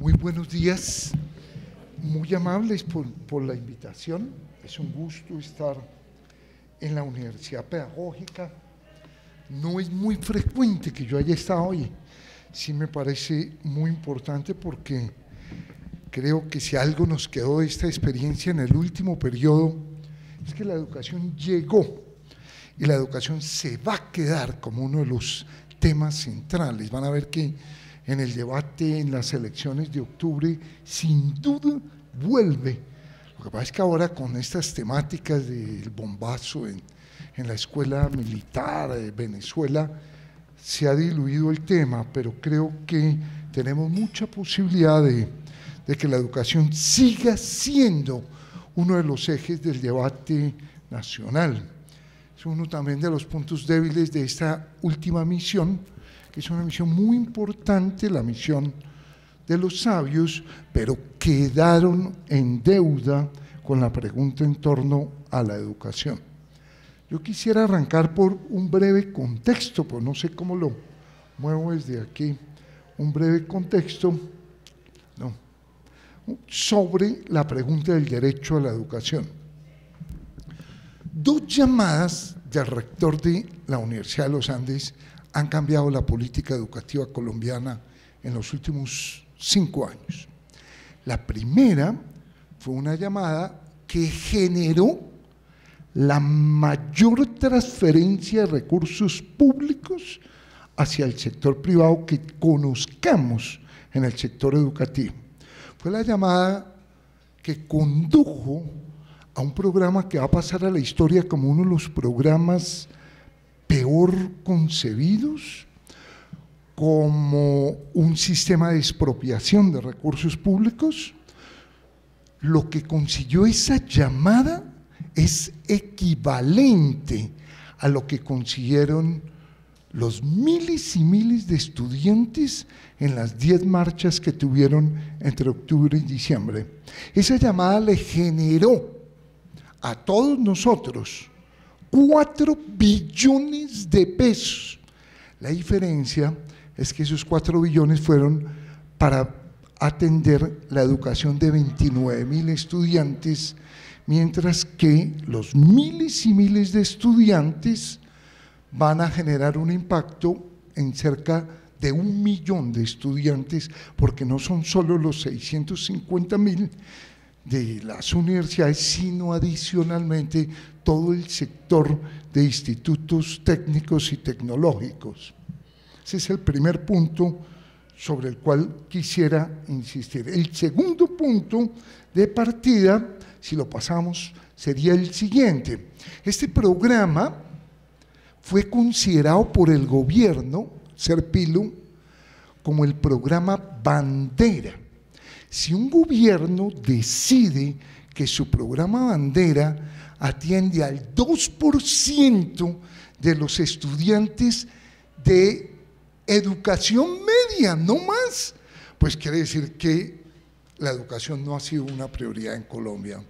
Muy buenos días, muy amables por, la invitación. Es un gusto estar en la Universidad Pedagógica. No es muy frecuente que yo haya estado hoy. Sí me parece muy importante porque creo que si algo nos quedó de esta experiencia en el último periodo es que la educación llegó y la educación se va a quedar como uno de los temas centrales. Van a ver que en el debate, en las elecciones de octubre, sin duda vuelve. Lo que pasa es que ahora con estas temáticas del bombazo en, la escuela militar de Venezuela, se ha diluido el tema, pero creo que tenemos mucha posibilidad de, de que la educación siga siendo uno de los ejes del debate nacional. Es uno también de los puntos débiles de esta última misión, que Es una misión muy importante, la misión de los sabios, pero quedaron en deuda con la pregunta en torno a la educación. Yo quisiera arrancar por un breve contexto, pues no sé cómo lo muevo desde aquí, un breve contexto no, sobre la pregunta del derecho a la educación. Dos llamadas del rector de la Universidad de los Andes han cambiado la política educativa colombiana en los últimos cinco años. La primera fue una llamada que generó la mayor transferencia de recursos públicos hacia el sector privado que conozcamos en el sector educativo. Fue la llamada que condujo a un programa que va a pasar a la historia como uno de los programas peor concebidos como un sistema de expropiación de recursos públicos, lo que consiguió esa llamada es equivalente a lo que consiguieron los miles y miles de estudiantes en las diez marchas que tuvieron entre octubre y diciembre. Esa llamada le generó a todos nosotros 4 billones de pesos. La diferencia es que esos 4 billones fueron para atender la educación de 29 mil estudiantes, mientras que los miles y miles de estudiantes van a generar un impacto en cerca de un millón de estudiantes, porque no son solo los 650 mil de las universidades, sino adicionalmente todo el sector de institutos técnicos y tecnológicos. Ese es el primer punto sobre el cual quisiera insistir. El segundo punto de partida, si lo pasamos, sería el siguiente. Este programa fue considerado por el gobierno, Serpilu, como el programa bandera. Si un gobierno decide que su programa bandera atiende al 2% de los estudiantes de educación media, no más. Pues quiere decir que la educación no ha sido una prioridad en Colombia.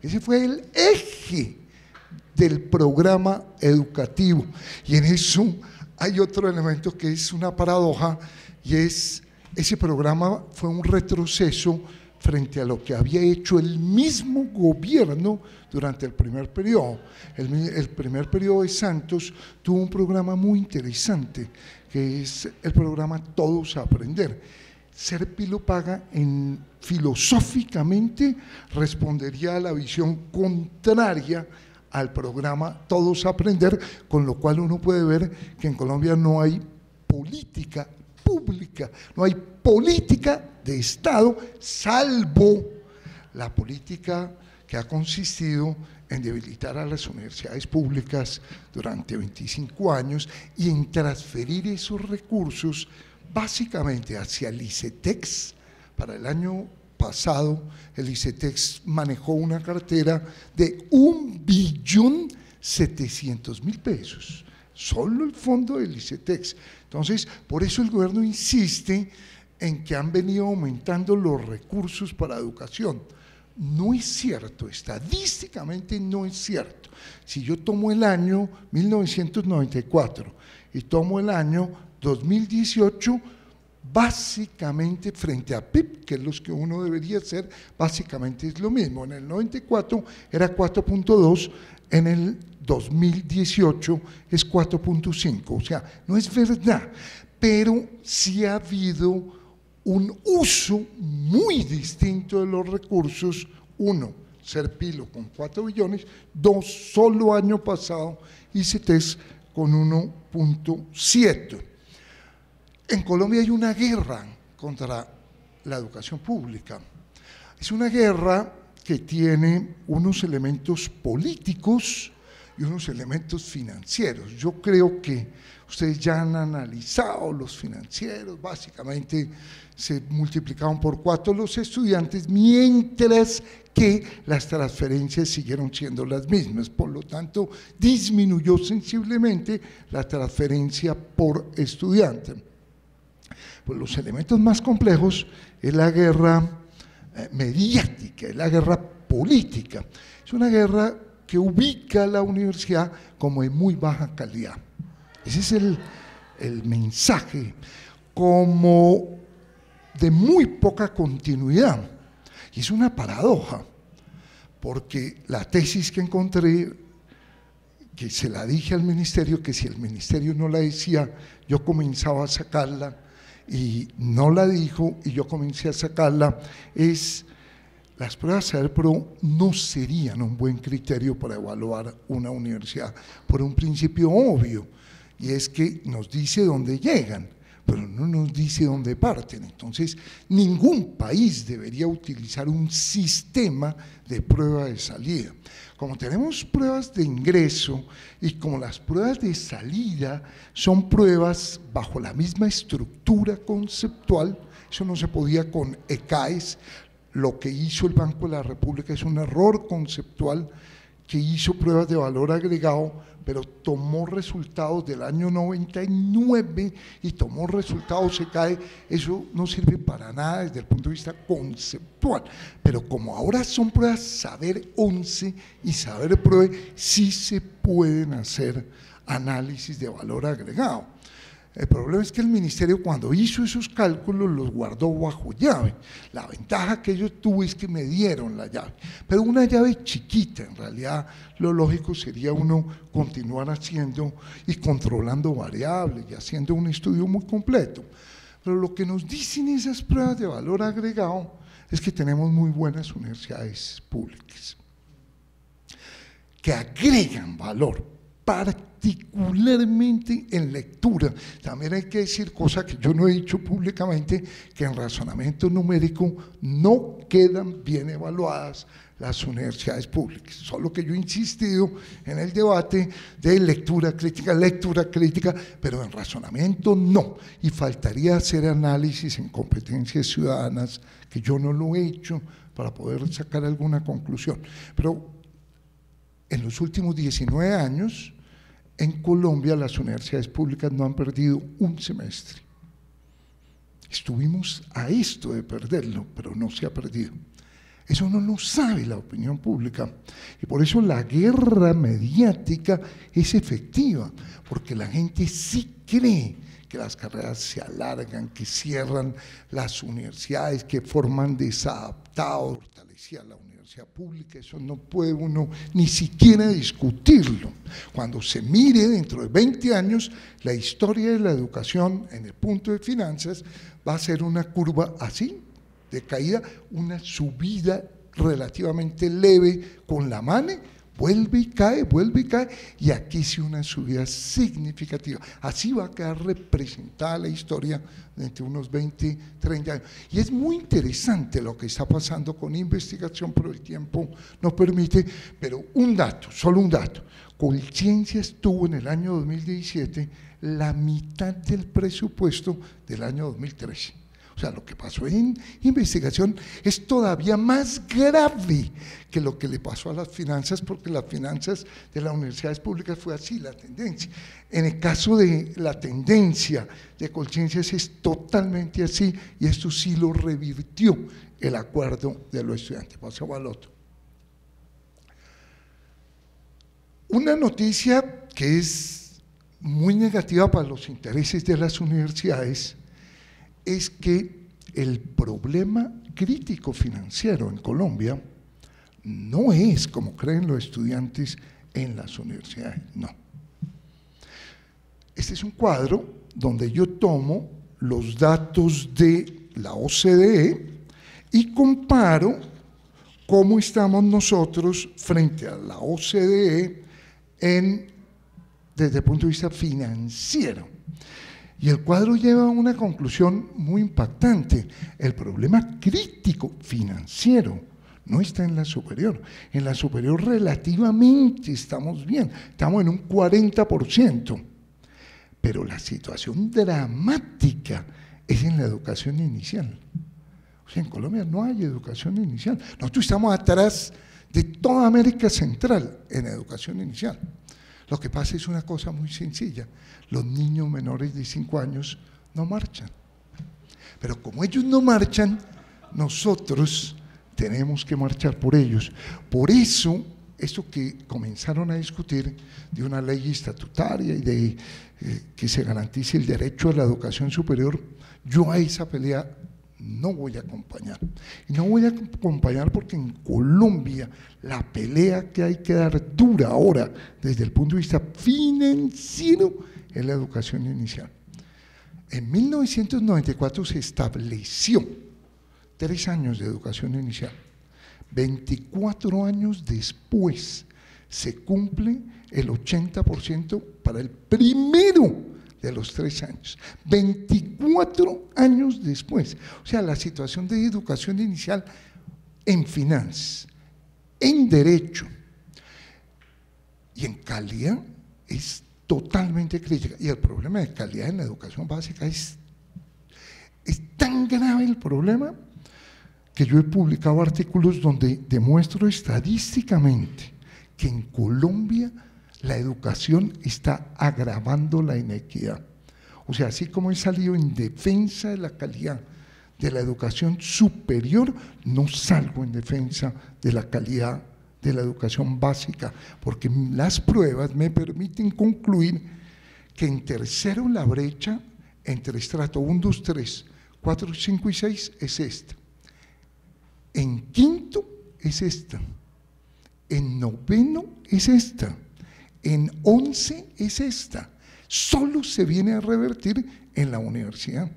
Ese fue el eje del programa educativo. Y en eso hay otro elemento que es una paradoja y es, ese programa fue un retroceso frente a lo que había hecho el mismo gobierno durante el primer periodo. El, primer periodo de Santos tuvo un programa muy interesante, que es el programa Todos a Aprender. Ser Paga filosóficamente respondería a la visión contraria al programa Todos a Aprender, con lo cual uno puede ver que en Colombia no hay política no hay política de Estado, salvo la política que ha consistido en debilitar a las universidades públicas durante 25 años y en transferir esos recursos básicamente hacia el ICETEX. Para el año pasado, el ICETEX manejó una cartera de un billón mil pesos solo el fondo del ICETEX. Entonces, por eso el gobierno insiste en que han venido aumentando los recursos para educación. No es cierto, estadísticamente no es cierto. Si yo tomo el año 1994 y tomo el año 2018, básicamente frente a PIB, que es lo que uno debería hacer, básicamente es lo mismo. En el 94 era 4.2, en el 2018 es 4.5, o sea, no es verdad, pero sí ha habido un uso muy distinto de los recursos, uno, Serpilo con 4 billones, dos, solo año pasado, y con 1.7. En Colombia hay una guerra contra la educación pública. Es una guerra que tiene unos elementos políticos, unos elementos financieros. Yo creo que ustedes ya han analizado los financieros, básicamente se multiplicaron por cuatro los estudiantes, mientras que las transferencias siguieron siendo las mismas. Por lo tanto, disminuyó sensiblemente la transferencia por estudiante. Pues los elementos más complejos es la guerra eh, mediática, es la guerra política. Es una guerra que ubica la universidad como de muy baja calidad. Ese es el, el mensaje, como de muy poca continuidad. Y es una paradoja, porque la tesis que encontré, que se la dije al ministerio, que si el ministerio no la decía, yo comenzaba a sacarla, y no la dijo, y yo comencé a sacarla, es las pruebas salida no serían un buen criterio para evaluar una universidad por un principio obvio, y es que nos dice dónde llegan, pero no nos dice dónde parten. Entonces, ningún país debería utilizar un sistema de prueba de salida. Como tenemos pruebas de ingreso y como las pruebas de salida son pruebas bajo la misma estructura conceptual, eso no se podía con ECAES, lo que hizo el Banco de la República es un error conceptual que hizo pruebas de valor agregado, pero tomó resultados del año 99 y tomó resultados, se cae, eso no sirve para nada desde el punto de vista conceptual. Pero como ahora son pruebas saber 11 y saber pruebe, sí se pueden hacer análisis de valor agregado. El problema es que el ministerio cuando hizo esos cálculos los guardó bajo llave. La ventaja que ellos tuve es que me dieron la llave, pero una llave chiquita. En realidad lo lógico sería uno continuar haciendo y controlando variables y haciendo un estudio muy completo. Pero lo que nos dicen esas pruebas de valor agregado es que tenemos muy buenas universidades públicas que agregan valor particularmente en lectura. También hay que decir cosas que yo no he dicho públicamente, que en razonamiento numérico no quedan bien evaluadas las universidades públicas. Solo que yo he insistido en el debate de lectura crítica, lectura crítica, pero en razonamiento no. Y faltaría hacer análisis en competencias ciudadanas, que yo no lo he hecho para poder sacar alguna conclusión. Pero en los últimos 19 años, en Colombia las universidades públicas no han perdido un semestre. Estuvimos a esto de perderlo, pero no se ha perdido. Eso no lo sabe la opinión pública. Y por eso la guerra mediática es efectiva, porque la gente sí cree que las carreras se alargan, que cierran las universidades, que forman desadaptados, fortalecía la universidad pública, eso no puede uno ni siquiera discutirlo. Cuando se mire dentro de 20 años, la historia de la educación en el punto de finanzas va a ser una curva así, de caída, una subida relativamente leve con la MANE Vuelve y cae, vuelve y cae, y aquí sí una subida significativa. Así va a quedar representada la historia de unos 20, 30 años. Y es muy interesante lo que está pasando con investigación, pero el tiempo no permite. Pero un dato, solo un dato. Conciencia estuvo en el año 2017 la mitad del presupuesto del año 2013 sea, lo que pasó en investigación es todavía más grave que lo que le pasó a las finanzas, porque las finanzas de las universidades públicas fue así la tendencia. En el caso de la tendencia de conciencias es totalmente así, y esto sí lo revirtió el acuerdo de los estudiantes. Pasamos al otro. Una noticia que es muy negativa para los intereses de las universidades es que el problema crítico financiero en Colombia no es, como creen los estudiantes en las universidades, no. Este es un cuadro donde yo tomo los datos de la OCDE y comparo cómo estamos nosotros frente a la OCDE en, desde el punto de vista financiero. Y el cuadro lleva a una conclusión muy impactante. El problema crítico financiero no está en la superior. En la superior relativamente estamos bien, estamos en un 40%. Pero la situación dramática es en la educación inicial. O sea, en Colombia no hay educación inicial. Nosotros estamos atrás de toda América Central en educación inicial. Lo que pasa es una cosa muy sencilla. Los niños menores de 5 años no marchan. Pero como ellos no marchan, nosotros tenemos que marchar por ellos. Por eso, esto que comenzaron a discutir de una ley estatutaria y de eh, que se garantice el derecho a la educación superior, yo a esa pelea no voy a acompañar. Y no voy a acompañar porque en Colombia la pelea que hay que dar dura ahora desde el punto de vista financiero es la educación inicial. En 1994 se estableció tres años de educación inicial. 24 años después se cumple el 80% para el primero de los tres años. 24 años después. O sea, la situación de educación inicial en finanzas, en derecho y en calidad es totalmente crítica. Y el problema de calidad en la educación básica es, es tan grave el problema que yo he publicado artículos donde demuestro estadísticamente que en Colombia la educación está agravando la inequidad. O sea, así como he salido en defensa de la calidad de la educación superior, no salgo en defensa de la calidad de la educación básica, porque las pruebas me permiten concluir que en tercero la brecha entre estrato 1, 2, 3, 4, 5 y 6 es esta. En quinto es esta. En noveno es esta en 11 es esta. Solo se viene a revertir en la universidad.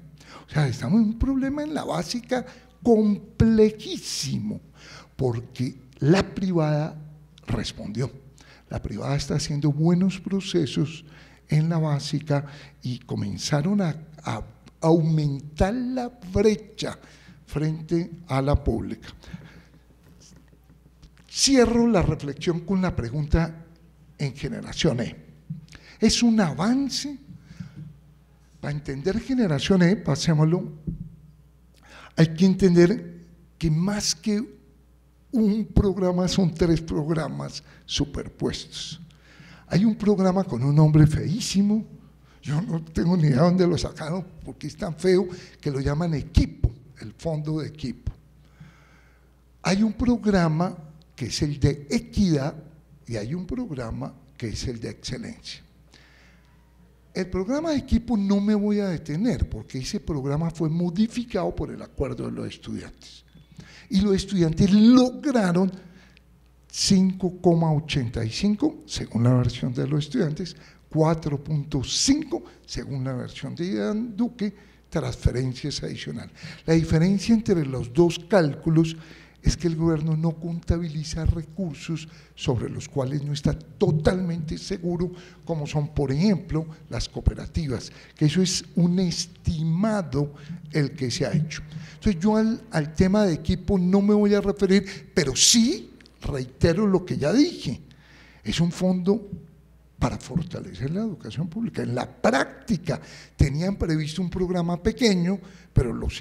O sea, estamos en un problema en la básica complejísimo, porque la privada respondió. La privada está haciendo buenos procesos en la básica y comenzaron a, a aumentar la brecha frente a la pública. Cierro la reflexión con la pregunta en Generación E. Es un avance para entender Generación E, pasémoslo, hay que entender que más que un programa son tres programas superpuestos. Hay un programa con un nombre feísimo, yo no tengo ni idea dónde lo sacaron porque es tan feo que lo llaman equipo, el fondo de equipo. Hay un programa que es el de equidad, y hay un programa que es el de excelencia. El programa de equipo no me voy a detener porque ese programa fue modificado por el acuerdo de los estudiantes. Y los estudiantes lograron 5,85 según la versión de los estudiantes, 4.5 según la versión de Iván Duque, transferencias adicionales. La diferencia entre los dos cálculos es que el gobierno no contabiliza recursos sobre los cuales no está totalmente seguro, como son, por ejemplo, las cooperativas, que eso es un estimado el que se ha hecho. Entonces yo al, tema de equipo no me voy a referir, pero sí reitero lo que ya dije, es un fondo para fortalecer la educación pública. En la práctica tenían previsto un programa pequeño, pero los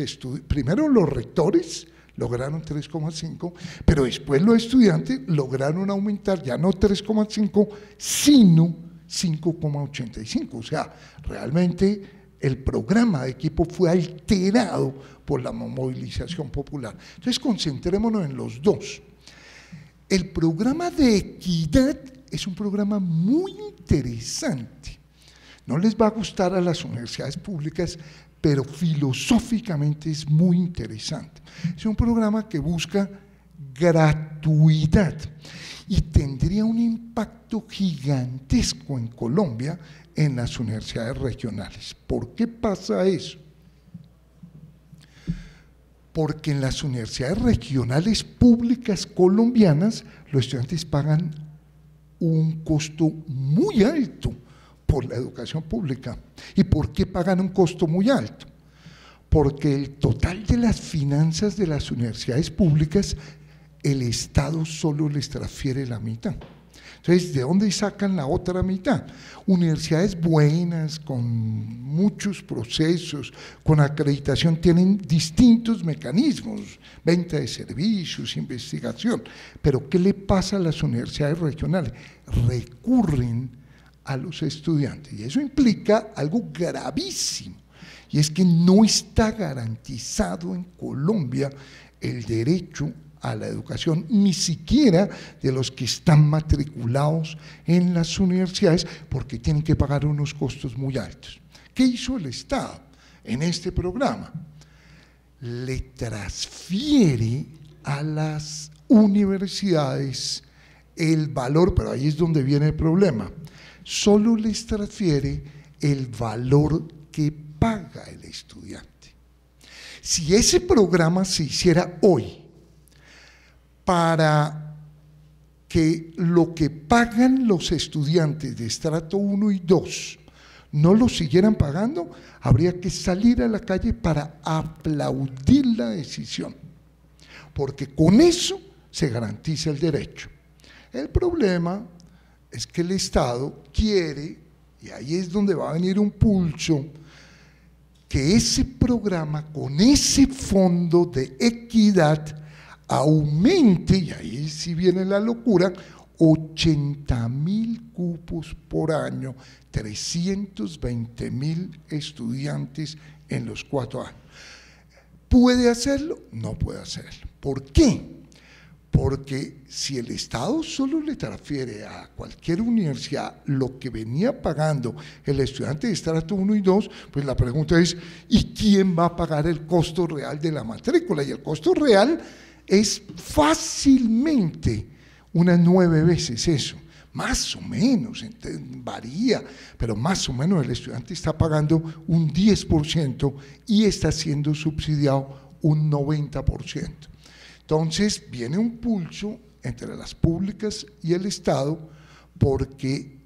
primero los rectores, lograron 3,5, pero después los estudiantes lograron aumentar ya no 3,5, sino 5,85. O sea, realmente el programa de equipo fue alterado por la movilización popular. Entonces, concentrémonos en los dos. El programa de equidad es un programa muy interesante. No les va a gustar a las universidades públicas pero filosóficamente es muy interesante. Es un programa que busca gratuidad y tendría un impacto gigantesco en Colombia en las universidades regionales. ¿Por qué pasa eso? Porque en las universidades regionales públicas colombianas los estudiantes pagan un costo muy alto por la educación pública. ¿Y por qué pagan un costo muy alto? Porque el total de las finanzas de las universidades públicas, el Estado solo les transfiere la mitad. Entonces, ¿de dónde sacan la otra mitad? Universidades buenas, con muchos procesos, con acreditación, tienen distintos mecanismos, venta de servicios, investigación. Pero ¿qué le pasa a las universidades regionales? Recurren a los estudiantes. Y eso implica algo gravísimo, y es que no está garantizado en Colombia el derecho a la educación, ni siquiera de los que están matriculados en las universidades, porque tienen que pagar unos costos muy altos. ¿Qué hizo el Estado en este programa? Le transfiere a las universidades el valor, pero ahí es donde viene el problema, solo les transfiere el valor que paga el estudiante. Si ese programa se hiciera hoy para que lo que pagan los estudiantes de estrato 1 y 2 no lo siguieran pagando, habría que salir a la calle para aplaudir la decisión, porque con eso se garantiza el derecho. El problema es que el Estado quiere, y ahí es donde va a venir un pulso, que ese programa con ese fondo de equidad aumente, y ahí sí viene la locura, 80 mil cupos por año, 320 mil estudiantes en los cuatro años. ¿Puede hacerlo? No puede hacerlo. ¿Por qué? Porque si el Estado solo le transfiere a cualquier universidad lo que venía pagando el estudiante de estrato 1 y 2, pues la pregunta es, ¿y quién va a pagar el costo real de la matrícula? Y el costo real es fácilmente unas nueve veces eso, más o menos, varía, pero más o menos el estudiante está pagando un 10% y está siendo subsidiado un 90%. Entonces viene un pulso entre las públicas y el Estado porque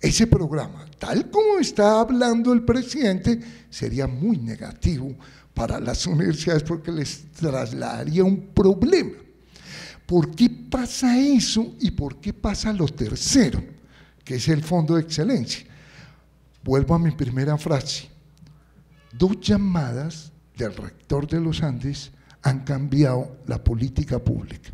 ese programa, tal como está hablando el presidente, sería muy negativo para las universidades porque les trasladaría un problema. ¿Por qué pasa eso y por qué pasa lo tercero, que es el Fondo de Excelencia? Vuelvo a mi primera frase. Dos llamadas del rector de los Andes han cambiado la política pública.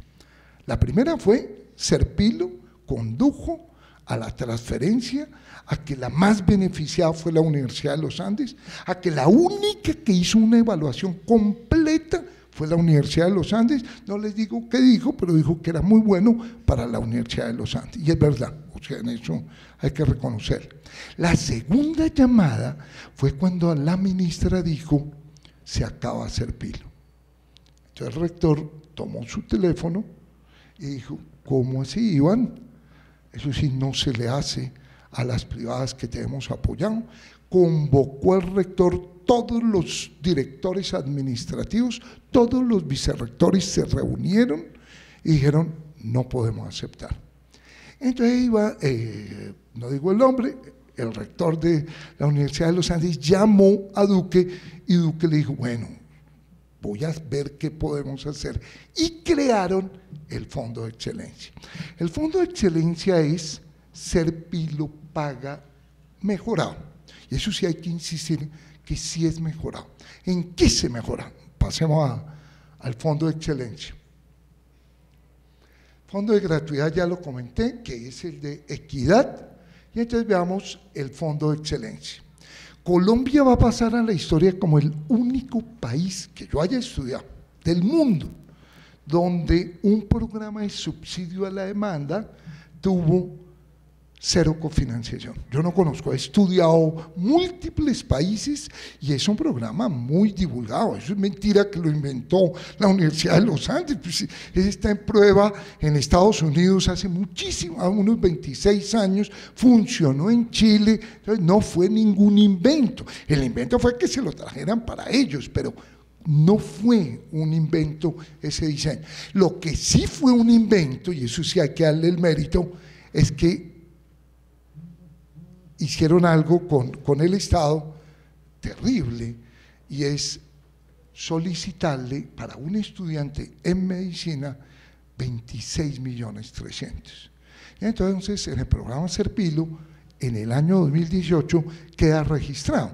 La primera fue, Serpilo condujo a la transferencia, a que la más beneficiada fue la Universidad de los Andes, a que la única que hizo una evaluación completa fue la Universidad de los Andes. No les digo qué dijo, pero dijo que era muy bueno para la Universidad de los Andes. Y es verdad, o sea, en eso hay que reconocer. La segunda llamada fue cuando la ministra dijo, se acaba Serpilo. Entonces el rector tomó su teléfono y dijo, ¿cómo así, Iván? Eso sí no se le hace a las privadas que tenemos apoyado. Convocó al rector todos los directores administrativos, todos los vicerrectores se reunieron y dijeron, no podemos aceptar. Entonces iba, eh, no digo el nombre, el rector de la Universidad de los Andes llamó a Duque y Duque le dijo, bueno, voy a ver qué podemos hacer. Y crearon el Fondo de Excelencia. El Fondo de Excelencia es ser Paga mejorado. Y eso sí hay que insistir que sí es mejorado. ¿En qué se mejora? Pasemos al Fondo de Excelencia. Fondo de gratuidad ya lo comenté, que es el de equidad. Y entonces veamos el Fondo de Excelencia. Colombia va a pasar a la historia como el único país que yo haya estudiado del mundo donde un programa de subsidio a la demanda tuvo cero cofinanciación. Yo no conozco, he estudiado múltiples países y es un programa muy divulgado. Eso es mentira que lo inventó la Universidad de los Ángeles, pues, está en prueba en Estados Unidos hace muchísimo, unos 26 años, funcionó en Chile, no fue ningún invento. El invento fue que se lo trajeran para ellos, pero no fue un invento ese diseño. Lo que sí fue un invento, y eso sí hay que darle el mérito, es que hicieron algo con, el Estado terrible y es solicitarle para un estudiante en medicina 26 millones 300. Y entonces en el programa Serpilo, en el año 2018, queda registrado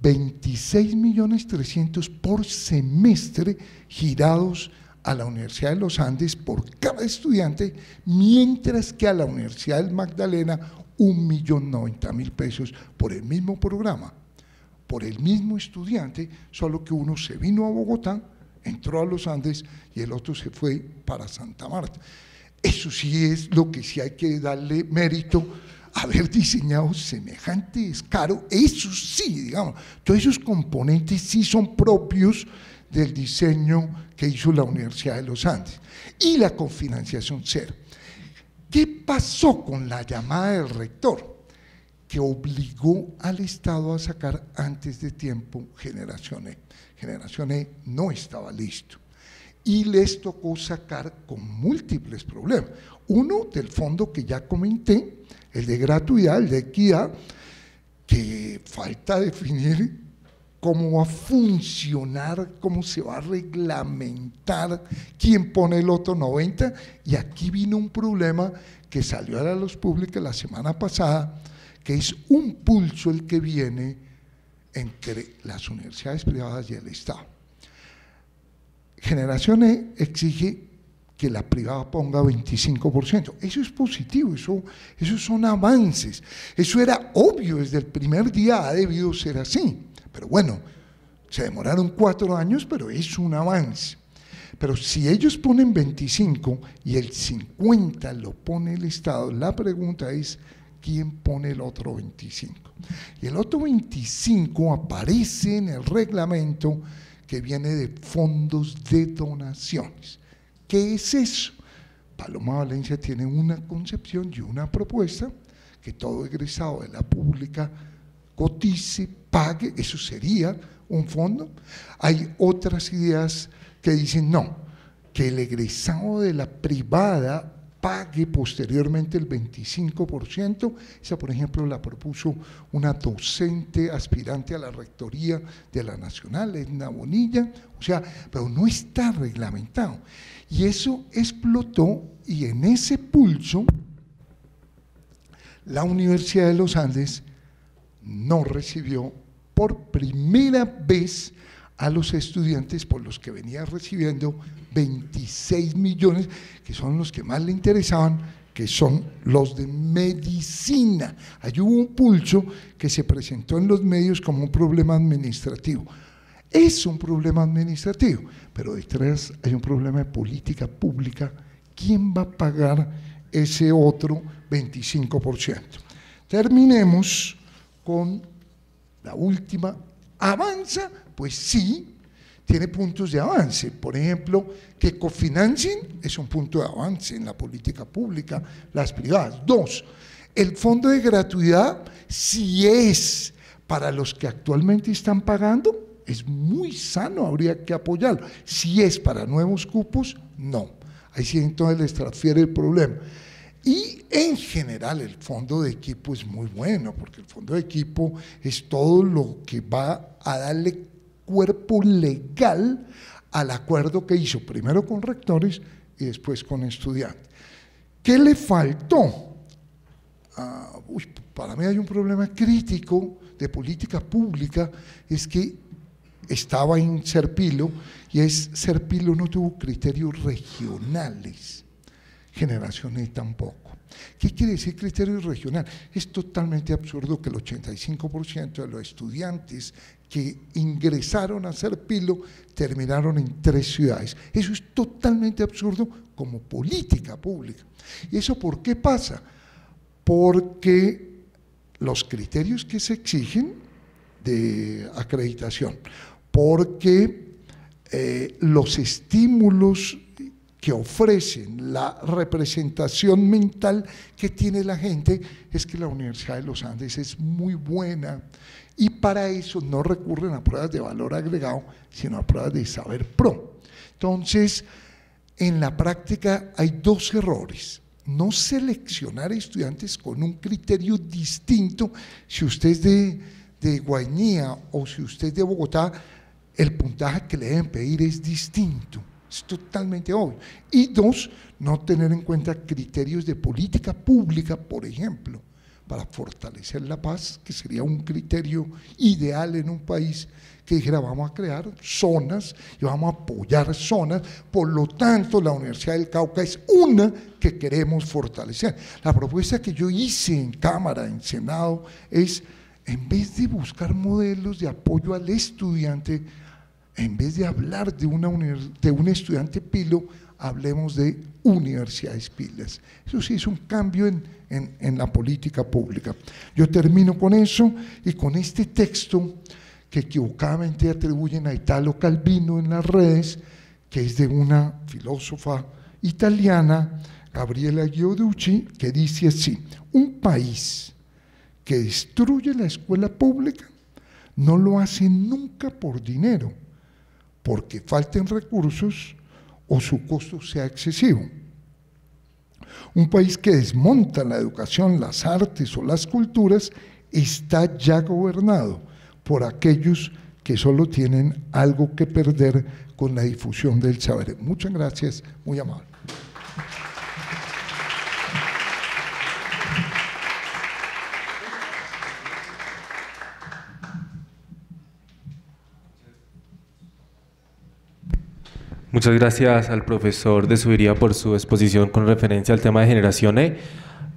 26 millones 300 por semestre girados a la Universidad de los Andes por cada estudiante, mientras que a la Universidad del Magdalena un pesos por el mismo programa, por el mismo estudiante, solo que uno se vino a Bogotá, entró a los Andes y el otro se fue para Santa Marta. Eso sí es lo que sí hay que darle mérito, haber diseñado semejante descaro, eso sí, digamos, todos esos componentes sí son propios del diseño que hizo la Universidad de los Andes y la cofinanciación cero. ¿Qué pasó con la llamada del rector? Que obligó al Estado a sacar antes de tiempo Generación E. Generación E no estaba listo. Y les tocó sacar con múltiples problemas. Uno del fondo que ya comenté, el de gratuidad, el de equidad, que falta definir cómo va a funcionar, cómo se va a reglamentar quién pone el otro 90. Y aquí vino un problema que salió a la luz pública la semana pasada, que es un pulso el que viene entre las universidades privadas y el Estado. Generación E exige que la privada ponga 25%. Eso es positivo, eso, esos son avances. Eso era obvio desde el primer día, ha debido ser así. Pero bueno, se demoraron cuatro años, pero es un avance. Pero si ellos ponen 25 y el 50 lo pone el Estado, la pregunta es, ¿quién pone el otro 25? Y el otro 25 aparece en el reglamento que viene de fondos de donaciones. ¿Qué es eso? Paloma Valencia tiene una concepción y una propuesta que todo egresado de la pública cotice, pague, eso sería un fondo. Hay otras ideas que dicen, no, que el egresado de la privada pague posteriormente el 25%. Esa, por ejemplo, la propuso una docente aspirante a la rectoría de la Nacional, Edna Bonilla. O sea, pero no está reglamentado. Y eso explotó y en ese pulso la Universidad de los Andes no recibió por primera vez a los estudiantes por los que venía recibiendo 26 millones, que son los que más le interesaban, que son los de medicina. Allí hubo un pulso que se presentó en los medios como un problema administrativo. Es un problema administrativo, pero detrás hay un problema de política pública. ¿Quién va a pagar ese otro 25%? Terminemos con la última. ¿Avanza? Pues sí, tiene puntos de avance. Por ejemplo, que cofinancing es un punto de avance en la política pública, las privadas. Dos, el fondo de gratuidad, si es para los que actualmente están pagando, es muy sano, habría que apoyarlo. Si es para nuevos cupos, no. Ahí sí entonces les transfiere el problema. Y en general el fondo de equipo es muy bueno, porque el fondo de equipo es todo lo que va a darle cuerpo legal al acuerdo que hizo, primero con rectores y después con estudiantes. ¿Qué le faltó? Ah, para mí hay un problema crítico de política pública, es que estaba en Serpilo y es Serpilo no tuvo criterios regionales, generaciones tampoco. ¿Qué quiere decir criterio regional? Es totalmente absurdo que el 85% de los estudiantes que ingresaron a Serpilo terminaron en tres ciudades. Eso es totalmente absurdo como política pública. ¿Y eso por qué pasa? Porque los criterios que se exigen de acreditación porque eh, los estímulos que ofrecen la representación mental que tiene la gente es que la Universidad de los Andes es muy buena y para eso no recurren a pruebas de valor agregado, sino a pruebas de saber pro. Entonces, en la práctica hay dos errores. No seleccionar estudiantes con un criterio distinto si usted es de, de Guainía o si usted es de Bogotá, el puntaje que le deben pedir es distinto. Es totalmente obvio. Y dos, no tener en cuenta criterios de política pública, por ejemplo, para fortalecer la paz, que sería un criterio ideal en un país que dijera vamos a crear zonas y vamos a apoyar zonas. Por lo tanto, la Universidad del Cauca es una que queremos fortalecer. La propuesta que yo hice en Cámara, en Senado, es en vez de buscar modelos de apoyo al estudiante, en vez de hablar de, una de un estudiante pilo, hablemos de universidades pilas. Eso sí es un cambio en, en, la política pública. Yo termino con eso y con este texto que equivocadamente atribuyen a Italo Calvino en las redes, que es de una filósofa italiana, Gabriela Gioducci, que dice así, un país que destruye la escuela pública no lo hace nunca por dinero, porque falten recursos o su costo sea excesivo. Un país que desmonta la educación, las artes o las culturas está ya gobernado por aquellos que solo tienen algo que perder con la difusión del saber. Muchas gracias, muy amable. Muchas gracias al profesor de Subiría por su exposición con referencia al tema de generación E.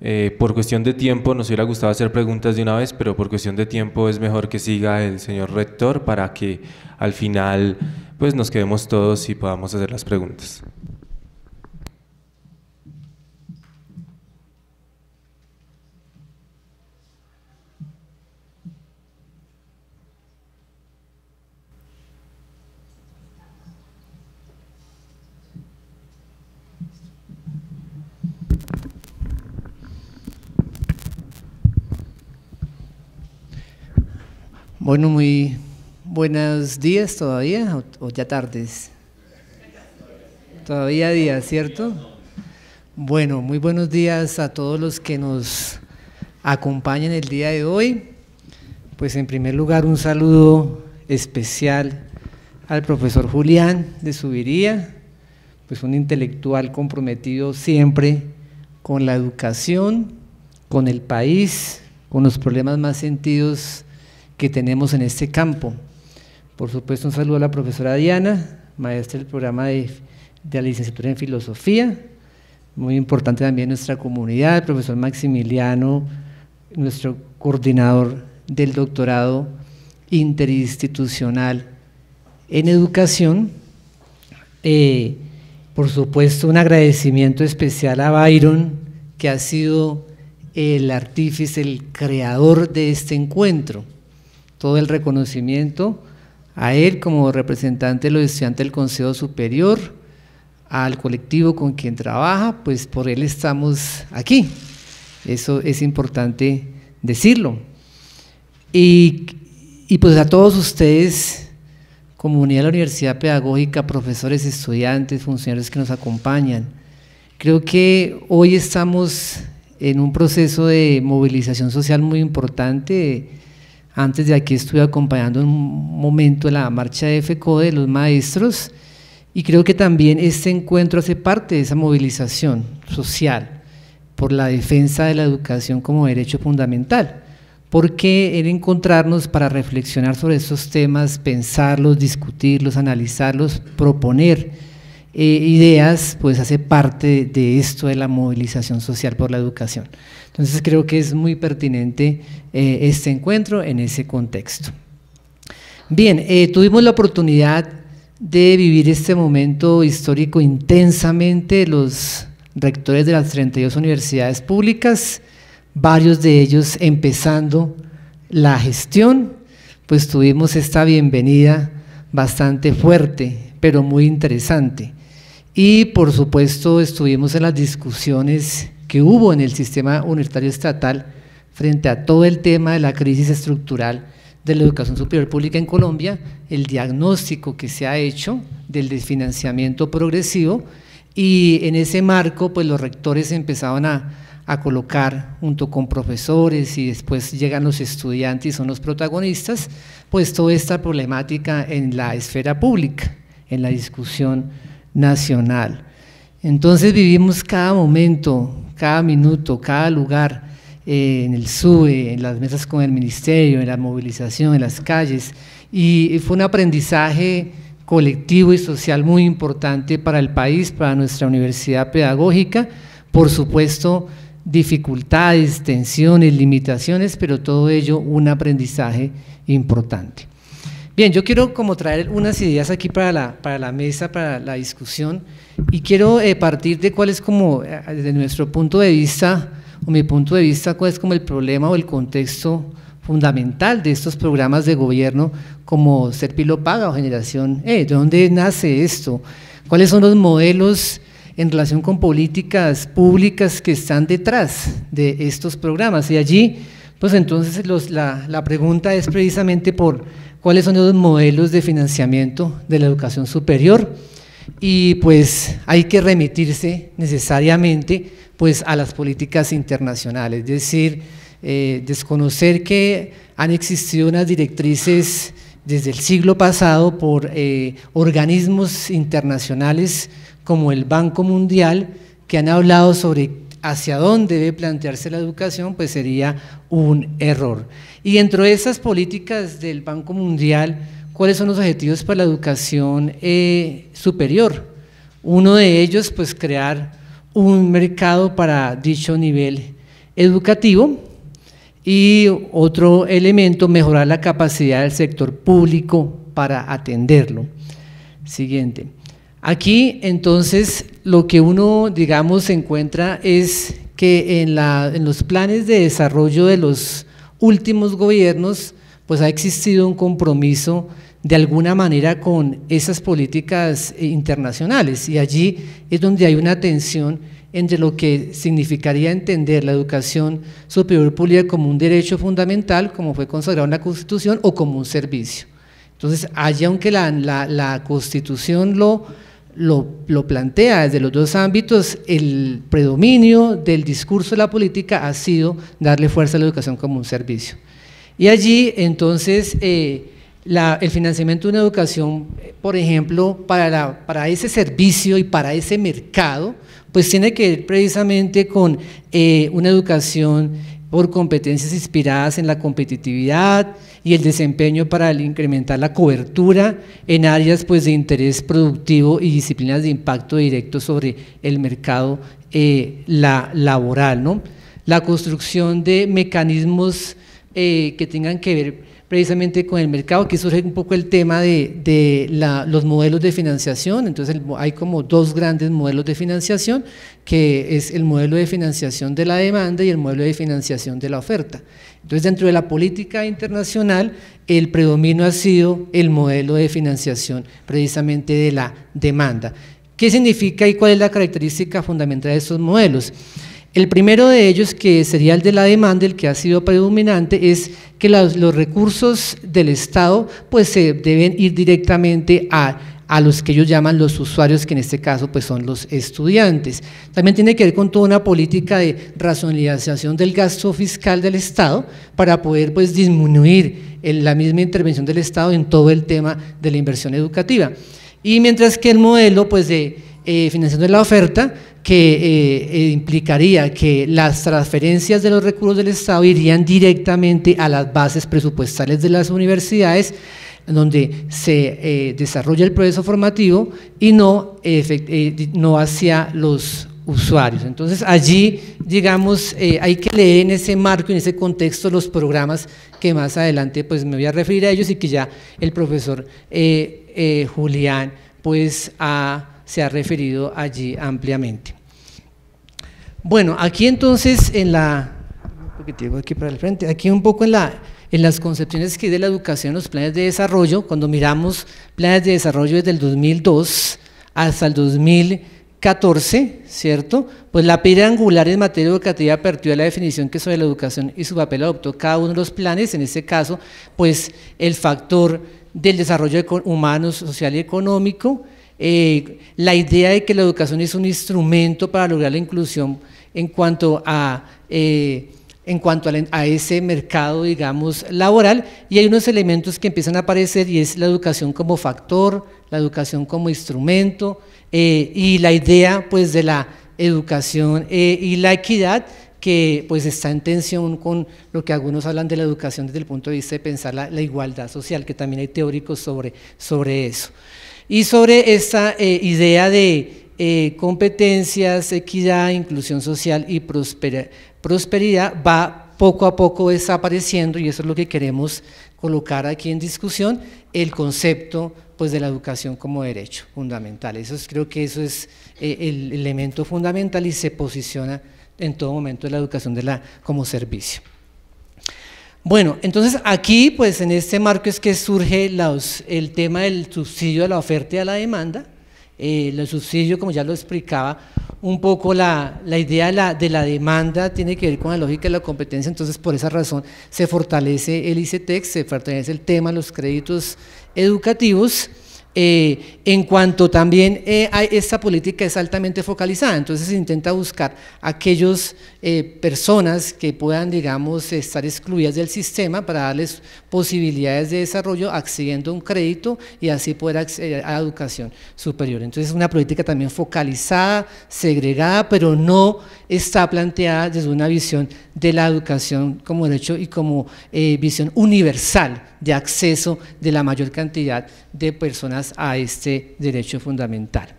Eh, por cuestión de tiempo, nos hubiera gustado hacer preguntas de una vez, pero por cuestión de tiempo es mejor que siga el señor rector para que al final pues, nos quedemos todos y podamos hacer las preguntas. Bueno, muy buenos días todavía o, ya tardes. Todavía día, ¿cierto? Bueno, muy buenos días a todos los que nos acompañan el día de hoy. Pues en primer lugar un saludo especial al profesor Julián de Subiría, pues un intelectual comprometido siempre con la educación, con el país, con los problemas más sentidos que tenemos en este campo. Por supuesto, un saludo a la profesora Diana, maestra del programa de, la licenciatura en filosofía. Muy importante también nuestra comunidad, el profesor Maximiliano, nuestro coordinador del doctorado interinstitucional en educación. Eh, por supuesto, un agradecimiento especial a Byron, que ha sido el artífice, el creador de este encuentro todo el reconocimiento a él como representante de los estudiantes del Consejo Superior, al colectivo con quien trabaja, pues por él estamos aquí. Eso es importante decirlo. Y, pues a todos ustedes, comunidad de la Universidad Pedagógica, profesores, estudiantes, funcionarios que nos acompañan, creo que hoy estamos en un proceso de movilización social muy importante antes de aquí estuve acompañando en un momento la marcha de FCO de los maestros y creo que también este encuentro hace parte de esa movilización social por la defensa de la educación como derecho fundamental. Porque el encontrarnos para reflexionar sobre estos temas, pensarlos, discutirlos, analizarlos, proponer eh, ideas, pues hace parte de esto de la movilización social por la educación. Entonces creo que es muy pertinente eh, este encuentro en ese contexto. Bien, eh, tuvimos la oportunidad de vivir este momento histórico intensamente los rectores de las 32 universidades públicas, varios de ellos empezando la gestión, pues tuvimos esta bienvenida bastante fuerte, pero muy interesante. Y por supuesto estuvimos en las discusiones que hubo en el sistema universitario estatal frente a todo el tema de la crisis estructural de la educación superior pública en Colombia, el diagnóstico que se ha hecho del desfinanciamiento progresivo y en ese marco pues los rectores empezaban a, a colocar junto con profesores y después llegan los estudiantes y son los protagonistas, pues toda esta problemática en la esfera pública, en la discusión nacional. Entonces vivimos cada momento cada minuto, cada lugar, eh, en el SUBE, en las mesas con el ministerio, en la movilización, en las calles. Y fue un aprendizaje colectivo y social muy importante para el país, para nuestra universidad pedagógica. Por supuesto, dificultades, tensiones, limitaciones, pero todo ello un aprendizaje importante. Bien, yo quiero como traer unas ideas aquí para la, para la mesa, para la discusión, y quiero eh, partir de cuál es como, desde eh, nuestro punto de vista, o mi punto de vista, cuál es como el problema o el contexto fundamental de estos programas de gobierno como Serpilo Paga o Generación E. ¿De dónde nace esto? ¿Cuáles son los modelos en relación con políticas públicas que están detrás de estos programas? Y allí, pues entonces la, la pregunta es precisamente por cuáles son los modelos de financiamiento de la educación superior y pues hay que remitirse necesariamente pues a las políticas internacionales, es decir, eh, desconocer que han existido unas directrices desde el siglo pasado por eh, organismos internacionales como el Banco Mundial que han hablado sobre hacia dónde debe plantearse la educación, pues sería un error. Y dentro de esas políticas del Banco Mundial, ¿cuáles son los objetivos para la educación eh, superior? Uno de ellos, pues crear un mercado para dicho nivel educativo y otro elemento, mejorar la capacidad del sector público para atenderlo. Siguiente. Aquí entonces lo que uno, digamos, encuentra es que en los planes de desarrollo de los últimos gobiernos, pues ha existido un compromiso de alguna manera con esas políticas eh, internacionales y allí es donde hay una tensión entre lo que significaría entender la educación superior pública como un derecho fundamental, como fue consagrado en la Constitución, o como un servicio. Entonces, allí aunque la, la Constitución lo lo, plantea desde los dos ámbitos, el predominio del discurso de la política ha sido darle fuerza a la educación como un servicio. Y allí entonces eh, el financiamiento de una educación, eh, por ejemplo, para, para ese servicio y para ese mercado, pues tiene que ver precisamente con eh, una educación por competencias inspiradas en la competitividad y el desempeño para incrementar la cobertura en áreas pues, de interés productivo y disciplinas de impacto directo sobre el mercado eh, la, laboral. ¿no? La construcción de mecanismos eh, que tengan que ver precisamente con el mercado, que surge un poco el tema de, los modelos de financiación. Entonces hay como dos grandes modelos de financiación, que es el modelo de financiación de la demanda y el modelo de financiación de la oferta. Entonces dentro de la política internacional, el predominio ha sido el modelo de financiación precisamente de la demanda. ¿Qué significa y cuál es la característica fundamental de estos modelos? El primero de ellos, que sería el de la demanda, el que ha sido predominante, es que los, recursos del Estado pues, se deben ir directamente a los que ellos llaman los usuarios, que en este caso pues son los estudiantes. También tiene que ver con toda una política de racionalización del gasto fiscal del Estado para poder pues disminuir la misma intervención del Estado en todo el tema de la inversión educativa. Y mientras que el modelo pues de eh, financiación de la oferta que eh, eh, implicaría que las transferencias de los recursos del Estado irían directamente a las bases presupuestales de las universidades, donde se eh, desarrolla el proceso formativo y no, no hacia los usuarios. Entonces allí, digamos, hay que leer en ese marco, en ese contexto, los programas que más adelante pues me voy a referir a ellos y que ya el profesor Julián pues ha se ha referido allí ampliamente. Bueno, aquí entonces en la aquí para el frente, aquí un poco en la las concepciones que hay de la educación, los planes de desarrollo, cuando miramos planes de desarrollo desde el 2002 hasta el 2014, ¿cierto? Pues la piedra angular en materia educativa perdió la definición que sobre la educación y su papel adoptó cada uno de los planes, en este caso, pues el factor del desarrollo humano, social y económico, eh, la idea de que la educación es un instrumento para lograr la inclusión en cuanto a... Eh, en cuanto a, ese mercado, digamos, laboral, y hay unos elementos que empiezan a aparecer y es la educación como factor, la educación como instrumento eh, y la idea pues de la educación y la equidad que pues está en tensión con lo que algunos hablan de la educación desde el punto de vista de pensar la, igualdad social, que también hay teóricos sobre eso y sobre esta eh, idea de eh, competencias, equidad, inclusión social y prosperidad, va poco a poco desapareciendo y eso es lo que queremos colocar aquí en discusión, el concepto pues de la educación como derecho fundamental. Eso creo que eso es eh, el elemento fundamental y se posiciona en todo momento la educación como servicio. Bueno, entonces aquí, pues en este marco es que surge el tema del subsidio a la oferta y a la demanda. Eh, el subsidio, como ya lo explicaba, un poco la, idea de la, demanda tiene que ver con la lógica de la competencia, entonces por esa razón se fortalece el ICETEX, se fortalece el tema de los créditos educativos. Eh, en cuanto también eh, a esta política es altamente focalizada, entonces se intenta buscar aquellos eh, personas que puedan, digamos, estar excluidas del sistema para darles posibilidades de desarrollo accediendo a un crédito y así poder acceder a la educación superior. Entonces es una política también focalizada, segregada, pero no está planteada desde una visión de la educación como derecho y como eh, visión universal de acceso de la mayor cantidad de personas a este derecho fundamental.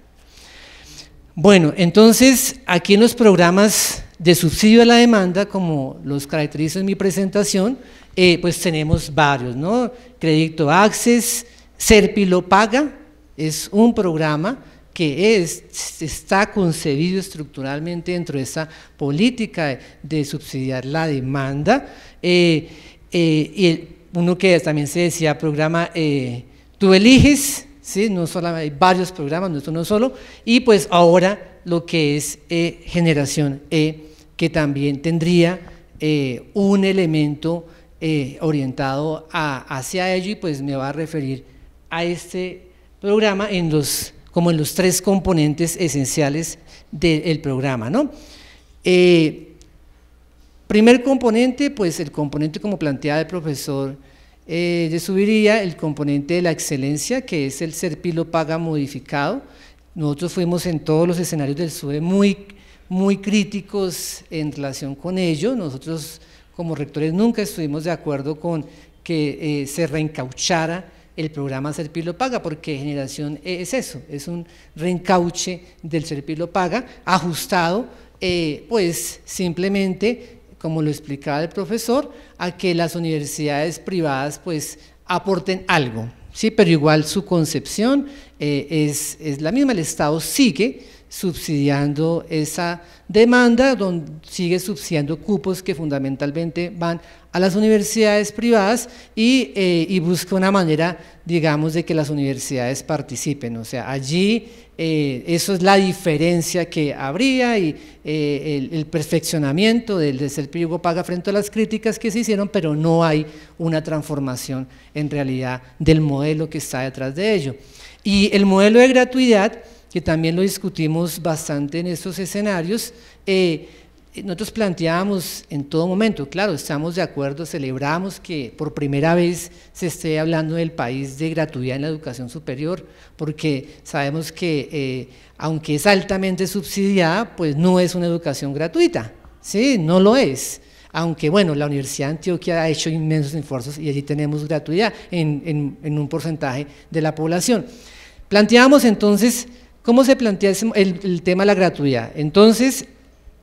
Bueno, entonces aquí en los programas de subsidio a la demanda, como los caracterizo en mi presentación, eh, pues tenemos varios, ¿no? Crédito Access, Serpilo Paga, es un programa que está concebido estructuralmente dentro de esa política de subsidiar la demanda. Eh, eh, y uno que también se decía, programa Tú eliges, no solo, hay varios programas, no es solo, y pues ahora lo que es eh, generación E, que también tendría eh, un elemento eh, orientado hacia ello y pues me va a referir a este programa en los, como en los tres componentes esenciales del programa. ¿no? primer componente, pues el componente como planteaba el profesor eh, subiría el componente de la excelencia, que es el Serpilo Paga modificado. Nosotros fuimos en todos los escenarios del SUBE muy, muy críticos en relación con ello. Nosotros como rectores nunca estuvimos de acuerdo con que eh, se reencauchara el programa Serpilo Paga, porque generación eh, es eso, es un reencauche del Serpilo Paga ajustado, pues simplemente como lo explicaba el profesor, a que las universidades privadas pues aporten algo, ¿sí? pero igual su concepción eh, es, la misma, el Estado sigue subsidiando esa demanda, donde sigue subsidiando cupos que fundamentalmente van a las universidades privadas eh, y, busca una manera, digamos, de que las universidades participen. O sea, allí eh, eso es la diferencia que habría y eh, el, perfeccionamiento del, ser Paga frente a las críticas que se hicieron, pero no hay una transformación en realidad del modelo que está detrás de ello. Y el modelo de gratuidad, que también lo discutimos bastante en estos escenarios, eh, nosotros planteábamos en todo momento, claro, estamos de acuerdo, celebramos que por primera vez se esté hablando del país de gratuidad en la educación superior, porque sabemos que eh, aunque es altamente subsidiada, pues no es una educación gratuita, ¿sí? No lo es. Aunque bueno, la Universidad de Antioquia ha hecho inmensos esfuerzos y allí tenemos gratuidad en, un porcentaje de la población. Planteábamos entonces, ¿cómo se plantea el, el tema de la gratuidad? Entonces,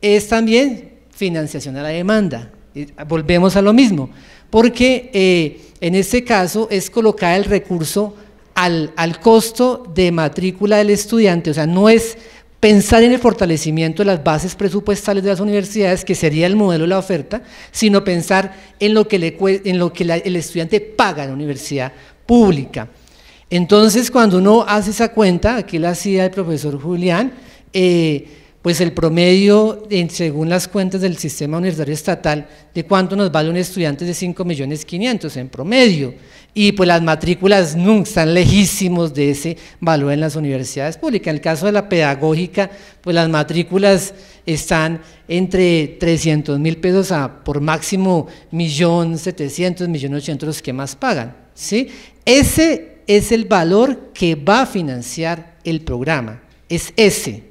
es también financiación a la demanda. Volvemos a lo mismo, porque eh, en este caso es colocar el recurso al, costo de matrícula del estudiante, o sea, no es pensar en el fortalecimiento de las bases presupuestales de las universidades, que sería el modelo de la oferta, sino pensar en lo que, en lo que el estudiante paga en la universidad pública. Entonces, cuando uno hace esa cuenta, aquí la hacía el profesor Julián, eh, pues el promedio, según las cuentas del sistema universitario estatal, de cuánto nos vale un estudiante de 5.500.000 millones en promedio. Y pues las matrículas nunca están lejísimos de ese valor en las universidades públicas. En el caso de la pedagógica, pues las matrículas están entre 300 mil pesos a por máximo millón 1.800.000 los que más pagan. ¿sí? Ese es el valor que va a financiar el programa, es ese.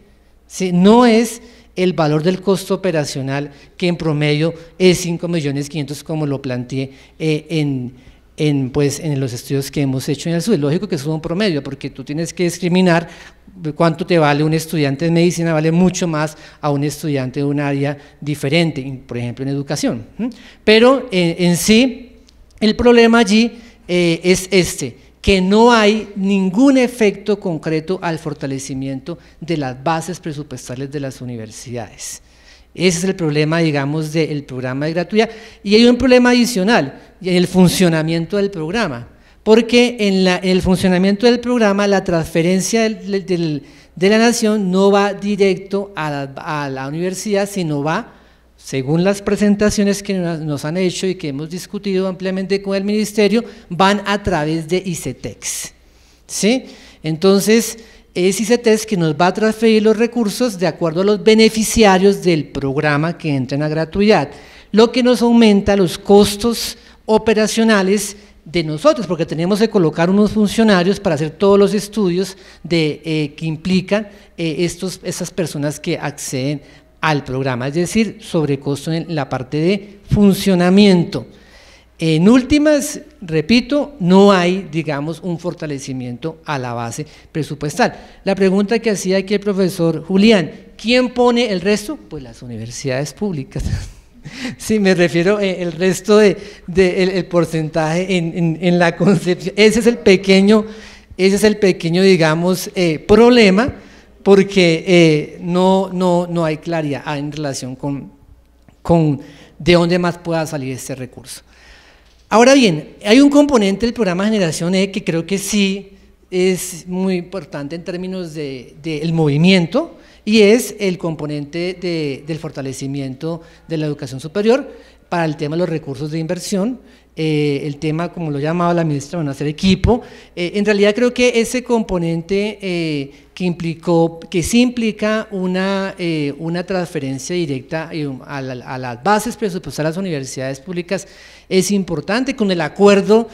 No es el valor del costo operacional que en promedio es millones 5.500.000 como lo planteé eh, pues, en, los estudios que hemos hecho en el sur. es Lógico que es un promedio porque tú tienes que discriminar cuánto te vale un estudiante de medicina, vale mucho más a un estudiante de un área diferente, por ejemplo en educación. Pero eh, en, sí, el problema allí eh, es este que no hay ningún efecto concreto al fortalecimiento de las bases presupuestales de las universidades. Ese es el problema, digamos, del programa de gratuidad. Y hay un problema adicional, el funcionamiento del programa, porque en, el funcionamiento del programa la transferencia de la nación no va directo a la, a la universidad, sino va según las presentaciones que nos han hecho y que hemos discutido ampliamente con el ministerio, van a través de ICETEX. Entonces, es ICETEX que nos va a transferir los recursos de acuerdo a los beneficiarios del programa que entren a gratuidad, lo que nos aumenta los costos operacionales de nosotros, porque tenemos que colocar unos funcionarios para hacer todos los estudios eh, que implican eh, esas personas que acceden al programa, es decir, sobrecosto en la parte de funcionamiento. En últimas, repito, no hay, digamos, un fortalecimiento a la base presupuestal. La pregunta que hacía aquí el profesor Julián, ¿quién pone el resto? Pues las universidades públicas. Sí, me refiero eh, el resto de, porcentaje en, la concepción. Ese es el pequeño, ese es el pequeño, digamos, eh, problema porque eh, no, hay claridad en relación con, de dónde más pueda salir este recurso. Ahora bien, hay un componente del programa Generación E que creo que sí es muy importante en términos del movimiento y es el componente del fortalecimiento de la educación superior para el tema de los recursos de inversión eh, el tema, como lo llamaba la ministra, van a hacer equipo. Eh, en realidad creo que ese componente eh, que implicó, que sí implica una, transferencia directa a, las bases presupuestarias las universidades públicas es importante. Con el acuerdo,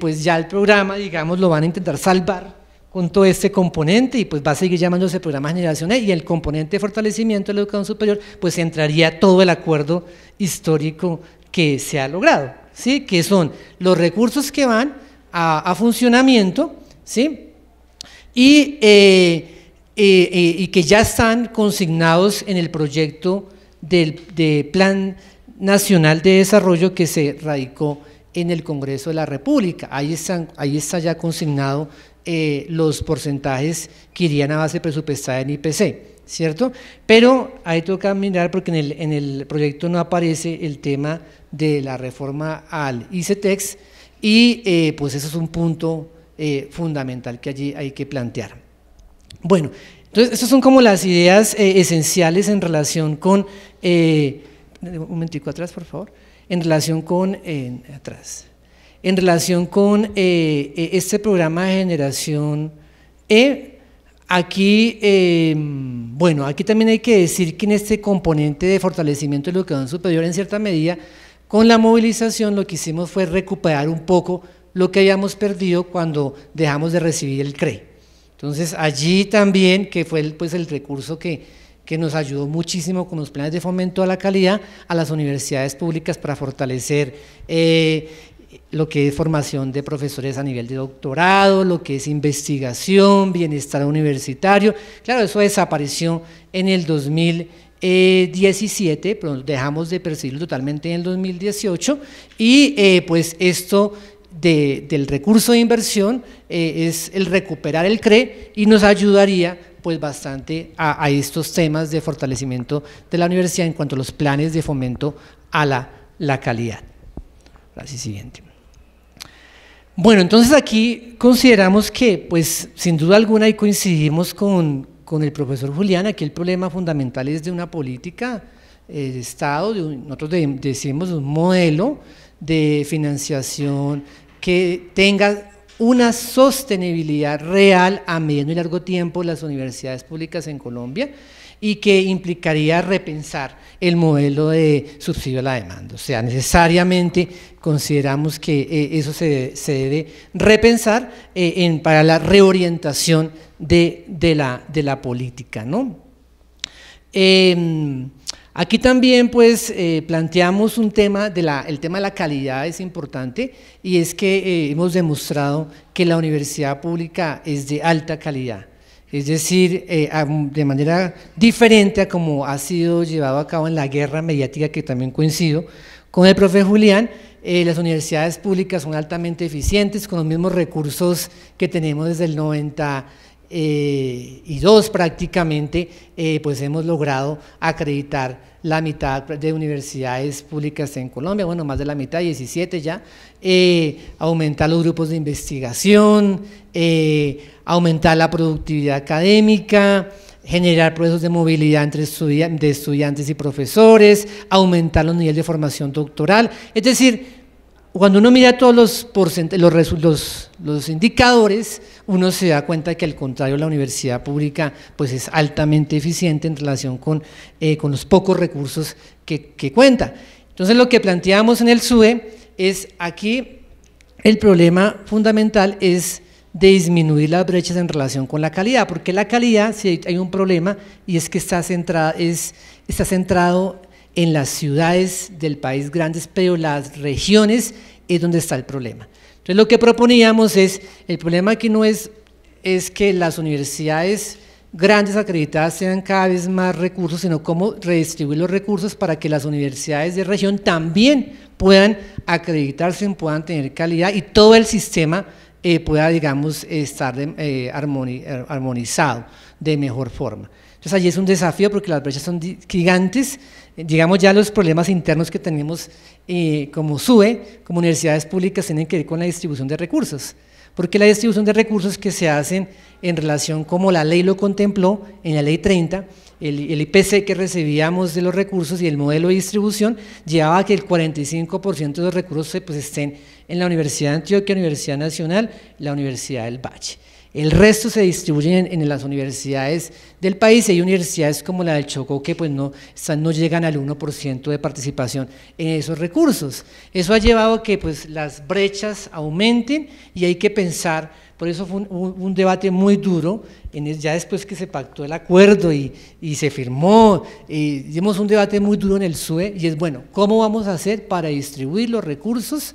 pues ya el programa, digamos, lo van a intentar salvar con todo este componente y pues va a seguir llamándose programa generacional y el componente de fortalecimiento de la educación superior pues entraría todo el acuerdo histórico que se ha logrado. ¿sí? que son los recursos que van a, funcionamiento ¿sí? Eh, eh, eh, y, que ya están consignados en el proyecto del Plan Nacional de Desarrollo que se radicó en el Congreso de la República. Ahí, están, ahí está ya consignado los porcentajes que irían a base presupuestada en IPC. ¿cierto? Pero ahí toca mirar porque en el, proyecto no aparece el tema de la reforma al ICETEX y eh, pues eso es un punto eh, fundamental que allí hay que plantear. Bueno, entonces estas son como las ideas eh, esenciales en relación con, un momentico atrás por favor, en relación con, atrás, en relación con e, este programa de generación E, Aquí, eh, bueno, aquí también hay que decir que en este componente de fortalecimiento de la educación superior, en cierta medida, con la movilización lo que hicimos fue recuperar un poco lo que habíamos perdido cuando dejamos de recibir el CRE. Entonces allí también, que fue el, pues, el recurso que, que nos ayudó muchísimo con los planes de fomento a la calidad a las universidades públicas para fortalecer eh, lo que es formación de profesores a nivel de doctorado, lo que es investigación, bienestar universitario. Claro, eso desapareció en el 2017, pero dejamos de percibirlo totalmente en el 2018 y eh, pues esto del recurso de inversión eh, es el recuperar el CRE y nos ayudaría pues bastante a, estos temas de fortalecimiento de la universidad en cuanto a los planes de fomento a la, la calidad la siguiente. Bueno, entonces aquí consideramos que, pues, sin duda alguna, y coincidimos con, el profesor Julián, aquí el problema fundamental es de una política eh, de Estado, nosotros decimos un modelo de financiación que tenga una sostenibilidad real a medio y largo tiempo las universidades públicas en Colombia y que implicaría repensar el modelo de subsidio a la demanda. O sea, necesariamente consideramos que eh, eso se, debe repensar eh, para la reorientación de, la, política. ¿no? Em, aquí también pues eh, planteamos un tema, de la, el tema de la calidad es importante y es que hemos demostrado que la universidad pública es de alta calidad es decir, eh, de manera diferente a como ha sido llevado a cabo en la guerra mediática que también coincido con el profe Julián, eh, las universidades públicas son altamente eficientes con los mismos recursos que tenemos desde el 92 eh, prácticamente, pues hemos logrado acreditar la mitad de universidades públicas en Colombia, bueno, más de la mitad, 17 ya, aumentar los grupos de investigación, aumentar la productividad académica, generar procesos de movilidad entre estudiantes y profesores, aumentar los niveles de formación doctoral. Es decir, cuando uno mira todos los, los, los, indicadores, uno se da cuenta que al contrario la universidad pública pues es altamente eficiente en relación con, eh, los pocos recursos que, que cuenta. Entonces lo que planteamos en el SUE es aquí el problema fundamental es de disminuir las brechas en relación con la calidad, porque la calidad, si hay un problema, y es que está, centrado, es, centrado en las ciudades del país grandes, pero las regiones es donde está el problema. Entonces lo que proponíamos es, el problema aquí no es, es que las universidades grandes acreditadas sean cada vez más recursos, sino cómo redistribuir los recursos para que las universidades de región también puedan acreditarse, puedan tener calidad y todo el sistema eh, pueda, digamos, estar eh, eh, armonizado de mejor forma. Entonces allí es un desafío porque las brechas son gigantes, digamos ya los problemas internos que tenemos como SUE, como universidades públicas, tienen que ver con la distribución de recursos, porque la distribución de recursos que se hacen en relación como la ley lo contempló en la ley 30, el, IPC que recibíamos de los recursos y el modelo de distribución llevaba a que el 45% de los recursos eh, pues, estén en la Universidad de Antioquia, Universidad Nacional, la Universidad del Valle. El resto se distribuyen en, las universidades del país. Hay universidades como la del Chocó que pues no, no llegan al 1% de participación en esos recursos. Eso ha llevado a que pues, las brechas aumenten y hay que pensar por eso fue un, debate muy duro, ya después que se pactó el acuerdo y, se firmó, y hicimos un debate muy duro en el SUE y es, bueno, ¿cómo vamos a hacer para distribuir los recursos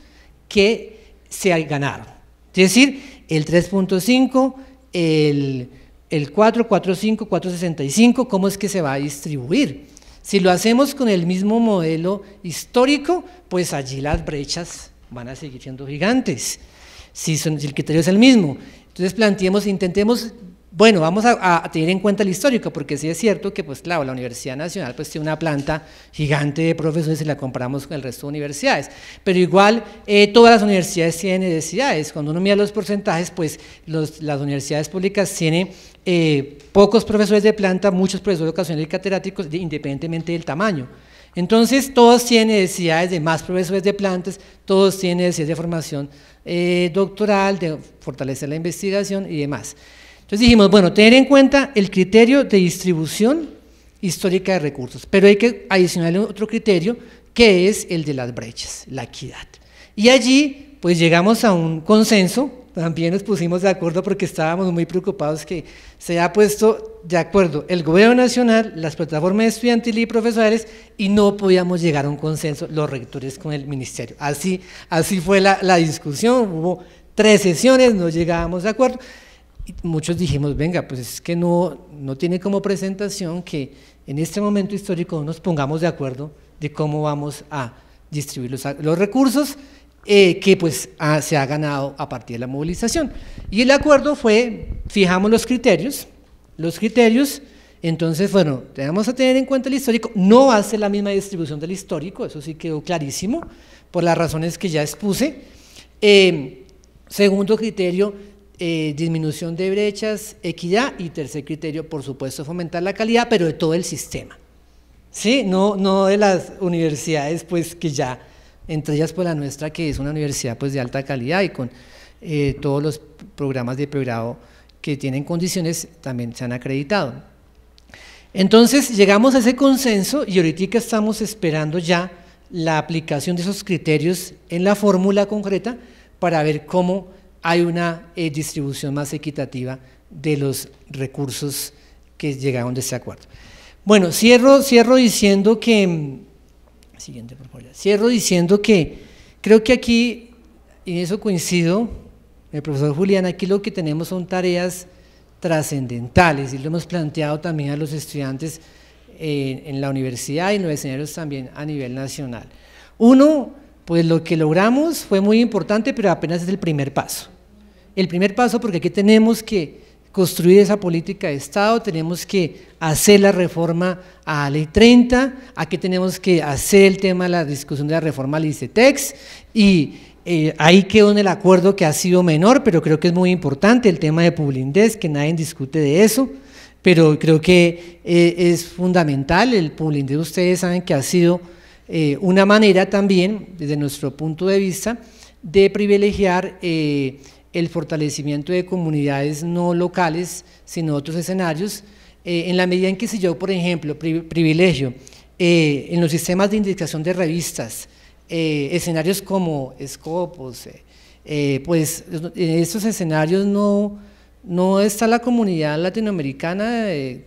que se ganaron? Es decir, el 3.5, el, el 4, 4.5, 4.65, ¿cómo es que se va a distribuir? Si lo hacemos con el mismo modelo histórico, pues allí las brechas van a seguir siendo gigantes si, el criterio es el mismo. Entonces planteemos, intentemos bueno, vamos a, tener en cuenta el histórico, porque sí es cierto que, pues claro, la Universidad Nacional pues tiene una planta gigante de profesores si la comparamos con el resto de universidades, pero igual eh, todas las universidades tienen necesidades, cuando uno mira los porcentajes, pues las universidades públicas tienen eh, pocos profesores de planta, muchos profesores ocasionales y catedráticos, independientemente del tamaño. Entonces, todos tienen necesidades de más profesores de plantas, todos tienen necesidades de formación eh, doctoral, de fortalecer la investigación y demás. Entonces dijimos, bueno, tener en cuenta el criterio de distribución histórica de recursos, pero hay que adicionarle otro criterio que es el de las brechas, la equidad. Y allí, pues llegamos a un consenso también nos pusimos de acuerdo porque estábamos muy preocupados que se haya puesto de acuerdo el gobierno nacional, las plataformas estudiantiles y profesores y no podíamos llegar a un consenso los rectores con el ministerio. Así, así fue la, discusión, hubo tres sesiones, no llegábamos de acuerdo. Y muchos dijimos, venga, pues es que no, no tiene como presentación que en este momento histórico nos pongamos de acuerdo de cómo vamos a distribuir los recursos. Eh, que pues se ha ganado a partir de la movilización. Y el acuerdo fue, fijamos los criterios, los criterios, entonces, bueno, tenemos a tener en cuenta el histórico, no hace la misma distribución del histórico, eso sí quedó clarísimo, por las razones que ya expuse. Em, segundo criterio, eh, disminución de brechas, equidad, y tercer criterio, por supuesto, fomentar la calidad, pero de todo el sistema, ¿sí? No, no de las universidades, pues, que ya entre ellas por pues, la nuestra que es una universidad pues de alta calidad y con eh, todos los programas de pregrado que tienen condiciones también se han acreditado. Entonces llegamos a ese consenso y ahorita estamos esperando ya la aplicación de esos criterios en la fórmula concreta para ver cómo hay una eh, distribución más equitativa de los recursos que llegaron de ese acuerdo. Bueno, cierro, cierro diciendo que mm, Siguiente, por favor. Cierro diciendo que creo que aquí, y en eso coincido, el profesor Julián, aquí lo que tenemos son tareas trascendentales y lo hemos planteado también a los estudiantes eh, en, la universidad y en los escenarios también a nivel nacional. Uno, pues lo que logramos fue muy importante, pero apenas es el primer paso. El primer paso porque aquí tenemos que construir esa política de Estado, tenemos que hacer la reforma a la ley 30, aquí tenemos que hacer el tema de la discusión de la reforma al ICETEX y eh, ahí quedó en el acuerdo que ha sido menor, pero creo que es muy importante el tema de Publindés, que nadie discute de eso, pero creo que eh, es fundamental, el Publindés ustedes saben que ha sido eh, una manera también, desde nuestro punto de vista, de privilegiar el fortalecimiento de comunidades no locales, sino otros escenarios, eh, en la medida en que si yo, por ejemplo, privilegio, eh, en los sistemas de indicación de revistas, eh, escenarios como Scopus, pues en estos escenarios no, no está la comunidad latinoamericana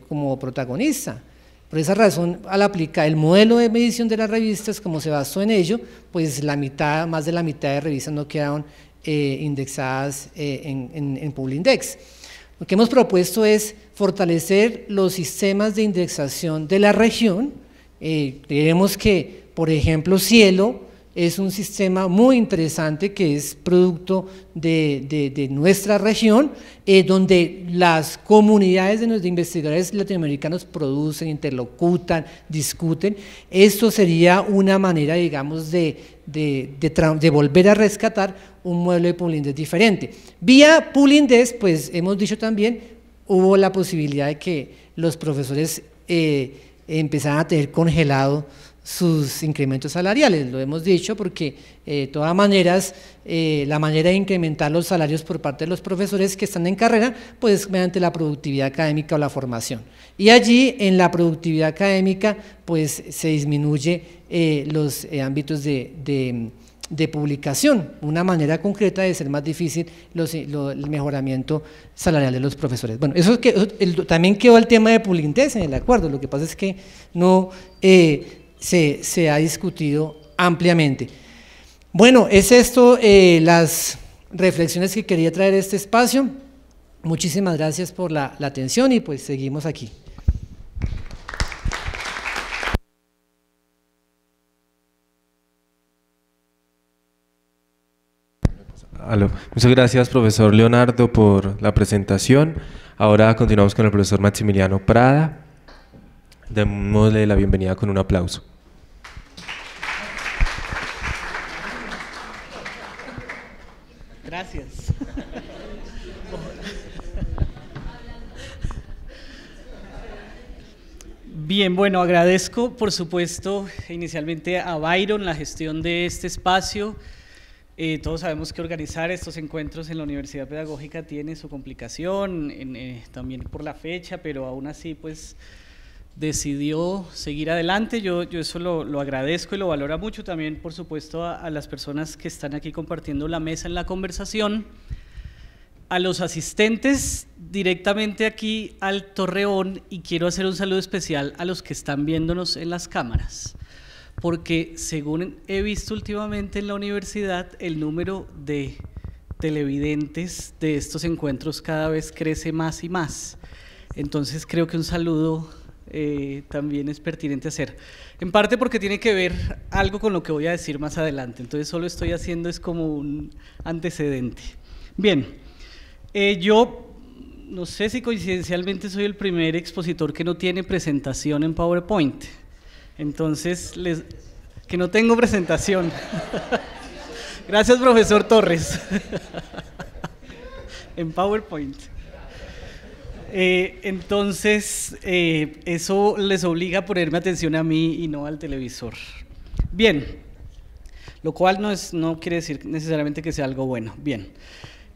como protagonista. Por esa razón, al aplicar el modelo de medición de las revistas, como se basó en ello, pues la mitad, más de la mitad de revistas no quedaron eh, indexadas eh, en, en, en Publindex. Lo que hemos propuesto es fortalecer los sistemas de indexación de la región. Eh, creemos que, por ejemplo, Cielo, es un sistema muy interesante que es producto de, nuestra región, eh, donde las comunidades de nuestros investigadores latinoamericanos producen, interlocutan, discuten. Esto sería una manera, digamos, de, volver a rescatar un mueble de Pulindes diferente. Vía Pulindes, pues hemos dicho también, hubo la posibilidad de que los profesores eh, empezaran a tener congelado sus incrementos salariales, lo hemos dicho, porque eh, de todas maneras eh, la manera de incrementar los salarios por parte de los profesores que están en carrera, pues es mediante la productividad académica o la formación. Y allí en la productividad académica, pues se disminuye eh, los ámbitos de, publicación, una manera concreta de ser más difícil el mejoramiento salarial de los profesores. Bueno, eso, es que, también quedó el tema de Pulintes en el acuerdo, lo que pasa es que no se, ha discutido ampliamente. Bueno, es esto eh, las reflexiones que quería traer este espacio. Muchísimas gracias por la, atención y pues seguimos aquí. Muchas gracias, profesor Leonardo, por la presentación. Ahora continuamos con el profesor Maximiliano Prada. Démosle la bienvenida con un aplauso. Gracias. Bien, bueno, agradezco por supuesto inicialmente a Byron la gestión de este espacio. Eh, todos sabemos que organizar estos encuentros en la Universidad Pedagógica tiene su complicación, eh, también por la fecha, pero aún así pues decidió seguir adelante. Yo, yo eso lo, lo, agradezco y lo valoro mucho también, por supuesto, a, a, las personas que están aquí compartiendo la mesa en la conversación, a los asistentes directamente aquí al Torreón y quiero hacer un saludo especial a los que están viéndonos en las cámaras, porque según he visto últimamente en la universidad, el número de televidentes de estos encuentros cada vez crece más y más. Entonces creo que un saludo eh, también es pertinente hacer. En parte porque tiene que ver algo con lo que voy a decir más adelante, entonces solo estoy haciendo es como un antecedente. Bien, eh, yo no sé si coincidencialmente soy el primer expositor que no tiene presentación en PowerPoint, entonces les, que no tengo presentación. Gracias, profesor Torres. en PowerPoint. Eh, entonces, eh, eso les obliga a ponerme atención a mí y no al televisor. Bien, lo cual no, es, quiere decir necesariamente que sea algo bueno. Bien,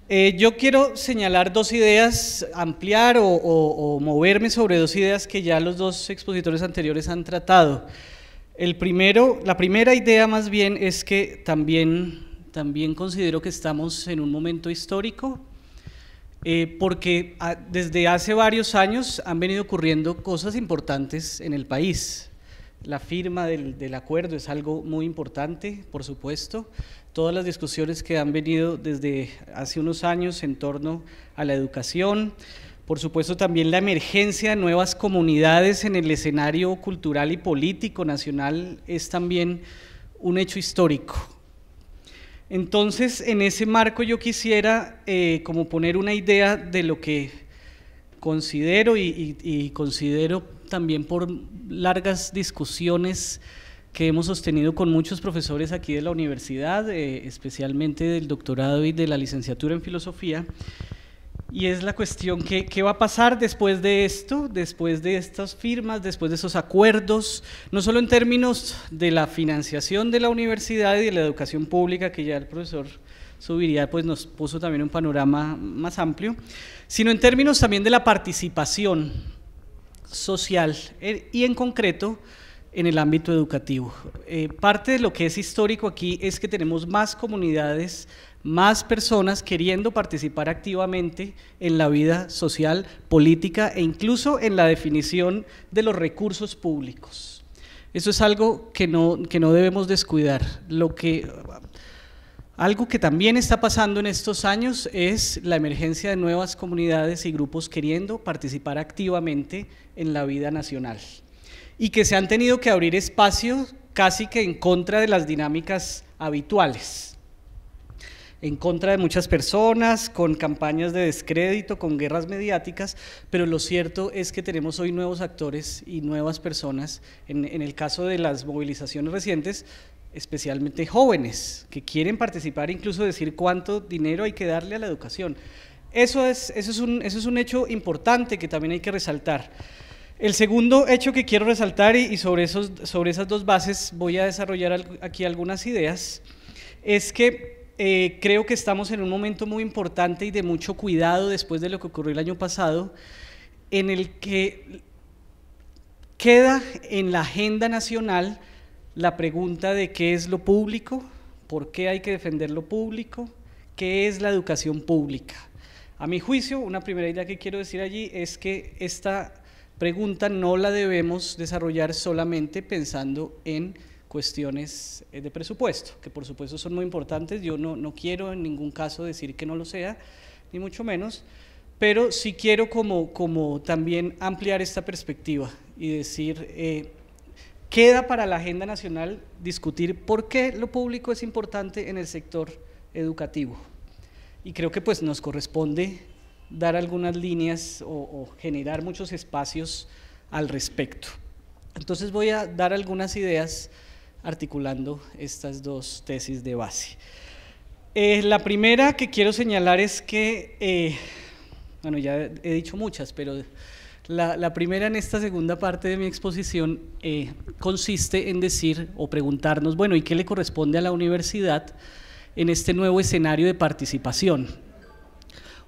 eh, yo quiero señalar dos ideas, ampliar o, moverme sobre dos ideas que ya los dos expositores anteriores han tratado. El primero, la primera idea más bien es que también, también considero que estamos en un momento histórico eh, porque ah, desde hace varios años han venido ocurriendo cosas importantes en el país. La firma del, acuerdo es algo muy importante, por supuesto. Todas las discusiones que han venido desde hace unos años en torno a la educación. Por supuesto también la emergencia de nuevas comunidades en el escenario cultural y político nacional es también un hecho histórico. Entonces, en ese marco yo quisiera eh, como poner una idea de lo que considero y, considero también por largas discusiones que hemos sostenido con muchos profesores aquí de la universidad, eh, especialmente del doctorado y de la licenciatura en filosofía, y es la cuestión que, qué va a pasar después de esto, después de estas firmas, después de esos acuerdos, no solo en términos de la financiación de la universidad y de la educación pública, que ya el profesor Subiría pues nos puso también un panorama más amplio, sino en términos también de la participación social eh, y en concreto en el ámbito educativo. Eh, parte de lo que es histórico aquí es que tenemos más comunidades más personas queriendo participar activamente en la vida social, política e incluso en la definición de los recursos públicos. Eso es algo que no, debemos descuidar. que, algo que también está pasando en estos años es la emergencia de nuevas comunidades y grupos queriendo participar activamente en la vida nacional y que se han tenido que abrir espacio casi que en contra de las dinámicas habituales en contra de muchas personas, con campañas de descrédito, con guerras mediáticas, pero lo cierto es que tenemos hoy nuevos actores y nuevas personas. En, el caso de las movilizaciones recientes, especialmente jóvenes, que quieren participar, incluso decir cuánto dinero hay que darle a la educación. Eso es, eso es, un, eso es un hecho importante que también hay que resaltar. El segundo hecho que quiero resaltar, y, sobre, esos, sobre esas dos bases voy a desarrollar aquí algunas ideas, es que eh, creo que estamos en un momento muy importante y de mucho cuidado después de lo que ocurrió el año pasado, en el que queda en la agenda nacional la pregunta de qué es lo público, por qué hay que defender lo público, qué es la educación pública. A mi juicio, una primera idea que quiero decir allí es que esta pregunta no la debemos desarrollar solamente pensando en cuestiones eh, de presupuesto, que por supuesto son muy importantes. Yo no, no quiero en ningún caso decir que no lo sea, ni mucho menos, pero sí quiero como, como también ampliar esta perspectiva y decir, eh, queda para la agenda nacional discutir por qué lo público es importante en el sector educativo. Y creo que pues nos corresponde dar algunas líneas o, o generar muchos espacios al respecto. Entonces voy a dar algunas ideas articulando estas dos tesis de base. Eh, la primera que quiero señalar es que, eh, bueno, ya he dicho muchas, pero la, primera en esta segunda parte de mi exposición eh, consiste en decir o preguntarnos, bueno, ¿y qué le corresponde a la universidad en este nuevo escenario de participación?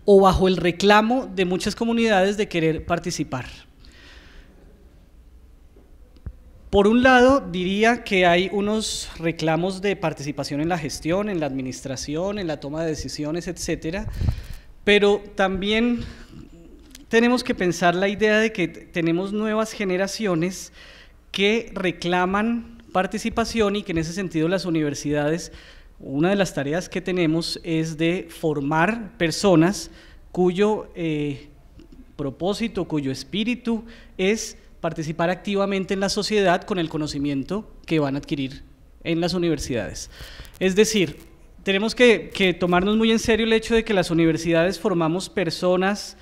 O bajo el reclamo de muchas comunidades de querer participar. Por un lado, diría que hay unos reclamos de participación en la gestión, en la administración, en la toma de decisiones, etcétera, pero también tenemos que pensar la idea de que tenemos nuevas generaciones que reclaman participación y que en ese sentido las universidades, una de las tareas que tenemos es de formar personas cuyo eh, propósito, cuyo espíritu es participar activamente en la sociedad con el conocimiento que van a adquirir en las universidades. Es decir, tenemos que, tomarnos muy en serio el hecho de que las universidades formamos personas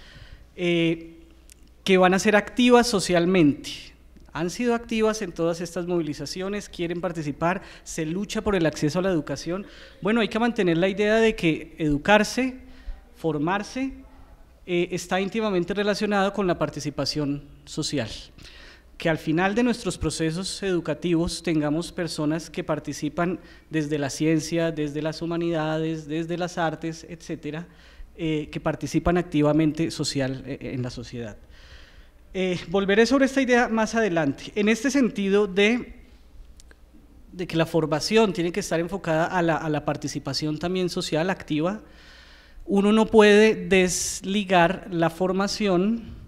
eh, que van a ser activas socialmente. Han sido activas en todas estas movilizaciones, quieren participar, se lucha por el acceso a la educación. Bueno, hay que mantener la idea de que educarse, formarse, eh, está íntimamente relacionado con la participación social que al final de nuestros procesos educativos tengamos personas que participan desde la ciencia, desde las humanidades, desde las artes, etcétera, eh, que participan activamente social eh, eh, en la sociedad. volveré sobre esta idea más adelante. En este sentido de, que la formación tiene que estar enfocada a la, a la participación también social activa, uno no puede desligar la formación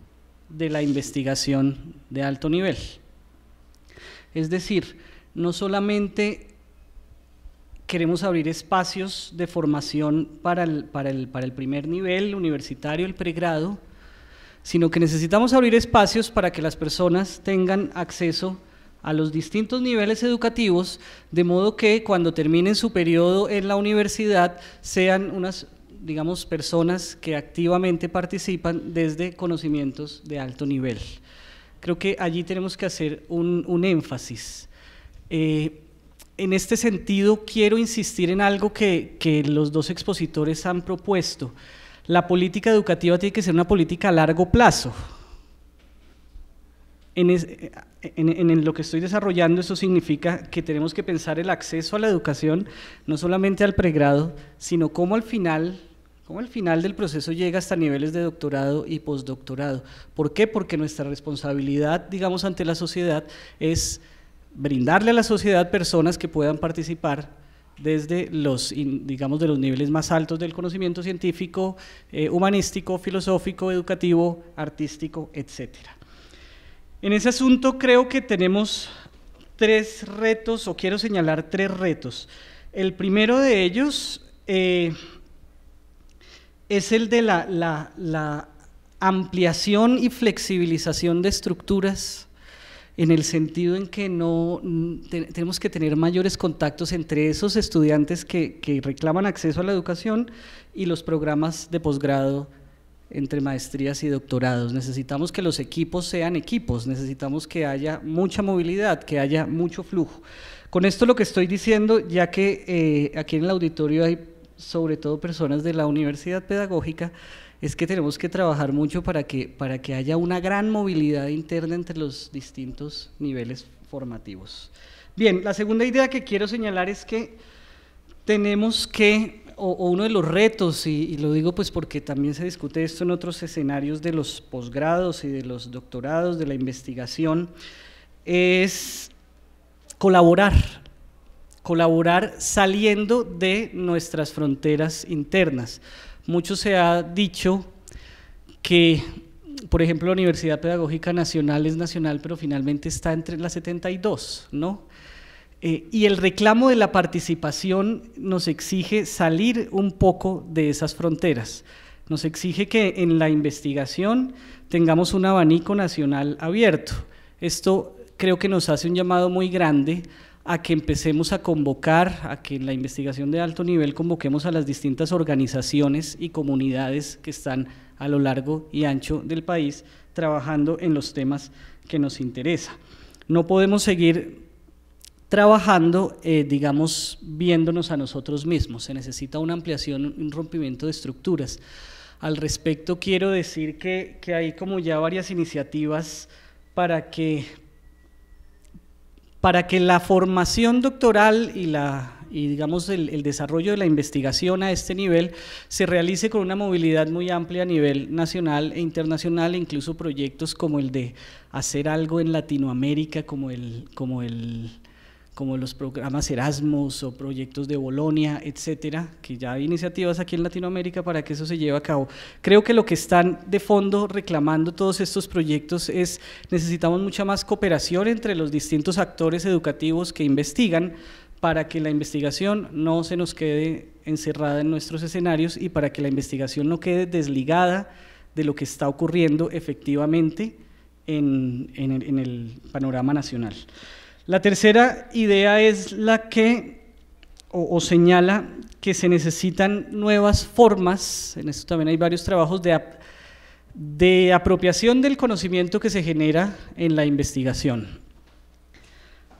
de la investigación de alto nivel. Es decir, no solamente queremos abrir espacios de formación para el, para el primer nivel universitario, el pregrado, sino que necesitamos abrir espacios para que las personas tengan acceso a los distintos niveles educativos, de modo que cuando terminen su periodo en la universidad sean unas digamos, personas que activamente participan desde conocimientos de alto nivel. Creo que allí tenemos que hacer un, un énfasis. Eh, en este sentido, quiero insistir en algo que, que los dos expositores han propuesto. La política educativa tiene que ser una política a largo plazo, en, en, en, lo que estoy desarrollando, eso significa que tenemos que pensar el acceso a la educación, no solamente al pregrado, sino cómo al final cómo al final del proceso llega hasta niveles de doctorado y postdoctorado. ¿Por qué? Porque nuestra responsabilidad, digamos, ante la sociedad es brindarle a la sociedad personas que puedan participar desde los, digamos, de los niveles más altos del conocimiento científico, eh, humanístico, filosófico, educativo, artístico, etc. En ese asunto creo que tenemos tres retos, o quiero señalar tres retos. El primero de ellos, eh, es el de la, ampliación y flexibilización de estructuras en el sentido en que no mm, tenemos que tener mayores contactos entre esos estudiantes que, reclaman acceso a la educación y los programas de posgrado entre maestrías y doctorados. Necesitamos que los equipos sean equipos, necesitamos que haya mucha movilidad, que haya mucho flujo. Con esto lo que estoy diciendo, ya que eh, aquí en el auditorio hay sobre todo personas de la universidad pedagógica, es que tenemos que trabajar mucho para que, para que haya una gran movilidad interna entre los distintos niveles formativos. Bien, la segunda idea que quiero señalar es que tenemos que, o, uno de los retos, y, y, lo digo pues porque también se discute esto en otros escenarios de los posgrados y de los doctorados, de la investigación, es colaborar colaborar saliendo de nuestras fronteras internas. Mucho se ha dicho que, por ejemplo, la Universidad Pedagógica Nacional es nacional, pero finalmente está entre las 72, ¿no? Eh, y el reclamo de la participación nos exige salir un poco de esas fronteras. Nos exige que en la investigación tengamos un abanico nacional abierto. Esto creo que nos hace un llamado muy grande a que empecemos a convocar, a que en la investigación de alto nivel convoquemos a las distintas organizaciones y comunidades que están a lo largo y ancho del país trabajando en los temas que nos interesa. No podemos seguir trabajando, eh, digamos, viéndonos a nosotros mismos. Se necesita una ampliación, un rompimiento de estructuras. Al respecto, quiero decir que, que hay como ya varias iniciativas para que para que la formación doctoral y la y digamos el, el, desarrollo de la investigación a este nivel se realice con una movilidad muy amplia a nivel nacional e internacional, incluso proyectos como el de hacer algo en Latinoamérica, como el, como el como los programas Erasmus o proyectos de Bolonia, etcétera, que ya hay iniciativas aquí en Latinoamérica para que eso se lleve a cabo. Creo que lo que están de fondo reclamando todos estos proyectos es necesitamos mucha más cooperación entre los distintos actores educativos que investigan para que la investigación no se nos quede encerrada en nuestros escenarios y para que la investigación no quede desligada de lo que está ocurriendo efectivamente en, el, en el panorama nacional. La tercera idea es la que, o, señala que se necesitan nuevas formas, en esto también hay varios trabajos de, apropiación del conocimiento que se genera en la investigación.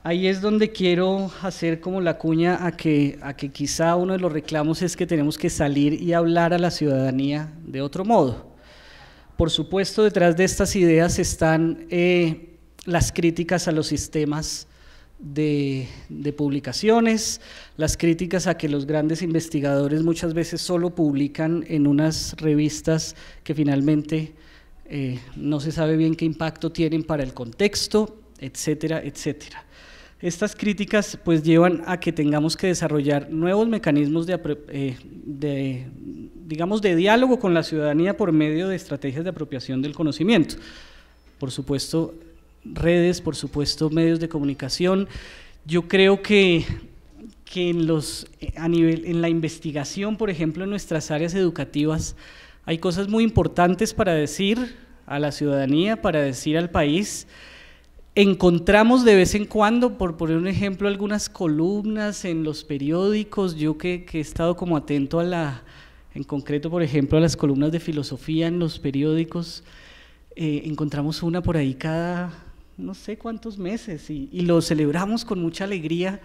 Ahí es donde quiero hacer como la cuña a que, quizá uno de los reclamos es que tenemos que salir y hablar a la ciudadanía de otro modo. Por supuesto, detrás de estas ideas están eh, las críticas a los sistemas de, publicaciones, las críticas a que los grandes investigadores muchas veces solo publican en unas revistas que finalmente eh, no se sabe bien qué impacto tienen para el contexto, etcétera, etcétera. Estas críticas pues llevan a que tengamos que desarrollar nuevos mecanismos de eh, digamos, de diálogo con la ciudadanía por medio de estrategias de apropiación del conocimiento. Por supuesto, redes, por supuesto, medios de comunicación. Yo creo que, en, los, eh, a nivel, en la investigación, por ejemplo, en nuestras áreas educativas, hay cosas muy importantes para decir a la ciudadanía, para decir al país. Encontramos de vez en cuando, por poner un ejemplo, algunas columnas en los periódicos, yo que, he estado como atento a la, en concreto, por ejemplo, a las columnas de filosofía en los periódicos, eh, encontramos una por ahí cada no sé cuántos meses y, lo celebramos con mucha alegría,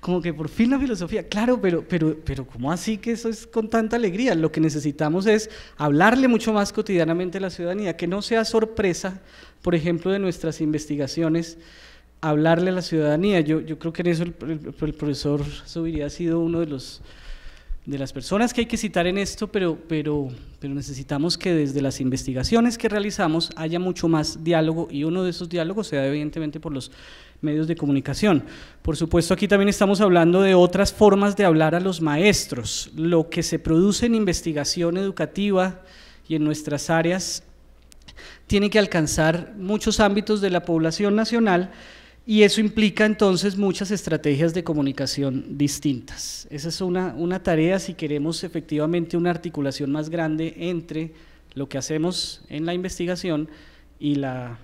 como que por fin la filosofía, claro, pero, pero, pero ¿cómo así que eso es con tanta alegría? Lo que necesitamos es hablarle mucho más cotidianamente a la ciudadanía, que no sea sorpresa, por ejemplo, de nuestras investigaciones, hablarle a la ciudadanía. Yo, yo creo que en eso el, el profesor Subiría ha sido uno de los de las personas que hay que citar en esto, pero, pero, pero necesitamos que desde las investigaciones que realizamos haya mucho más diálogo y uno de esos diálogos se da evidentemente por los medios de comunicación. Por supuesto, aquí también estamos hablando de otras formas de hablar a los maestros. Lo que se produce en investigación educativa y en nuestras áreas tiene que alcanzar muchos ámbitos de la población nacional y eso implica entonces muchas estrategias de comunicación distintas. Esa es una, tarea si queremos efectivamente una articulación más grande entre lo que hacemos en la investigación y la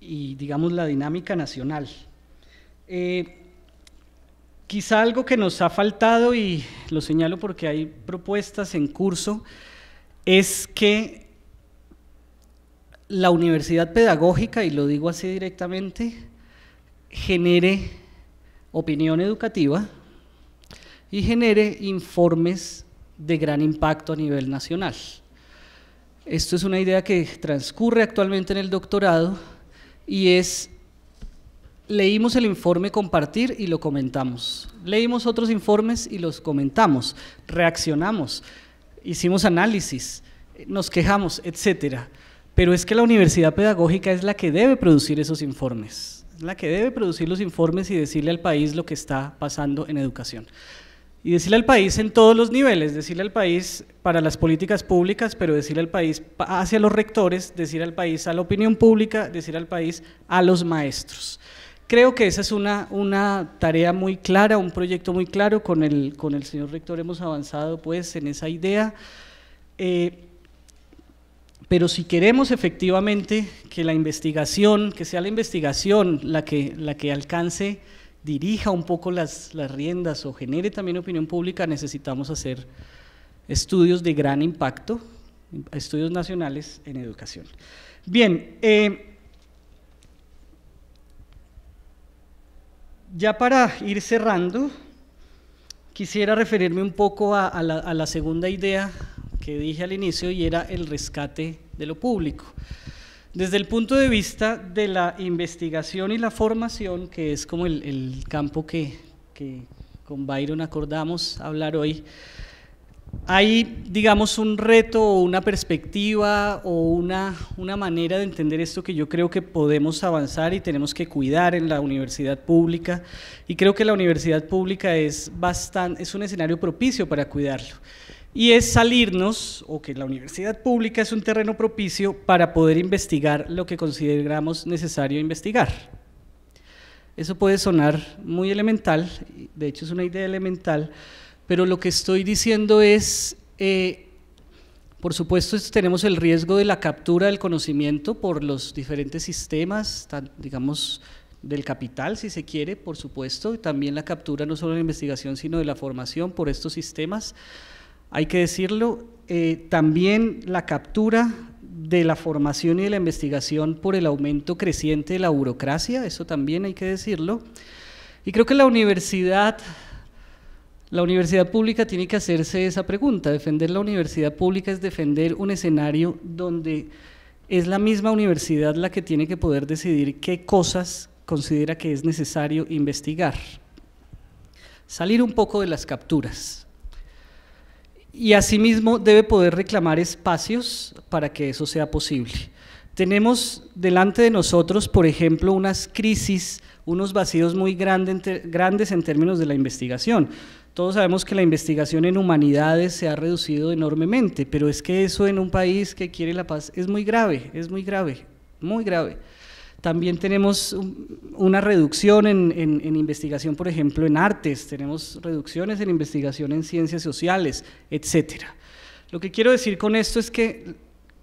y digamos la dinámica nacional. Eh, quizá algo que nos ha faltado, y lo señalo porque hay propuestas en curso, es que la universidad pedagógica, y lo digo así directamente, genere opinión educativa y genere informes de gran impacto a nivel nacional. Esto es una idea que transcurre actualmente en el doctorado y es, leímos el informe compartir y lo comentamos, leímos otros informes y los comentamos, reaccionamos, hicimos análisis, nos quejamos, etcétera. Pero es que la universidad pedagógica es la que debe producir esos informes, es la que debe producir los informes y decirle al país lo que está pasando en educación. Y decirle al país en todos los niveles, decirle al país para las políticas públicas, pero decirle al país hacia los rectores, decirle al país a la opinión pública, decirle al país a los maestros. Creo que esa es una, una tarea muy clara, un proyecto muy claro, con el, con el señor rector hemos avanzado pues en esa idea. Eh, pero si queremos efectivamente que la investigación, que sea la investigación la que, la que alcance, dirija un poco las, riendas o genere también opinión pública, necesitamos hacer estudios de gran impacto, estudios nacionales en educación. Bien, eh, ya para ir cerrando, quisiera referirme un poco a, la, a la segunda idea que dije al inicio y era el rescate de lo público. Desde el punto de vista de la investigación y la formación, que es como el, campo que, con Byron acordamos hablar hoy, hay, digamos, un reto o una perspectiva o una, manera de entender esto que yo creo que podemos avanzar y tenemos que cuidar en la universidad pública. Y creo que la universidad pública es, bastante, es un escenario propicio para cuidarlo y es salirnos, o que la universidad pública es un terreno propicio para poder investigar lo que consideramos necesario investigar. Eso puede sonar muy elemental, de hecho es una idea elemental, pero lo que estoy diciendo es, eh, por supuesto tenemos el riesgo de la captura del conocimiento por los diferentes sistemas, digamos, del capital, si se quiere, por supuesto, y también la captura no solo de la investigación, sino de la formación por estos sistemas, hay que decirlo, eh, también la captura de la formación y de la investigación por el aumento creciente de la burocracia, eso también hay que decirlo. Y creo que la universidad, la universidad pública tiene que hacerse esa pregunta. Defender la universidad pública es defender un escenario donde es la misma universidad la que tiene que poder decidir qué cosas considera que es necesario investigar. Salir un poco de las capturas y asimismo debe poder reclamar espacios para que eso sea posible. Tenemos delante de nosotros, por ejemplo, unas crisis, unos vacíos muy grandes en términos de la investigación. Todos sabemos que la investigación en humanidades se ha reducido enormemente, pero es que eso en un país que quiere la paz es muy grave, es muy grave, muy grave. También tenemos una reducción en, investigación, por ejemplo, en artes, tenemos reducciones en investigación en ciencias sociales, etc. Lo que quiero decir con esto es que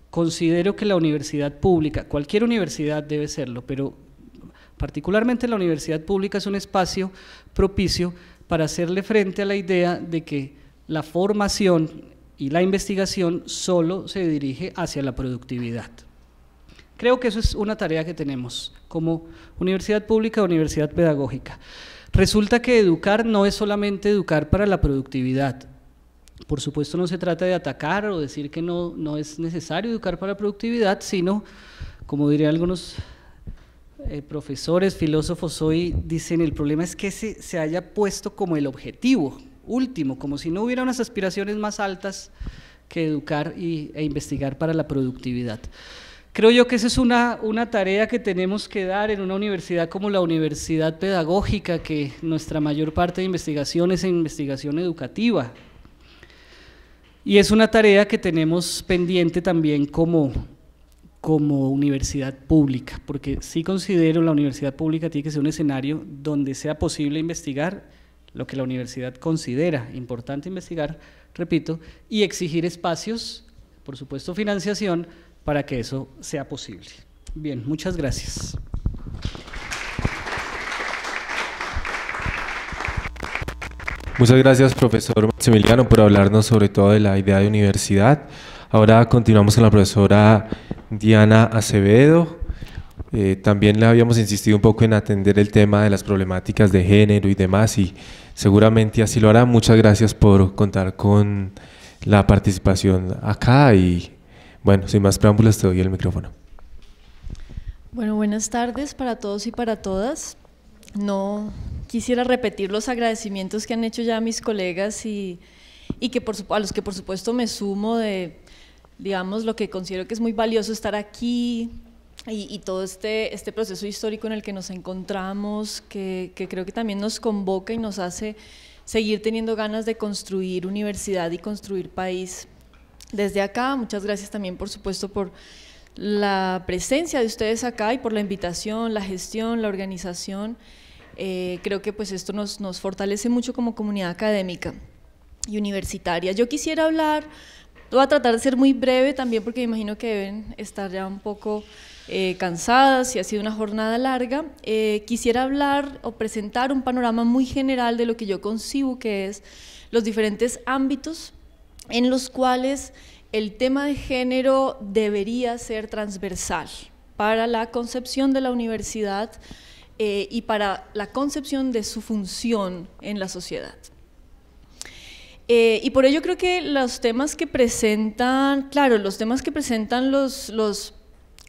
considero que la universidad pública, cualquier universidad debe serlo, pero particularmente la universidad pública es un espacio propicio para hacerle frente a la idea de que la formación y la investigación solo se dirige hacia la productividad. Creo que eso es una tarea que tenemos como universidad pública, o universidad pedagógica. Resulta que educar no es solamente educar para la productividad. Por supuesto no se trata de atacar o decir que no, no es necesario educar para la productividad, sino, como dirían algunos eh, profesores, filósofos hoy, dicen el problema es que se, se haya puesto como el objetivo último, como si no hubiera unas aspiraciones más altas que educar e investigar para la productividad. Creo yo que esa es una, una tarea que tenemos que dar en una universidad como la Universidad Pedagógica, que nuestra mayor parte de investigación es en investigación educativa. Y es una tarea que tenemos pendiente también como, como universidad pública, porque sí considero la universidad pública tiene que ser un escenario donde sea posible investigar lo que la universidad considera importante investigar, repito, y exigir espacios, por supuesto financiación, para que eso sea posible. Bien, muchas gracias. Muchas gracias, profesor Maximiliano, por hablarnos sobre todo de la idea de universidad. Ahora continuamos con la profesora Diana Acevedo. Eh, también le habíamos insistido un poco en atender el tema de las problemáticas de género y demás, y seguramente así lo hará. Muchas gracias por contar con la participación acá y bueno, sin más preámbulos, te doy el micrófono. Bueno, buenas tardes para todos y para todas. No quisiera repetir los agradecimientos que han hecho ya mis colegas y, que por, a los que por supuesto me sumo de, digamos, lo que considero que es muy valioso estar aquí y, todo este, este proceso histórico en el que nos encontramos, que, que creo que también nos convoca y nos hace seguir teniendo ganas de construir universidad y construir país desde acá. Muchas gracias también, por supuesto, por la presencia de ustedes acá y por la invitación, la gestión, la organización. Eh, creo que pues esto nos, fortalece mucho como comunidad académica y universitaria. Yo quisiera hablar, voy a tratar de ser muy breve también porque me imagino que deben estar ya un poco eh, cansadas y ha sido una jornada larga. Eh, quisiera hablar o presentar un panorama muy general de lo que yo concibo que es los diferentes ámbitos en los cuales el tema de género debería ser transversal para la concepción de la universidad eh, y para la concepción de su función en la sociedad. Eh, y por ello creo que los temas que presentan, claro, los temas que presentan los, los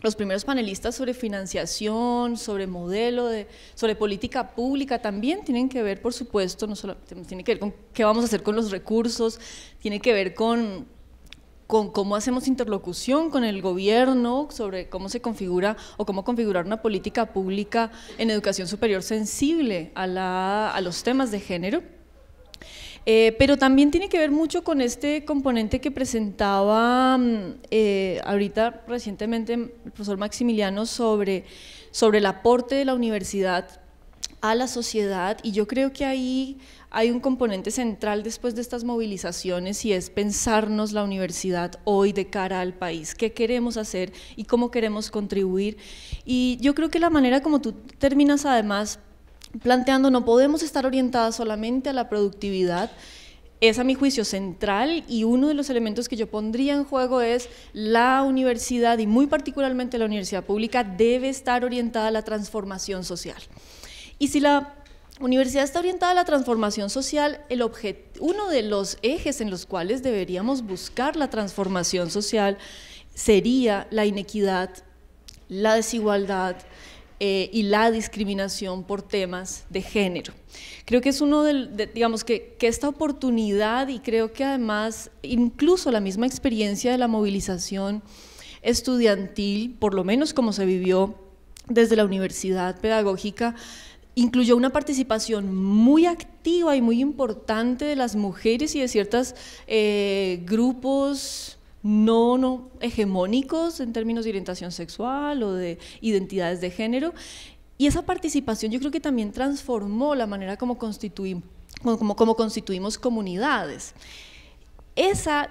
los primeros panelistas sobre financiación, sobre modelo, de, sobre política pública, también tienen que ver, por supuesto, no solo, tiene que ver con qué vamos a hacer con los recursos, tiene que ver con, con cómo hacemos interlocución con el gobierno, sobre cómo se configura o cómo configurar una política pública en educación superior sensible a, a los temas de género. Eh, pero también tiene que ver mucho con este componente que presentaba mm, eh, ahorita recientemente el profesor Maximiliano sobre, sobre el aporte de la universidad a la sociedad y yo creo que ahí hay un componente central después de estas movilizaciones y es pensarnos la universidad hoy de cara al país, qué queremos hacer y cómo queremos contribuir. Y yo creo que la manera como tú terminas además planteando no podemos estar orientadas solamente a la productividad. Es a mi juicio central y uno de los elementos que yo pondría en juego es la universidad y muy particularmente la universidad pública debe estar orientada a la transformación social. Y si la universidad está orientada a la transformación social, uno de los ejes en los cuales deberíamos buscar la transformación social sería la inequidad, la desigualdad, eh, y la discriminación por temas de género. Creo que es uno de, digamos que, esta oportunidad y creo que además incluso la misma experiencia de la movilización estudiantil, por lo menos como se vivió desde la universidad pedagógica, incluyó una participación muy activa y muy importante de las mujeres y de ciertos eh, grupos no, no hegemónicos en términos de orientación sexual o de identidades de género. Y esa participación yo creo que también transformó la manera como, constituimos, como, constituimos comunidades. Esa,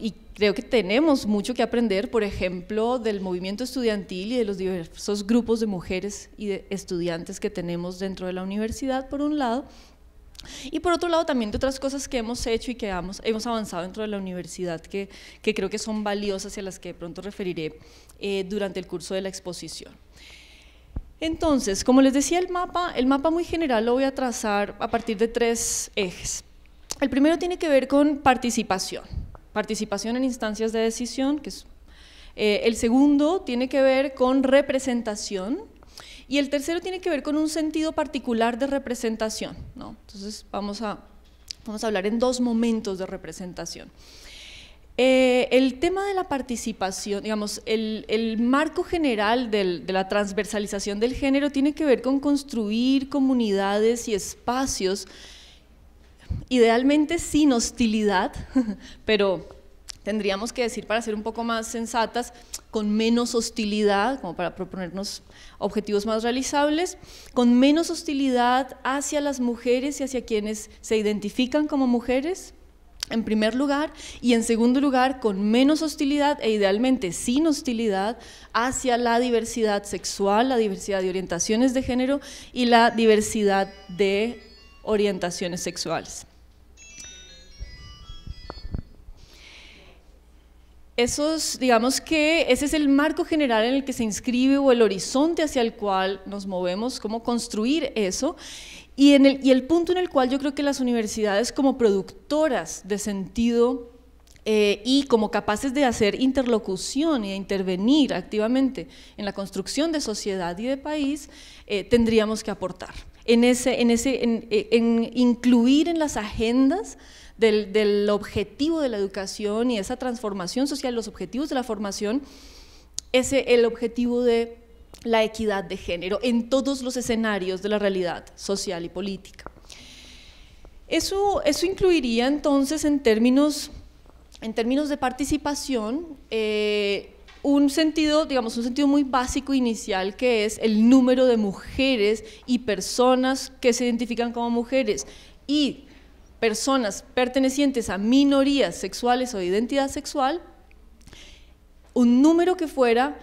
y creo que tenemos mucho que aprender, por ejemplo, del movimiento estudiantil y de los diversos grupos de mujeres y de estudiantes que tenemos dentro de la universidad, por un lado, y por otro lado, también de otras cosas que hemos hecho y que hemos, avanzado dentro de la universidad que, creo que son valiosas y a las que pronto referiré eh, durante el curso de la exposición. Entonces, como les decía, el mapa, el mapa muy general lo voy a trazar a partir de tres ejes. El primero tiene que ver con participación, participación en instancias de decisión, eh, el segundo tiene que ver con representación, y el tercero tiene que ver con un sentido particular de representación. ¿no? Entonces vamos a, vamos a hablar en dos momentos de representación. Eh, el tema de la participación, digamos, el, marco general de la transversalización del género tiene que ver con construir comunidades y espacios, idealmente sin hostilidad, pero tendríamos que decir, para ser un poco más sensatas, con menos hostilidad, como para proponernos objetivos más realizables, con menos hostilidad hacia las mujeres y hacia quienes se identifican como mujeres, en primer lugar, y en segundo lugar, con menos hostilidad e idealmente sin hostilidad hacia la diversidad sexual, la diversidad de orientaciones de género y la diversidad de orientaciones sexuales. esos, digamos que ese es el marco general en el que se inscribe o el horizonte hacia el cual nos movemos, cómo construir eso. Y, el, punto en el cual yo creo que las universidades como productoras de sentido eh, y como capaces de hacer interlocución y de intervenir activamente en la construcción de sociedad y de país, eh, tendríamos que aportar en, ese, en, ese, en incluir en las agendas del, objetivo de la educación y esa transformación social, los objetivos de la formación, es el objetivo de la equidad de género en todos los escenarios de la realidad social y política. Eso, eso incluiría entonces en términos, en términos de participación eh, un sentido, digamos, un sentido muy básico inicial que es el número de mujeres y personas que se identifican como mujeres y personas pertenecientes a minorías sexuales o de identidad sexual, un número que fuera,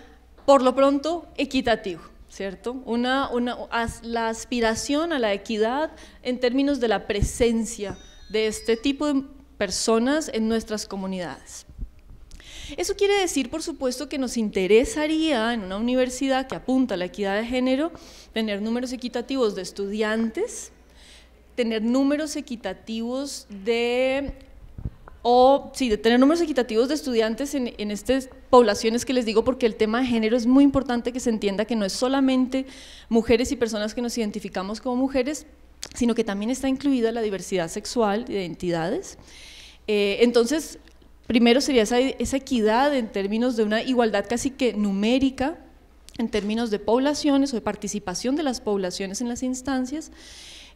por lo pronto, equitativo, ¿cierto? la aspiración a la equidad en términos de la presencia de este tipo de personas en nuestras comunidades. Eso quiere decir, por supuesto, que nos interesaría en una universidad que apunta a la equidad de género tener números equitativos de estudiantes tener números equitativos de o sí, de tener números equitativos de estudiantes en, en, estas poblaciones que les digo, porque el tema de género es muy importante que se entienda que no es solamente mujeres y personas que nos identificamos como mujeres, sino que también está incluida la diversidad sexual, de identidades. Eh, entonces, primero sería esa equidad en términos de una igualdad casi que numérica, en términos de poblaciones o de participación de las poblaciones en las instancias.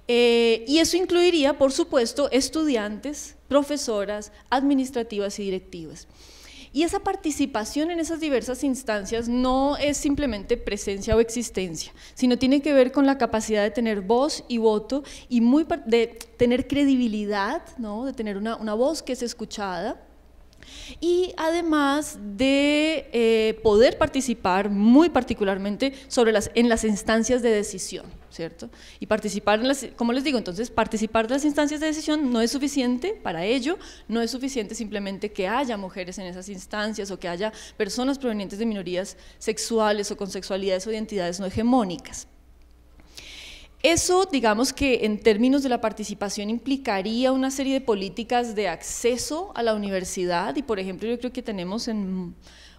Eh, y eso incluiría, por supuesto, estudiantes, profesoras, administrativas y directivas. Y esa participación en esas diversas instancias no es simplemente presencia o existencia, sino tiene que ver con la capacidad de tener voz y voto y muy de tener credibilidad, ¿no? de tener una, voz que es escuchada y además de eh, poder participar muy particularmente sobre las, en las instancias de decisión. ¿cierto? Y participar, en las, como les digo, entonces participar de las instancias de decisión no es suficiente para ello, no es suficiente simplemente que haya mujeres en esas instancias o que haya personas provenientes de minorías sexuales o con sexualidades o identidades no hegemónicas. Eso, digamos que en términos de la participación implicaría una serie de políticas de acceso a la universidad y, por ejemplo, yo creo que tenemos en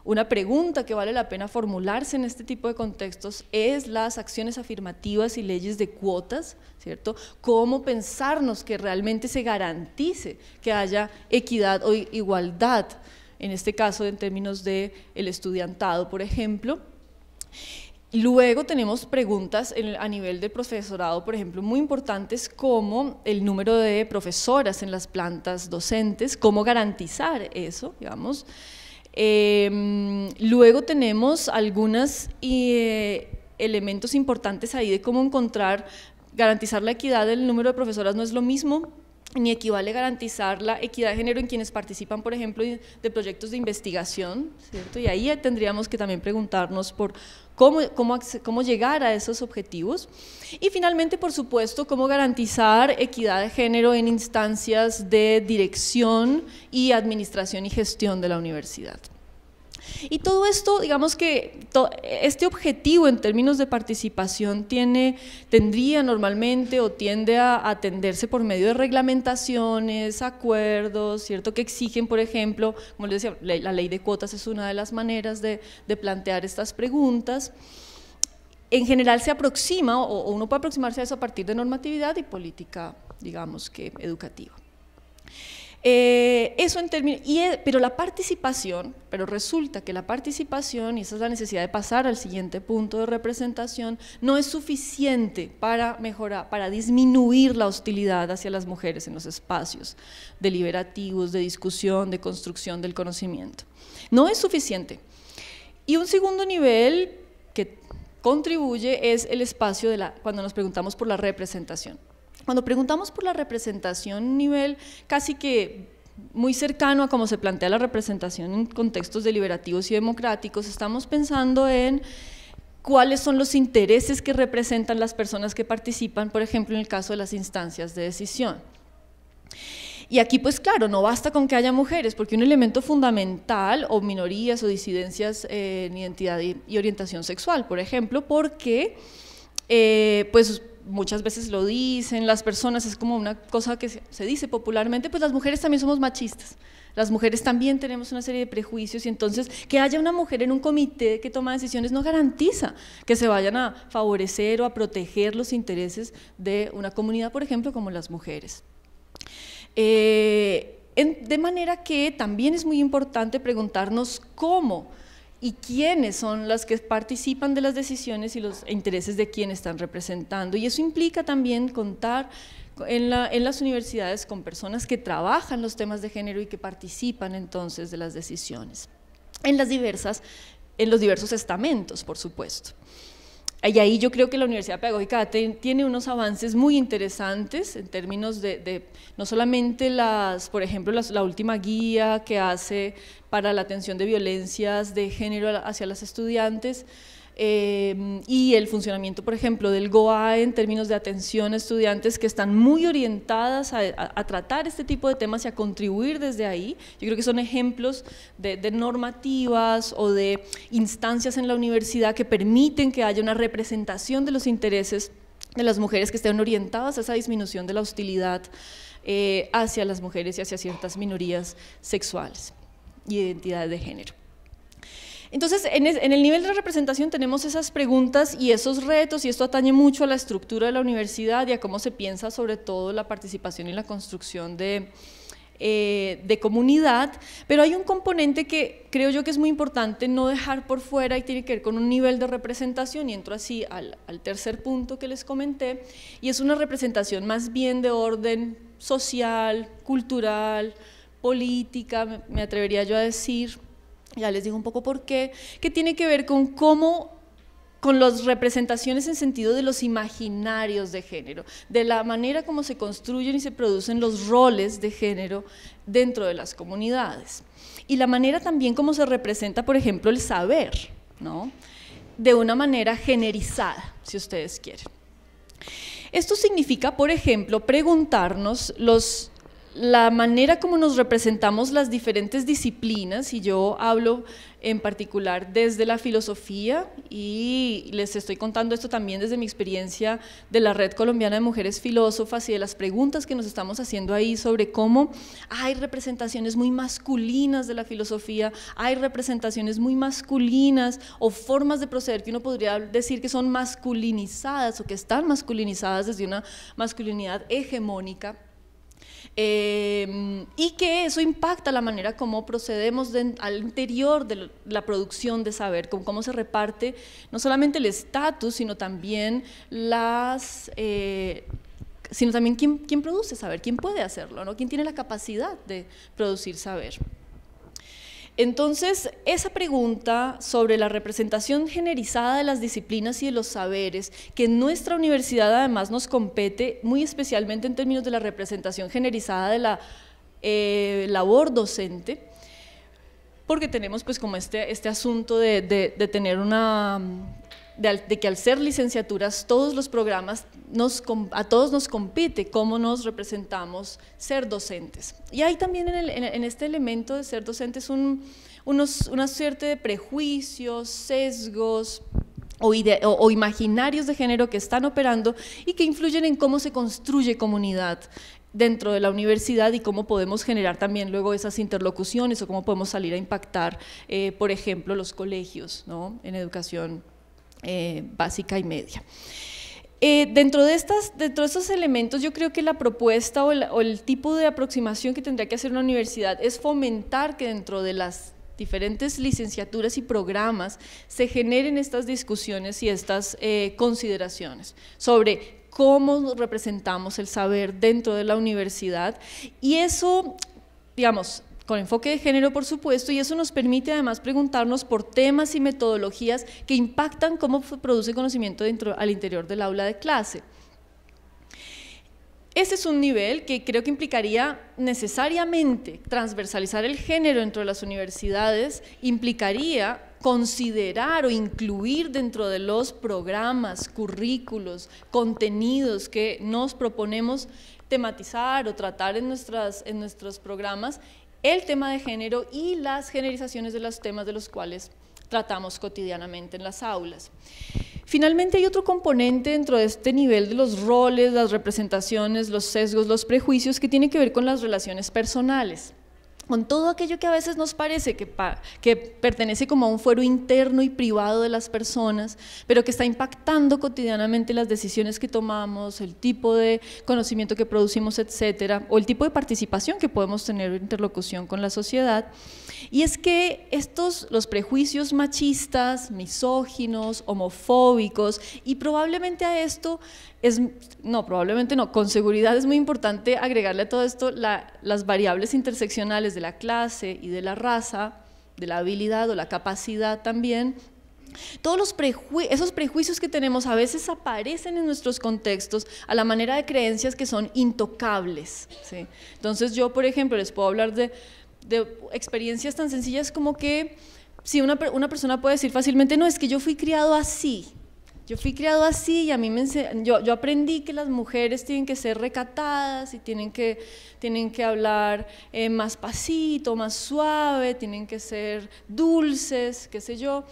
una pregunta que vale la pena formularse en este tipo de contextos es las acciones afirmativas y leyes de cuotas, ¿cierto? ¿Cómo pensarnos que realmente se garantice que haya equidad o igualdad? En este caso, en términos del el estudiantado, por ejemplo. Luego tenemos preguntas a nivel de profesorado, por ejemplo, muy importantes como el número de profesoras en las plantas docentes, cómo garantizar eso, digamos. Em, luego tenemos algunos eh, elementos importantes ahí de cómo encontrar, garantizar la equidad del número de profesoras no es lo mismo ni equivale garantizar la equidad de género en quienes participan, por ejemplo, de proyectos de investigación, ¿cierto? Y ahí tendríamos que también preguntarnos por cómo llegar a esos objetivos. Y finalmente, por supuesto, cómo garantizar equidad de género en instancias de dirección y administración y gestión de la universidad. Y todo esto, digamos que este objetivo en términos de participación tiene, tendría normalmente o tiende a atenderse por medio de reglamentaciones, acuerdos, ¿cierto? Que exigen, por ejemplo, como les decía, la ley de cuotas es una de las maneras de, de plantear estas preguntas en general se aproxima o, uno puede aproximarse a eso a partir de normatividad y política, digamos que educativa. Eh, eso en términos, pero la participación, pero resulta que la participación, y esa es la necesidad de pasar al siguiente punto de representación, no es suficiente para mejorar, para disminuir la hostilidad hacia las mujeres en los espacios deliberativos, de discusión, de construcción del conocimiento. No es suficiente. Y un segundo nivel que contribuye es el espacio de la, cuando nos preguntamos por la representación. Cuando preguntamos por la representación, nivel casi que muy cercano a cómo se plantea la representación en contextos deliberativos y democráticos, estamos pensando en cuáles son los intereses que representan las personas que participan, por ejemplo, en el caso de las instancias de decisión. Y aquí, pues claro, no basta con que haya mujeres, porque un elemento fundamental, o minorías o disidencias en eh, identidad y, orientación sexual, por ejemplo, porque eh, pues muchas veces lo dicen las personas, es como una cosa que se, dice popularmente, pues las mujeres también somos machistas, las mujeres también tenemos una serie de prejuicios y entonces que haya una mujer en un comité que toma decisiones no garantiza que se vayan a favorecer o a proteger los intereses de una comunidad, por ejemplo, como las mujeres. Eh, de manera que también es muy importante preguntarnos cómo y quiénes son las que participan de las decisiones y los intereses de quién están representando. Y eso implica también contar en, las universidades con personas que trabajan los temas de género y que participan entonces de las decisiones. En las diversas, en los diversos estamentos, por supuesto. Y ahí yo creo que la Universidad Pedagógica tiene unos avances muy interesantes en términos de, no solamente las, por ejemplo, la última guía que hace para la atención de violencias de género hacia las estudiantes, Em, y el funcionamiento, por ejemplo, del Goa en términos de atención a estudiantes que están muy orientadas a, tratar este tipo de temas y a contribuir desde ahí. Yo creo que son ejemplos de, normativas o de instancias en la universidad que permiten que haya una representación de los intereses de las mujeres que estén orientadas a esa disminución de la hostilidad eh, hacia las mujeres y hacia ciertas minorías sexuales y identidades de género. Entonces, en, el nivel de representación tenemos esas preguntas y esos retos, y esto atañe mucho a la estructura de la universidad y a cómo se piensa sobre todo la participación y la construcción eh, de, comunidad, pero hay un componente que creo yo que es muy importante no dejar por fuera y tiene que ver con un nivel de representación, y entro así al, al tercer punto que les comenté, y es una representación más bien de orden social, cultural, política, me atrevería yo a decir, ya les digo un poco por qué, que tiene que ver con cómo con las representaciones en sentido de los imaginarios de género, de la manera como se construyen y se producen los roles de género dentro de las comunidades. Y la manera también como se representa, por ejemplo, el saber, ¿no? de una manera generizada, si ustedes quieren. Esto significa, por ejemplo, preguntarnos los la manera como nos representamos las diferentes disciplinas, y yo hablo en particular desde la filosofía, y les estoy contando esto también desde mi experiencia de la Red Colombiana de Mujeres Filósofas y de las preguntas que nos estamos haciendo ahí sobre cómo hay representaciones muy masculinas de la filosofía, hay representaciones muy masculinas o formas de proceder que uno podría decir que son masculinizadas o que están masculinizadas desde una masculinidad hegemónica Em, y que eso impacta la manera como procedemos al interior de la producción de saber, con cómo se reparte no solamente el estatus, sino también las... Eh, sino también quién, quién, produce saber, quién puede hacerlo, ¿no? quién tiene la capacidad de producir saber. Entonces, esa pregunta sobre la representación generizada de las disciplinas y de los saberes, que en nuestra universidad además nos compete muy especialmente en términos de la representación generizada de la eh, labor docente, porque tenemos pues como este, este asunto de tener una de, que al ser licenciaturas, todos los programas, a todos nos compete cómo nos representamos ser docentes. Y hay también en, este elemento de ser docentes una suerte de prejuicios, sesgos, o, imaginarios de género que están operando y que influyen en cómo se construye comunidad dentro de la universidad y cómo podemos generar también luego esas interlocuciones o cómo podemos salir a impactar, eh, por ejemplo, los colegios en educación eh, básica y media. Eh, dentro, de estas, dentro de estos elementos, yo creo que la propuesta o, el tipo de aproximación que tendría que hacer una universidad es fomentar que dentro de las diferentes licenciaturas y programas se generen estas discusiones y estas eh, consideraciones sobre cómo representamos el saber dentro de la universidad y eso, digamos, con enfoque de género, por supuesto, y eso nos permite además preguntarnos por temas y metodologías que impactan cómo produce conocimiento dentro, al interior del aula de clase. Ese es un nivel que creo que implicaría necesariamente transversalizar el género dentro de las universidades, implicaría considerar o incluir dentro de los programas, currículos, contenidos que nos proponemos tematizar o tratar en, en nuestros programas el tema de género y las generalizaciones de los temas de los cuales tratamos cotidianamente en las aulas. Finalmente hay otro componente dentro de este nivel de los roles, las representaciones, los sesgos, los prejuicios que tiene que ver con las relaciones personales con todo aquello que a veces nos parece que, pertenece como a un fuero interno y privado de las personas, pero que está impactando cotidianamente las decisiones que tomamos, el tipo de conocimiento que producimos, etcétera, o el tipo de participación que podemos tener en interlocución con la sociedad. Y es que estos, los prejuicios machistas, misóginos, homofóbicos, y probablemente a esto no, probablemente no. Con seguridad es muy importante agregarle a todo esto las variables interseccionales de la clase y de la raza, de la habilidad o la capacidad también. Todos esos prejuicios que tenemos a veces aparecen en nuestros contextos a la manera de creencias que son intocables. Entonces yo, por ejemplo, les puedo hablar de, experiencias tan sencillas como que si una persona puede decir fácilmente, no, es que yo fui criado así, yo fui criado así y a mí me yo, yo aprendí que las mujeres tienen que ser recatadas y tienen que, hablar eh, más pasito, más suave, tienen que ser dulces, qué sé yo.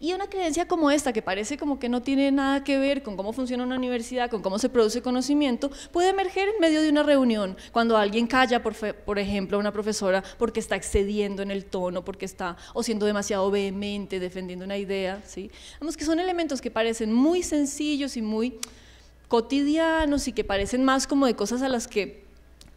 Y una creencia como esta, que parece como que no tiene nada que ver con cómo funciona una universidad, con cómo se produce conocimiento, puede emerger en medio de una reunión, cuando alguien calla, por, por ejemplo, a una profesora porque está excediendo en el tono, porque está o siendo demasiado vehemente defendiendo una idea. ¿sí? Vamos, que son elementos que parecen muy sencillos y muy cotidianos y que parecen más como de cosas a las que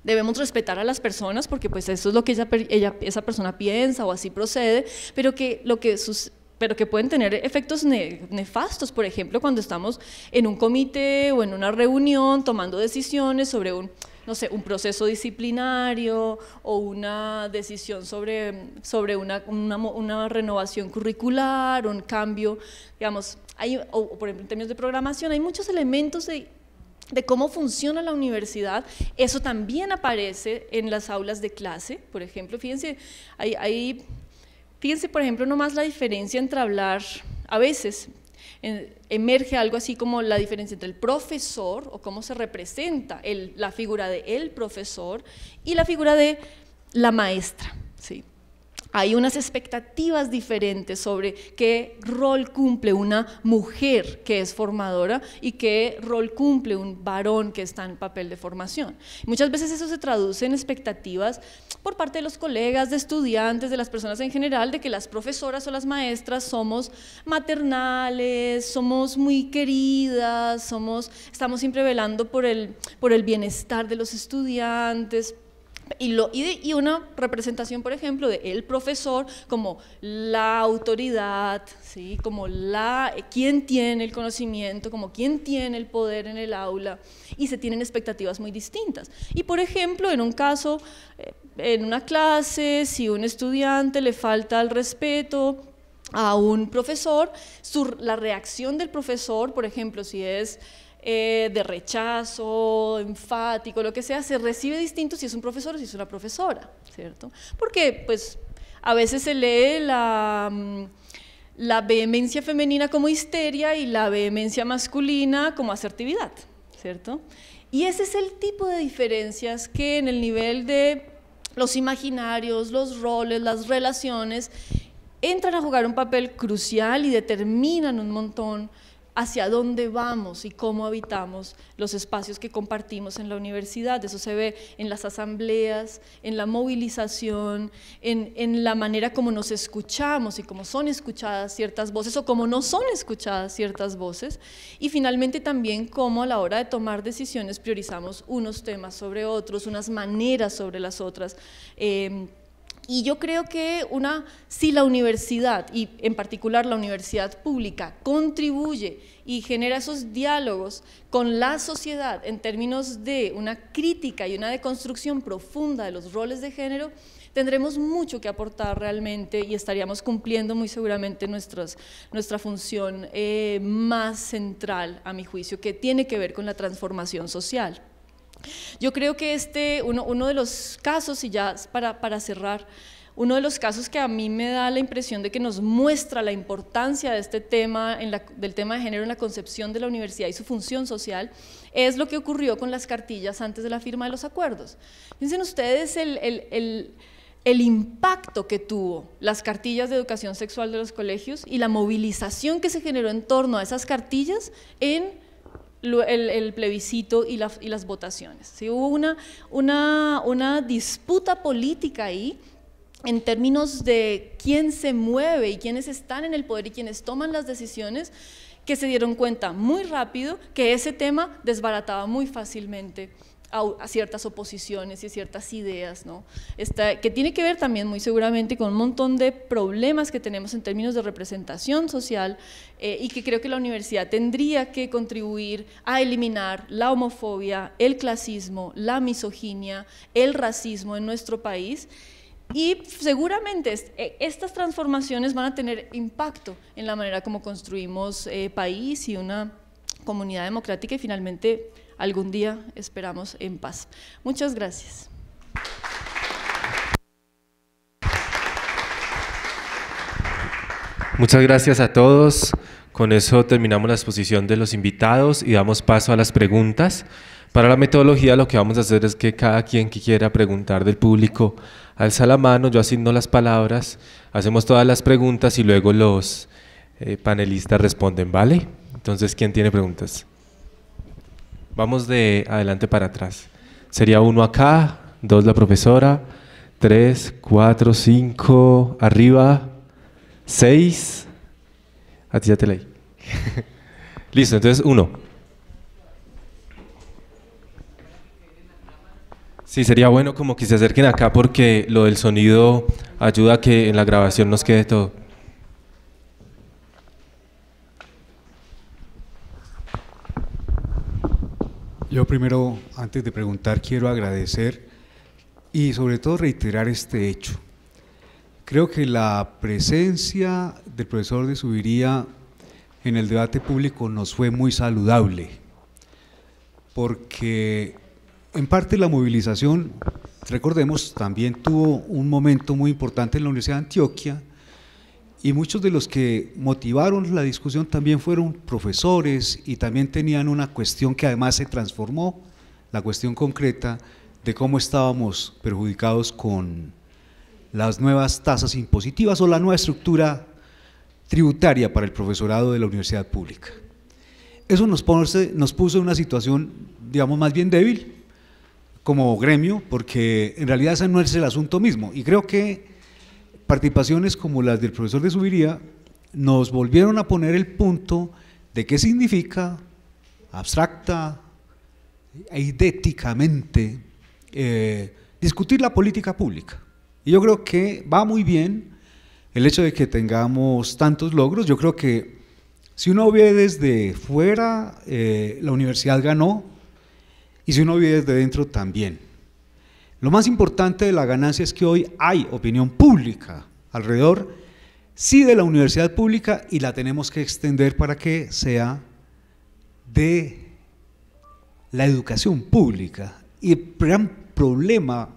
debemos respetar a las personas porque pues eso es lo que ella, ella, esa persona piensa o así procede, pero que lo que sus, pero que pueden tener efectos nefastos, por ejemplo, cuando estamos en un comité o en una reunión tomando decisiones sobre un, no sé, un proceso disciplinario o una decisión sobre, sobre una, una, renovación curricular, un cambio, digamos, o, por ejemplo en términos de programación, hay muchos elementos de, de cómo funciona la universidad, eso también aparece en las aulas de clase, por ejemplo, fíjense, hay, hay Fíjense, por ejemplo, nomás la diferencia entre hablar, a veces emerge algo así como la diferencia entre el profesor o cómo se representa la figura del el profesor y la figura de la maestra. ¿sí? hay unas expectativas diferentes sobre qué rol cumple una mujer que es formadora y qué rol cumple un varón que está en papel de formación. Muchas veces eso se traduce en expectativas por parte de los colegas, de estudiantes, de las personas en general, de que las profesoras o las maestras somos maternales, somos muy queridas, somos, estamos siempre velando por el, por el bienestar de los estudiantes y, una representación, por ejemplo, de el profesor como la autoridad, ¿sí? como la, eh, quien tiene el conocimiento, como quien tiene el poder en el aula, y se tienen expectativas muy distintas. Y, por ejemplo, en un caso, eh, en una clase, si un estudiante le falta el respeto, a un profesor, la reacción del profesor, por ejemplo, si es eh, de rechazo, enfático, lo que sea, se recibe distinto si es un profesor o si es una profesora, ¿cierto? Porque pues a veces se lee la, mm, la vehemencia femenina como histeria y la vehemencia masculina como asertividad, ¿cierto? Y ese es el tipo de diferencias que en el nivel de los imaginarios, los roles, las relaciones, entran a jugar un papel crucial y determinan un montón hacia dónde vamos y cómo habitamos los espacios que compartimos en la universidad. Eso se ve en las asambleas, en la movilización, en, la manera como nos escuchamos y cómo son escuchadas ciertas voces o cómo no son escuchadas ciertas voces. Y finalmente también cómo a la hora de tomar decisiones priorizamos unos temas sobre otros, unas maneras sobre las otras. Eh, y yo creo que si la universidad, y en particular la universidad pública, contribuye y genera esos diálogos con la sociedad en términos de una crítica y una deconstrucción profunda de los roles de género, tendremos mucho que aportar realmente y estaríamos cumpliendo muy seguramente nuestra función eh, más central, a mi juicio, que tiene que ver con la transformación social. Yo creo que este, uno, uno de los casos, y ya para, para cerrar, uno de los casos que a mí me da la impresión de que nos muestra la importancia de este tema, en la, del tema de género en la concepción de la universidad y su función social, es lo que ocurrió con las cartillas antes de la firma de los acuerdos. Piensen ustedes el, el, el, el impacto que tuvo las cartillas de educación sexual de los colegios y la movilización que se generó en torno a esas cartillas en el, plebiscito y, las votaciones. Hubo una, una disputa política ahí en términos de quién se mueve y quiénes están en el poder y quiénes toman las decisiones, que se dieron cuenta muy rápido que ese tema desbarataba muy fácilmente a, ciertas oposiciones y ciertas ideas, ¿no? que tiene que ver también muy seguramente con un montón de problemas que tenemos en términos de representación social eh, y que creo que la universidad tendría que contribuir a eliminar la homofobia, el clasismo, la misoginia, el racismo en nuestro país. Y seguramente e, estas transformaciones van a tener impacto en la manera como construimos eh, país y una comunidad democrática y finalmente algún día esperamos en paz. Muchas gracias. Muchas gracias a todos. Con eso terminamos la exposición de los invitados y damos paso a las preguntas. Para la metodología lo que vamos a hacer es que cada quien que quiera preguntar del público alza la mano, yo asigno las palabras, hacemos todas las preguntas y luego los eh, panelistas responden, ¿vale? Entonces, ¿quién tiene preguntas? Vamos de adelante para atrás. Sería uno acá, dos la profesora, tres, cuatro, cinco, arriba, seis. A ti ya te leí. Listo, entonces uno. Sí, sería bueno como que se acerquen acá porque lo del sonido ayuda a que en la grabación nos quede todo. Yo primero, antes de preguntar, quiero agradecer y sobre todo reiterar este hecho. Creo que la presencia del profesor de Subiría en el debate público nos fue muy saludable, porque en parte la movilización, recordemos, también tuvo un momento muy importante en la Universidad de Antioquia, y muchos de los que motivaron la discusión también fueron profesores y también tenían una cuestión que además se transformó, la cuestión concreta de cómo estábamos perjudicados con las nuevas tasas impositivas o la nueva estructura tributaria para el profesorado de la universidad pública. Eso nos, puso en una situación, digamos, más bien débil como gremio, porque en realidad ese no es el asunto mismo. Y creo que participaciones como las del profesor de Subiría nos volvieron a poner el punto de qué significa abstracta e idéticamente eh, discutir la política pública. Y yo creo que va muy bien el hecho de que tengamos tantos logros. Yo creo que si uno ve desde fuera, eh, la universidad ganó, y si uno ve desde dentro, también. Lo más importante de la ganancia es que hoy hay opinión pública alrededor, sí de la universidad pública, y la tenemos que extender para que sea de la educación pública. Y el gran problema,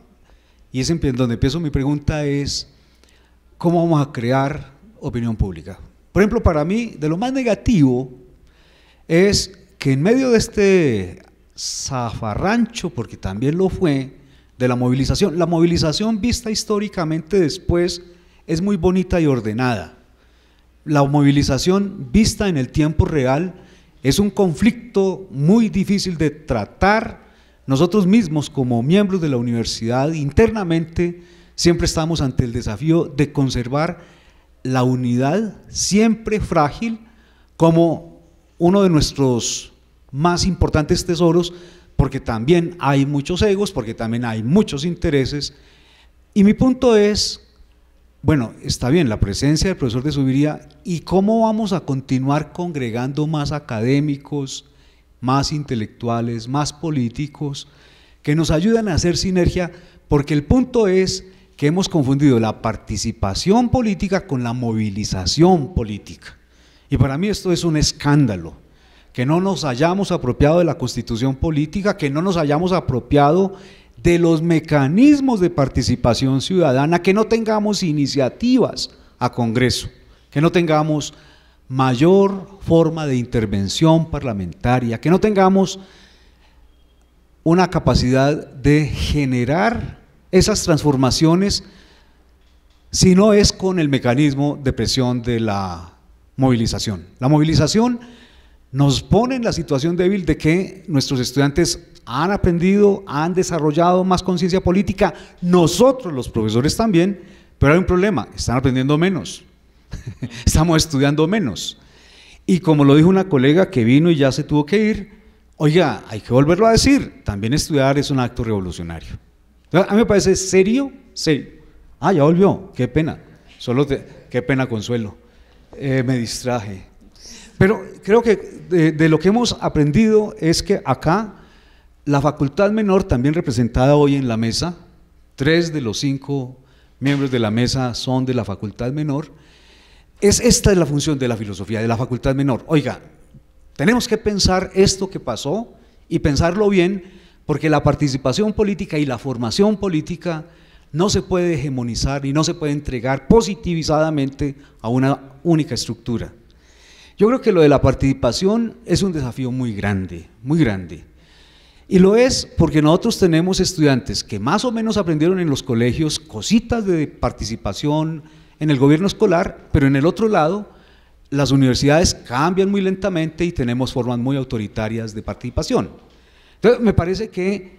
y es en donde empiezo mi pregunta, es cómo vamos a crear opinión pública. Por ejemplo, para mí, de lo más negativo es que en medio de este zafarrancho, porque también lo fue, de la movilización. La movilización vista históricamente después es muy bonita y ordenada. La movilización vista en el tiempo real es un conflicto muy difícil de tratar. Nosotros mismos como miembros de la universidad internamente siempre estamos ante el desafío de conservar la unidad siempre frágil como uno de nuestros más importantes tesoros porque también hay muchos egos, porque también hay muchos intereses. Y mi punto es, bueno, está bien la presencia del profesor de Subiría, ¿y cómo vamos a continuar congregando más académicos, más intelectuales, más políticos, que nos ayudan a hacer sinergia? Porque el punto es que hemos confundido la participación política con la movilización política. Y para mí esto es un escándalo que no nos hayamos apropiado de la constitución política, que no nos hayamos apropiado de los mecanismos de participación ciudadana, que no tengamos iniciativas a Congreso, que no tengamos mayor forma de intervención parlamentaria, que no tengamos una capacidad de generar esas transformaciones si no es con el mecanismo de presión de la movilización. La movilización nos pone en la situación débil de que nuestros estudiantes han aprendido, han desarrollado más conciencia política, nosotros los profesores también, pero hay un problema, están aprendiendo menos, estamos estudiando menos. Y como lo dijo una colega que vino y ya se tuvo que ir, oiga, hay que volverlo a decir, también estudiar es un acto revolucionario. A mí me parece serio, serio. Ah, ya volvió, qué pena, solo qué pena consuelo, eh, me distraje. Pero creo que de, lo que hemos aprendido es que acá la facultad menor, también representada hoy en la mesa, tres de los cinco miembros de la mesa son de la facultad menor, es esta es la función de la filosofía, de la facultad menor. Oiga, tenemos que pensar esto que pasó y pensarlo bien, porque la participación política y la formación política no se puede hegemonizar y no se puede entregar positivizadamente a una única estructura. Yo creo que lo de la participación es un desafío muy grande, muy grande. Y lo es porque nosotros tenemos estudiantes que más o menos aprendieron en los colegios cositas de participación en el gobierno escolar, pero en el otro lado, las universidades cambian muy lentamente y tenemos formas muy autoritarias de participación. Entonces, me parece que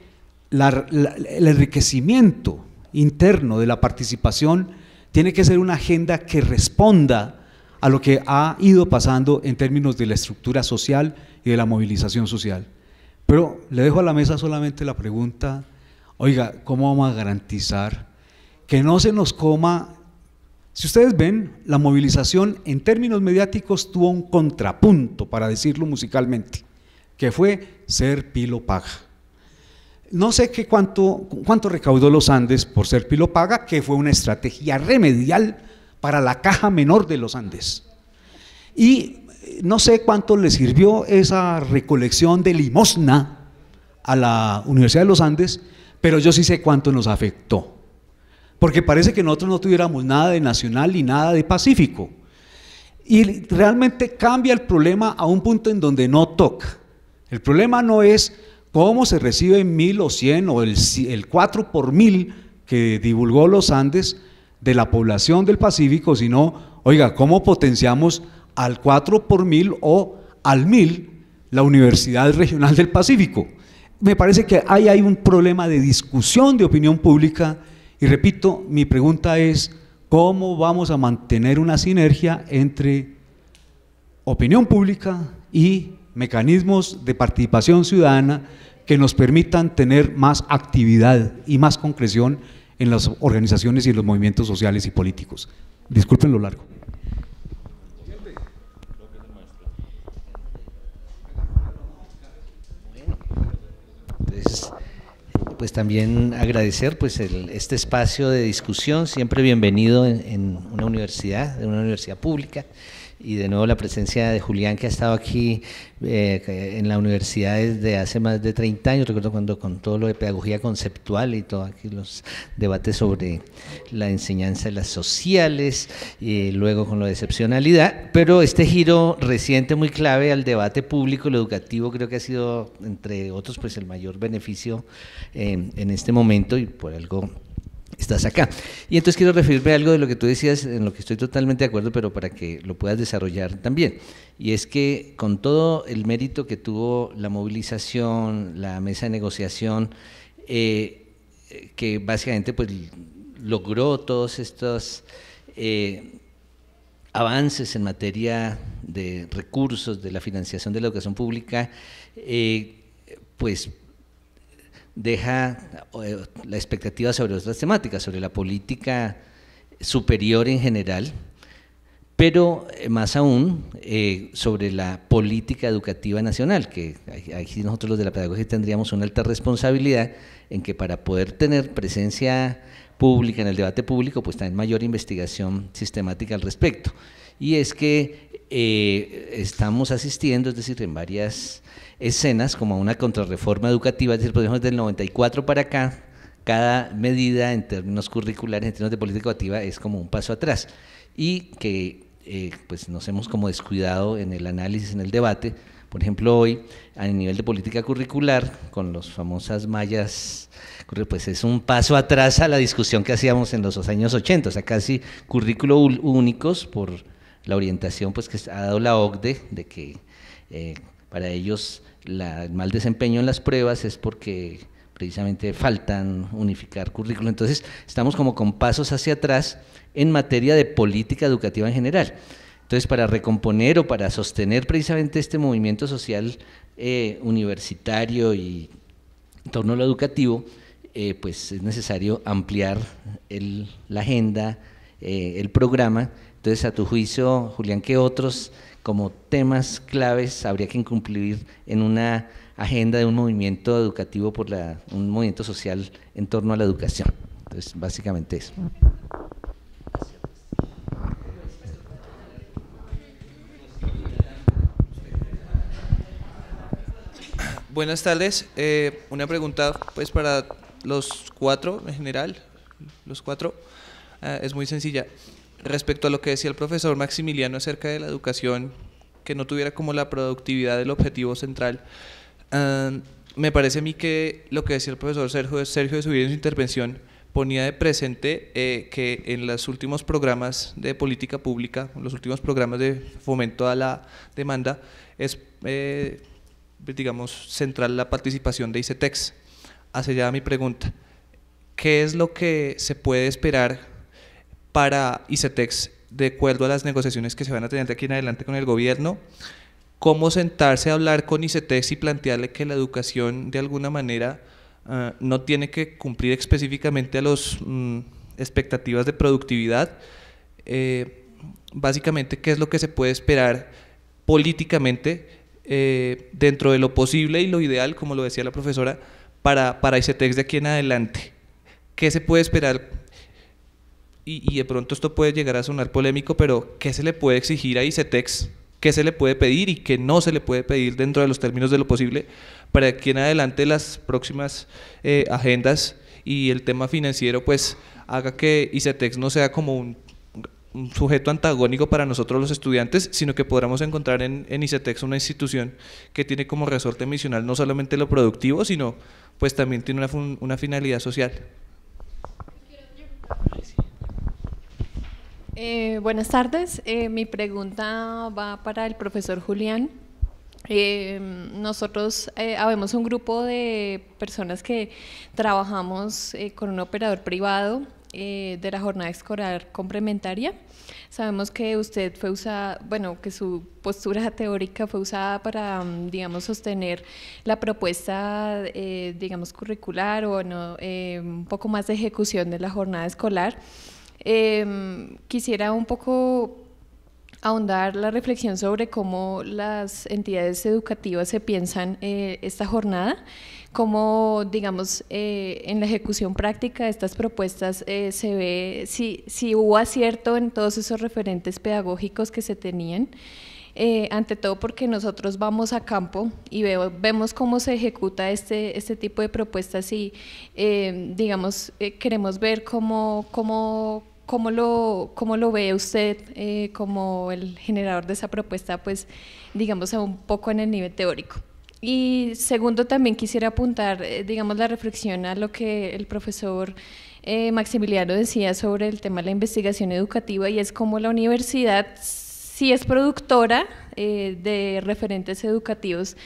el enriquecimiento interno de la participación tiene que ser una agenda que responda a lo que ha ido pasando en términos de la estructura social y de la movilización social. Pero le dejo a la mesa solamente la pregunta, oiga, ¿cómo vamos a garantizar que no se nos coma? Si ustedes ven, la movilización en términos mediáticos tuvo un contrapunto, para decirlo musicalmente, que fue ser pilo paga. No sé qué cuánto, cuánto recaudó los Andes por ser pilo paga, que fue una estrategia remedial para la caja menor de los Andes. Y eh, no sé cuánto le sirvió esa recolección de limosna a la Universidad de los Andes, pero yo sí sé cuánto nos afectó. Porque parece que nosotros no tuviéramos nada de nacional ni nada de pacífico. Y realmente cambia el problema a un punto en donde no toca. El problema no es cómo se recibe mil o cien o el, el por mil que divulgó los Andes, de la población del Pacífico, sino, oiga, ¿cómo potenciamos al 4 por mil o al mil la Universidad Regional del Pacífico? Me parece que ahí hay un problema de discusión de opinión pública y repito, mi pregunta es, ¿cómo vamos a mantener una sinergia entre opinión pública y mecanismos de participación ciudadana que nos permitan tener más actividad y más concreción en las organizaciones y en los movimientos sociales y políticos. Disculpen lo largo. pues también agradecer pues este espacio de discusión, siempre bienvenido en, en una universidad, en una universidad pública y de nuevo la presencia de Julián que ha estado aquí eh, en la universidad desde hace más de 30 años, recuerdo cuando con todo lo de pedagogía conceptual y todo aquí los debates sobre la enseñanza de las sociales y luego con lo de excepcionalidad, pero este giro reciente muy clave al debate público, lo educativo creo que ha sido entre otros pues el mayor beneficio eh, en este momento y por algo estás acá. Y entonces quiero referirme a algo de lo que tú decías, en lo que estoy totalmente de acuerdo, pero para que lo puedas desarrollar también. Y es que con todo el mérito que tuvo la movilización, la mesa de negociación, eh, que básicamente pues logró todos estos eh, avances en materia de recursos, de la financiación de la educación pública, eh, pues deja eh, la expectativa sobre otras temáticas, sobre la política superior en general, pero eh, más aún eh, sobre la política educativa nacional, que aquí nosotros los de la pedagogía tendríamos una alta responsabilidad en que para poder tener presencia pública en el debate público, pues también mayor investigación sistemática al respecto. Y es que estamos asistiendo, es decir, en varias escenas como una contrarreforma educativa, es decir, por ejemplo, del 94 para acá, cada medida en términos curriculares, en términos de política educativa, es como un paso atrás. Y que eh, pues nos hemos como descuidado en el análisis, en el debate. Por ejemplo, hoy, a nivel de política curricular, con los famosas mallas, pues es un paso atrás a la discusión que hacíamos en los años 80, o sea, casi currículo únicos por la orientación pues que ha dado la OCDE de que eh, para ellos el mal desempeño en las pruebas es porque precisamente faltan unificar currículo. Entonces estamos como con pasos hacia atrás en materia de política educativa en general. Entonces para recomponer o para sostener precisamente este movimiento social eh, universitario y en torno a lo educativo, eh, pues es necesario ampliar la agenda, eh, el programa. Entonces, a tu juicio, Julián, ¿qué otros como temas claves habría que incumplir en una agenda de un movimiento educativo por la, un movimiento social en torno a la educación. Entonces, básicamente eso. Buenas tardes. Eh, una pregunta pues para los cuatro en general, los cuatro. Ah, es muy sencilla. Respecto a lo que decía el profesor Maximiliano acerca de la educación, que no tuviera como la productividad el objetivo central, ah, me parece a mí que lo que decía el profesor Sergio, de Subir en su intervención ponía de presente eh, que en los últimos programas de política pública, los últimos programas de fomento a la demanda, es, eh, digamos, central la participación de ICETEX. Hacia allá mi pregunta, ¿qué es lo que se puede esperar para ICETEX, de acuerdo a las negociaciones que se van a tener de aquí en adelante con el gobierno, cómo sentarse a hablar con ICETEX y plantearle que la educación de alguna manera eh, no tiene que cumplir específicamente a las mm, expectativas de productividad. Eh, básicamente, ¿qué es lo que se puede esperar políticamente eh, dentro de lo posible y lo ideal, como lo decía la profesora, para, para ICETEX de aquí en adelante? ¿Qué se puede esperar y, de pronto esto puede llegar a sonar polémico, pero ¿qué se le puede exigir a ICETEX? ¿Qué se le puede pedir y qué no se le puede pedir dentro de los términos de lo posible para que en adelante las próximas agendas y el tema financiero pues haga que ICETEX no sea como un, sujeto antagónico para nosotros los estudiantes, sino que podamos encontrar en, ICETEX una institución que tiene como resorte misional no solamente lo productivo, sino pues también tiene una, una finalidad social. Eh, buenas tardes. Eh, mi pregunta va para el profesor Julián. Eh, nosotros habemos un grupo de personas que trabajamos con un operador privado de la jornada escolar complementaria. Sabemos que usted fue usada, bueno, que su postura teórica fue usada para, digamos, sostener la propuesta, digamos, curricular o no, un poco más de ejecución de la jornada escolar. Em, quisiera un poco ahondar la reflexión sobre cómo las entidades educativas se piensan eh, esta jornada, cómo, digamos, eh, en la ejecución práctica de estas propuestas eh, se ve si, si, hubo acierto en todos esos referentes pedagógicos que se tenían. ante todo porque nosotros vamos a campo y vemos cómo se ejecuta este, este tipo de propuestas y digamos queremos ver cómo, cómo ¿Cómo lo, ve usted eh, como el generador de esa propuesta, pues digamos un poco en el nivel teórico? Y segundo, también quisiera apuntar, eh, digamos, la reflexión a lo que el profesor eh, Maximiliano decía sobre el tema de la investigación educativa y es como la universidad sí es productora de referentes educativos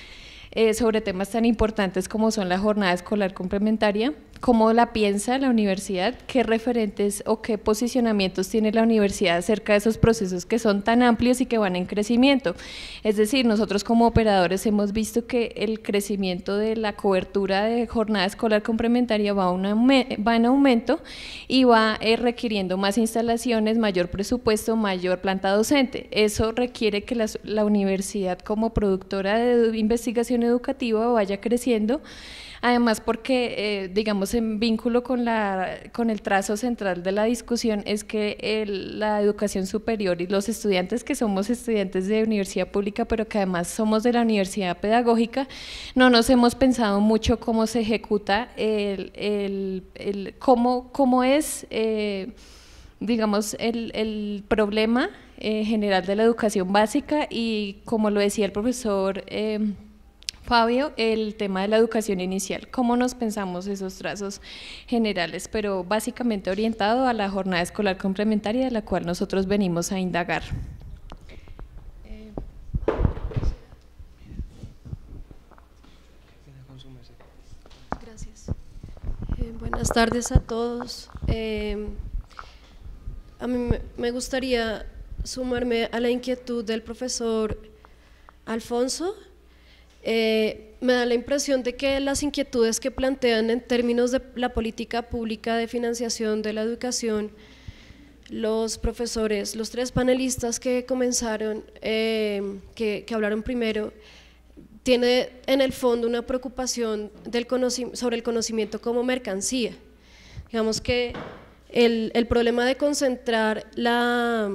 sobre temas tan importantes como son la jornada escolar complementaria, cómo la piensa la universidad, qué referentes o qué posicionamientos tiene la universidad acerca de esos procesos que son tan amplios y que van en crecimiento. Es decir, nosotros como operadores hemos visto que el crecimiento de la cobertura de jornada escolar complementaria va, en aumento y va eh, requiriendo más instalaciones, mayor presupuesto, mayor planta docente. Eso requiere que la universidad como productora de investigación educativa vaya creciendo Además, porque, eh, digamos, en vínculo con, la, con el trazo central de la discusión es que la educación superior y los estudiantes que somos estudiantes de universidad pública, pero que además somos de la universidad pedagógica, no nos hemos pensado mucho cómo se ejecuta, el, el, cómo, cómo, es, eh, digamos, el problema eh, general de la educación básica y como lo decía el profesor em, Fabio, el tema de la educación inicial, cómo nos pensamos esos trazos generales, pero básicamente orientado a la jornada escolar complementaria de la cual nosotros venimos a indagar. Gracias. Eh, buenas tardes a todos. Eh, a mí me gustaría sumarme a la inquietud del profesor Alfonso eh, me da la impresión de que las inquietudes que plantean en términos de la política pública de financiación de la educación, los profesores, los tres panelistas que comenzaron, eh, que, hablaron primero, tiene en el fondo una preocupación sobre el conocimiento como mercancía. Digamos que problema de concentrar la,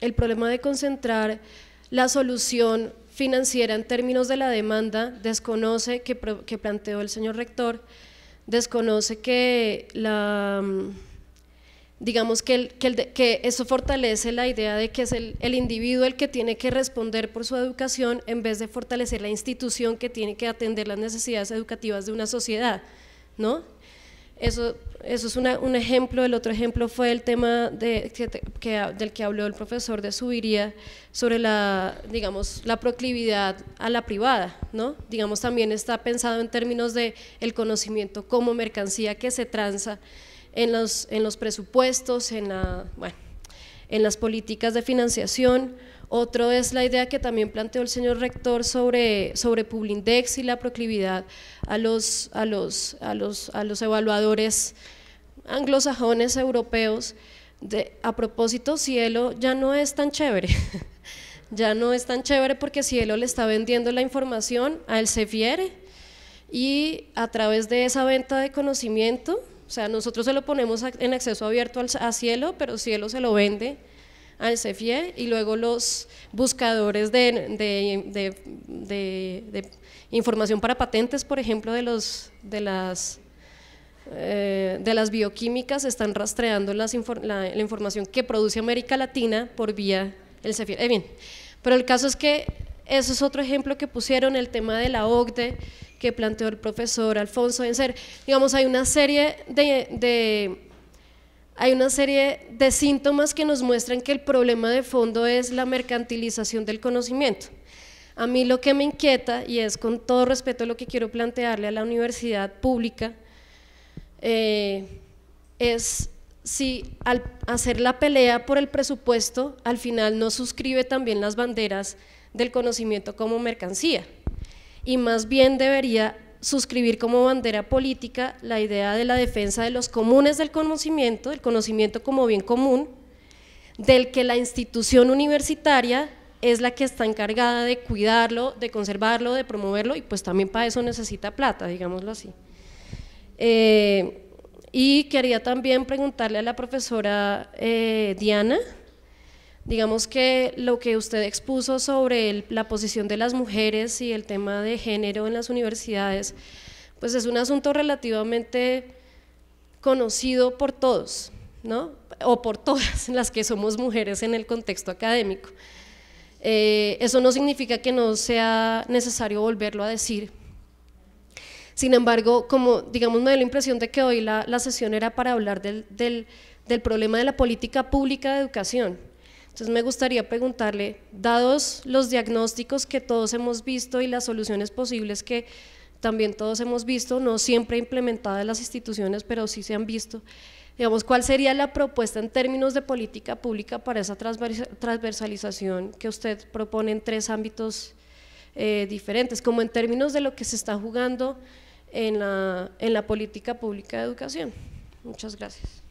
el problema de concentrar la solución financiera en términos de la demanda desconoce que, planteó el señor rector, desconoce que la mm, digamos que, eso fortalece la idea de que es el, el, individuo el que tiene que responder por su educación en vez de fortalecer la institución que tiene que atender las necesidades educativas de una sociedad, ¿no? Eso eso es un ejemplo. El otro ejemplo fue el tema del que habló el profesor de Subiría sobre la, proclividad a la privada, ¿no? Digamos, también está pensado en términos de el conocimiento como mercancía que se tranza en los, en los presupuestos, en, la, bueno, en las políticas de financiación. Otro es la idea que también planteó el señor rector sobre, sobre Publindex y la proclividad a los, evaluadores anglosajones europeos. a propósito, Cielo ya no es tan chévere. ya no es tan chévere porque Cielo le está vendiendo la información a El y a través de esa venta de conocimiento, o sea, nosotros se lo ponemos en acceso abierto a Cielo, pero Cielo se lo vende al CEFIE y luego los buscadores de, información para patentes, por ejemplo, de, los, de las eh, bioquímicas están rastreando la, información que produce América Latina por vía el CFIE. Eh, bien, pero el caso es que eso es otro ejemplo que pusieron, el tema de la OCDE que planteó el profesor Alfonso Enser. Digamos, hay una serie de hay una serie de síntomas que nos muestran que el problema de fondo es la mercantilización del conocimiento. A mí lo que me inquieta, y es con todo respeto lo que quiero plantearle a la universidad pública, eh, es si al hacer la pelea por el presupuesto, al final no suscribe también las banderas del conocimiento como mercancía. Y más bien debería suscribir como bandera política la idea de la defensa de los comunes del conocimiento, del conocimiento como bien común, del que la institución universitaria es la que está encargada de cuidarlo, de conservarlo, de promoverlo y pues también para eso necesita plata, digámoslo así. Eh, y quería también preguntarle a la profesora eh, Diana Digamos que lo que usted expuso sobre la posición de las mujeres y el tema de género en las universidades, pues es un asunto relativamente conocido por todos, ¿no? O por todas las que somos mujeres en el contexto académico. Eh, eso no significa que no sea necesario volverlo a decir. Sin embargo, como digamos, me da la impresión de que hoy la, sesión era para hablar del problema de la política pública de educación entonces me gustaría preguntarle, dados los diagnósticos que todos hemos visto y las soluciones posibles que también todos hemos visto, no siempre implementadas las instituciones, pero sí se han visto, digamos, ¿cuál sería la propuesta en términos de política pública para esa transversalización que usted propone en tres ámbitos eh, diferentes, como en términos de lo que se está jugando en la, en la política pública de educación? Muchas gracias.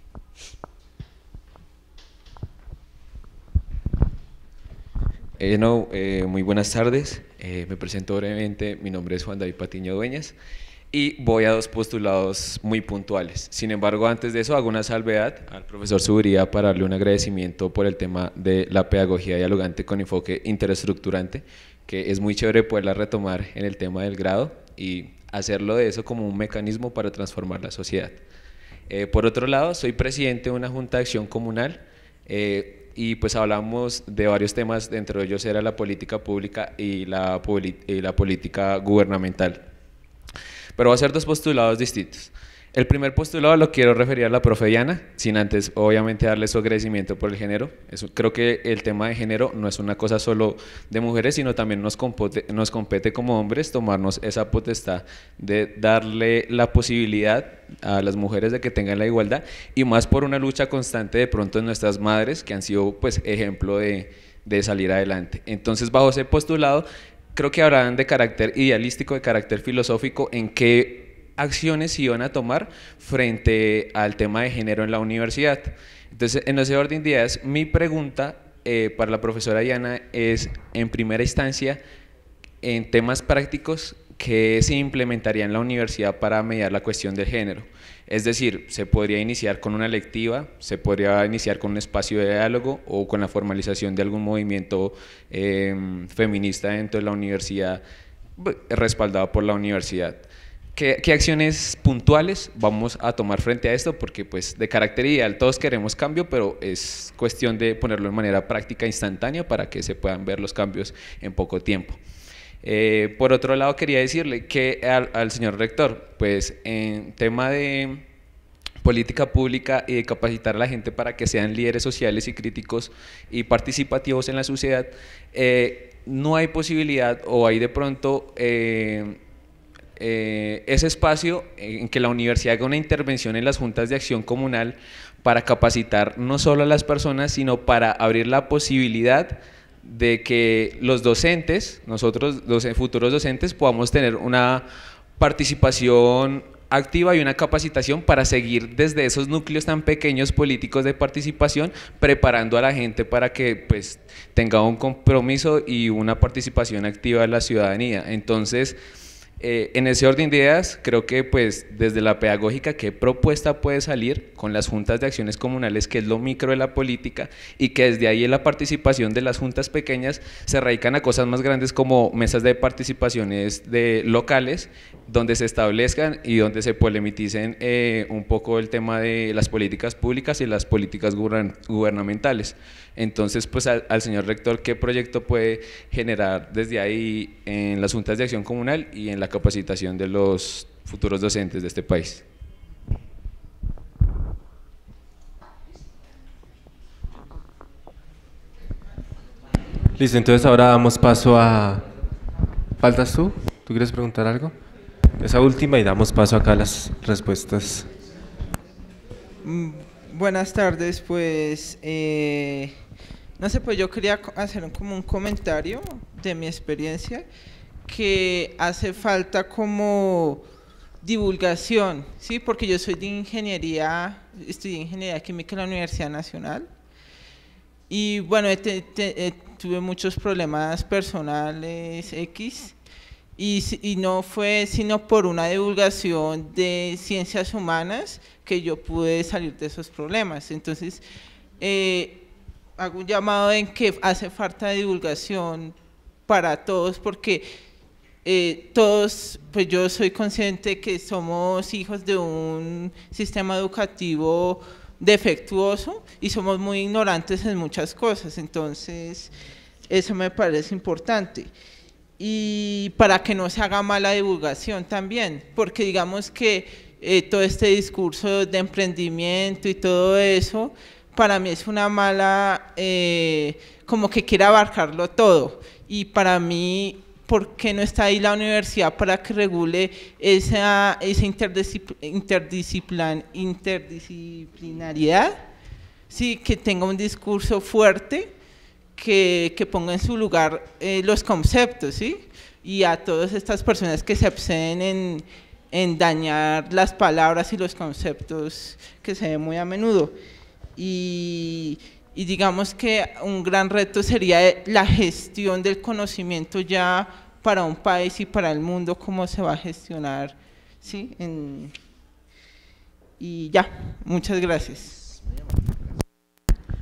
Bueno, eh, eh, muy buenas tardes. Eh, me presento brevemente. Mi nombre es Juan David Patiño Dueñas y voy a dos postulados muy puntuales. Sin embargo, antes de eso hago una salvedad al profesor Subiría para darle un agradecimiento por el tema de la pedagogía dialogante con enfoque interestructurante, que es muy chévere poderla retomar en el tema del grado y hacerlo de eso como un mecanismo para transformar la sociedad. por otro lado, soy presidente de una Junta de Acción Comunal y pues hablamos de varios temas, dentro de ellos era la política pública y la, la política gubernamental. Pero va a ser dos postulados distintos. El primer postulado lo quiero referir a la profe Diana, sin antes obviamente darle su agradecimiento por el género. Eso, creo que el tema de género no es una cosa solo de mujeres, sino también nos, nos compete como hombres tomarnos esa potestad de darle la posibilidad a las mujeres de que tengan la igualdad y más por una lucha constante de pronto de nuestras madres que han sido pues ejemplo de, de salir adelante. Entonces bajo ese postulado creo que habrán de carácter idealístico, de carácter filosófico, en qué acciones se iban a tomar frente al tema de género en la universidad. Entonces, en ese orden de ideas, mi pregunta eh, para la profesora Diana es, en primera instancia, en temas prácticos, ¿qué se implementaría en la universidad para mediar la cuestión del género? Es decir, se podría iniciar con una lectiva, se podría iniciar con un espacio de diálogo o con la formalización de algún movimiento eh, feminista dentro de la universidad, respaldado por la universidad. ¿Qué, acciones puntuales vamos a tomar frente a esto? Porque pues de carácter ideal todos queremos cambio, pero es cuestión de ponerlo en manera práctica instantánea para que se puedan ver los cambios en poco tiempo. Eh, por otro lado, quería decirle que al, señor rector, pues en tema de política pública y de capacitar a la gente para que sean líderes sociales y críticos y participativos en la sociedad, eh, no hay posibilidad o hay de pronto eh, eh, ese espacio en que la universidad haga una intervención en las juntas de acción comunal para capacitar no solo a las personas, sino para abrir la posibilidad de que los docentes, nosotros los futuros docentes, podamos tener una participación activa y una capacitación para seguir desde esos núcleos tan pequeños políticos de participación, preparando a la gente para que pues, tenga un compromiso y una participación activa de la ciudadanía. Entonces, eh, en ese orden de ideas, creo que pues desde la pedagógica, ¿qué propuesta puede salir con las juntas de acciones comunales, que es lo micro de la política, y que desde ahí la participación de las juntas pequeñas se radican a cosas más grandes como mesas de participaciones de locales, donde se establezcan y donde se polemiticen eh, un poco el tema de las políticas públicas y las políticas gubernamentales? Entonces, pues al, señor rector, ¿qué proyecto puede generar desde ahí en las juntas de acción comunal y en la capacitación de los futuros docentes de este país? Listo, entonces ahora damos paso a... ¿Faltas tú? ¿Tú quieres preguntar algo? Esa última y damos paso acá a las respuestas. Mm, buenas tardes, pues... Eh, no sé, pues yo quería hacer un, como un comentario de mi experiencia que hace falta como divulgación, ¿sí? Porque yo soy de ingeniería, estudié ingeniería química en la Universidad Nacional y bueno, eh, tuve muchos problemas personales X y, no fue sino por una divulgación de ciencias humanas que yo pude salir de esos problemas. Entonces, eh, hago un llamado en que hace falta divulgación para todos porque eh, todos, pues yo soy consciente que somos hijos de un sistema educativo defectuoso y somos muy ignorantes en muchas cosas, entonces eso me parece importante. Y para que no se haga mala divulgación también, porque digamos que eh, todo este discurso de emprendimiento y todo eso, para mí es una mala, eh, como que quiere abarcarlo todo. Y para mí, ¿por qué no está ahí la universidad para que regule esa, esa interdisciplinariedad? Sí, que tenga un discurso fuerte, que, ponga en su lugar eh, los conceptos, ¿sí? Y a todas estas personas que se obseden en, en dañar las palabras y los conceptos que se ven muy a menudo y, digamos que un gran reto sería eh, la gestión del conocimiento ya para un país y para el mundo, cómo se va a gestionar. ¿sí? y ya, muchas gracias.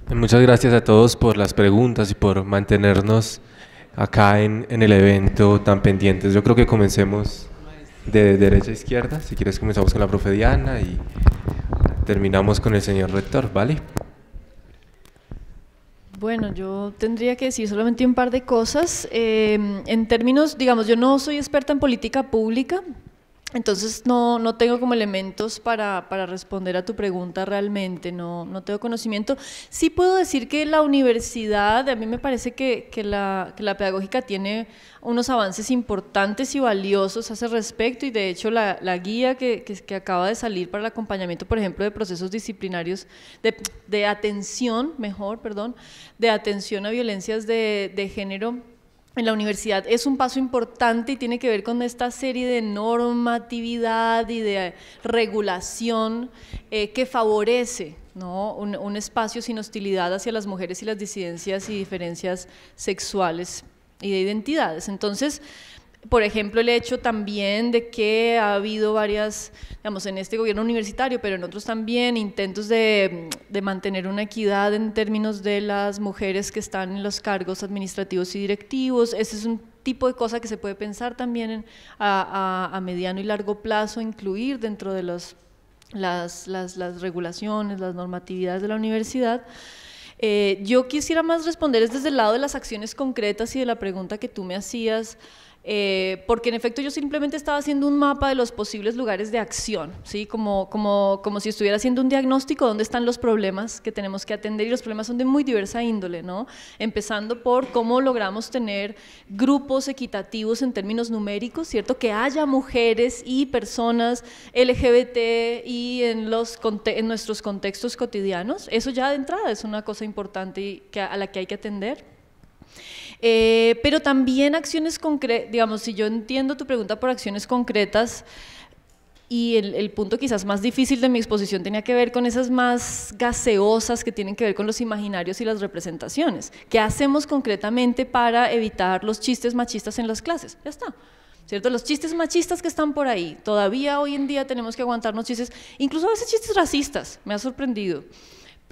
Pues muchas gracias a todos por las preguntas y por mantenernos acá en, en el evento tan pendientes. Yo creo que comencemos de derecha a izquierda. Si quieres comenzamos con la profe Diana y terminamos con el señor rector, ¿vale? Bueno, yo tendría que decir solamente un par de cosas. Eh, en términos, digamos, yo no soy experta en política pública, entonces no, no, tengo como elementos para, responder a tu pregunta realmente, no, no tengo conocimiento. Sí puedo decir que la universidad, a mí me parece que, que, la, que la, pedagógica tiene unos avances importantes y valiosos a ese respecto y de hecho la, guía que, que, acaba de salir para el acompañamiento, por ejemplo, de procesos disciplinarios, de, atención, mejor, perdón, de atención a violencias de género en la universidad es un paso importante y tiene que ver con esta serie de normatividad y de regulación eh, que favorece un, un espacio sin hostilidad hacia las mujeres y las disidencias y diferencias sexuales y de identidades. Entonces, por ejemplo, el hecho también de que ha habido varias, digamos, en este gobierno universitario, pero en otros también, intentos de, mantener una equidad en términos de las mujeres que están en los cargos administrativos y directivos. Ese es un tipo de cosa que se puede pensar también a, mediano y largo plazo, incluir dentro de las, regulaciones, las normatividades de la universidad. Eh, yo quisiera más responder desde el lado de las acciones concretas y de la pregunta que tú me hacías eh, porque en efecto yo simplemente estaba haciendo un mapa de los posibles lugares de acción, ¿sí? como, como, como si estuviera haciendo un diagnóstico, dónde están los problemas que tenemos que atender y los problemas son de muy diversa índole, ¿no? empezando por cómo logramos tener grupos equitativos en términos numéricos, ¿cierto? que haya mujeres y personas LGBT y en, los, en nuestros contextos cotidianos, eso ya de entrada es una cosa importante y que, a la que hay que atender. Eh, pero también acciones concretas, digamos, si yo entiendo tu pregunta por acciones concretas, y el, el, punto quizás más difícil de mi exposición tenía que ver con esas más gaseosas que tienen que ver con los imaginarios y las representaciones. ¿Qué hacemos concretamente para evitar los chistes machistas en las clases? Ya está. ¿Cierto? Los chistes machistas que están por ahí. Todavía hoy en día tenemos que aguantarnos chistes, incluso a veces chistes racistas, me ha sorprendido.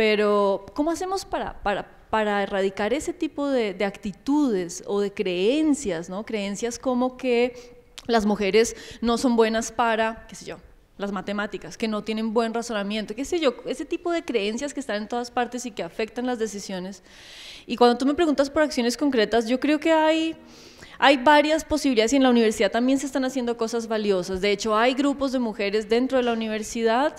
Pero, ¿cómo hacemos para, para, para erradicar ese tipo de, de, actitudes o de creencias, ¿no? Creencias como que las mujeres no son buenas para, qué sé yo, las matemáticas, que no tienen buen razonamiento, qué sé yo, ese tipo de creencias que están en todas partes y que afectan las decisiones. Y cuando tú me preguntas por acciones concretas, yo creo que hay hay varias posibilidades y en la universidad también se están haciendo cosas valiosas. De hecho, hay grupos de mujeres dentro de la universidad,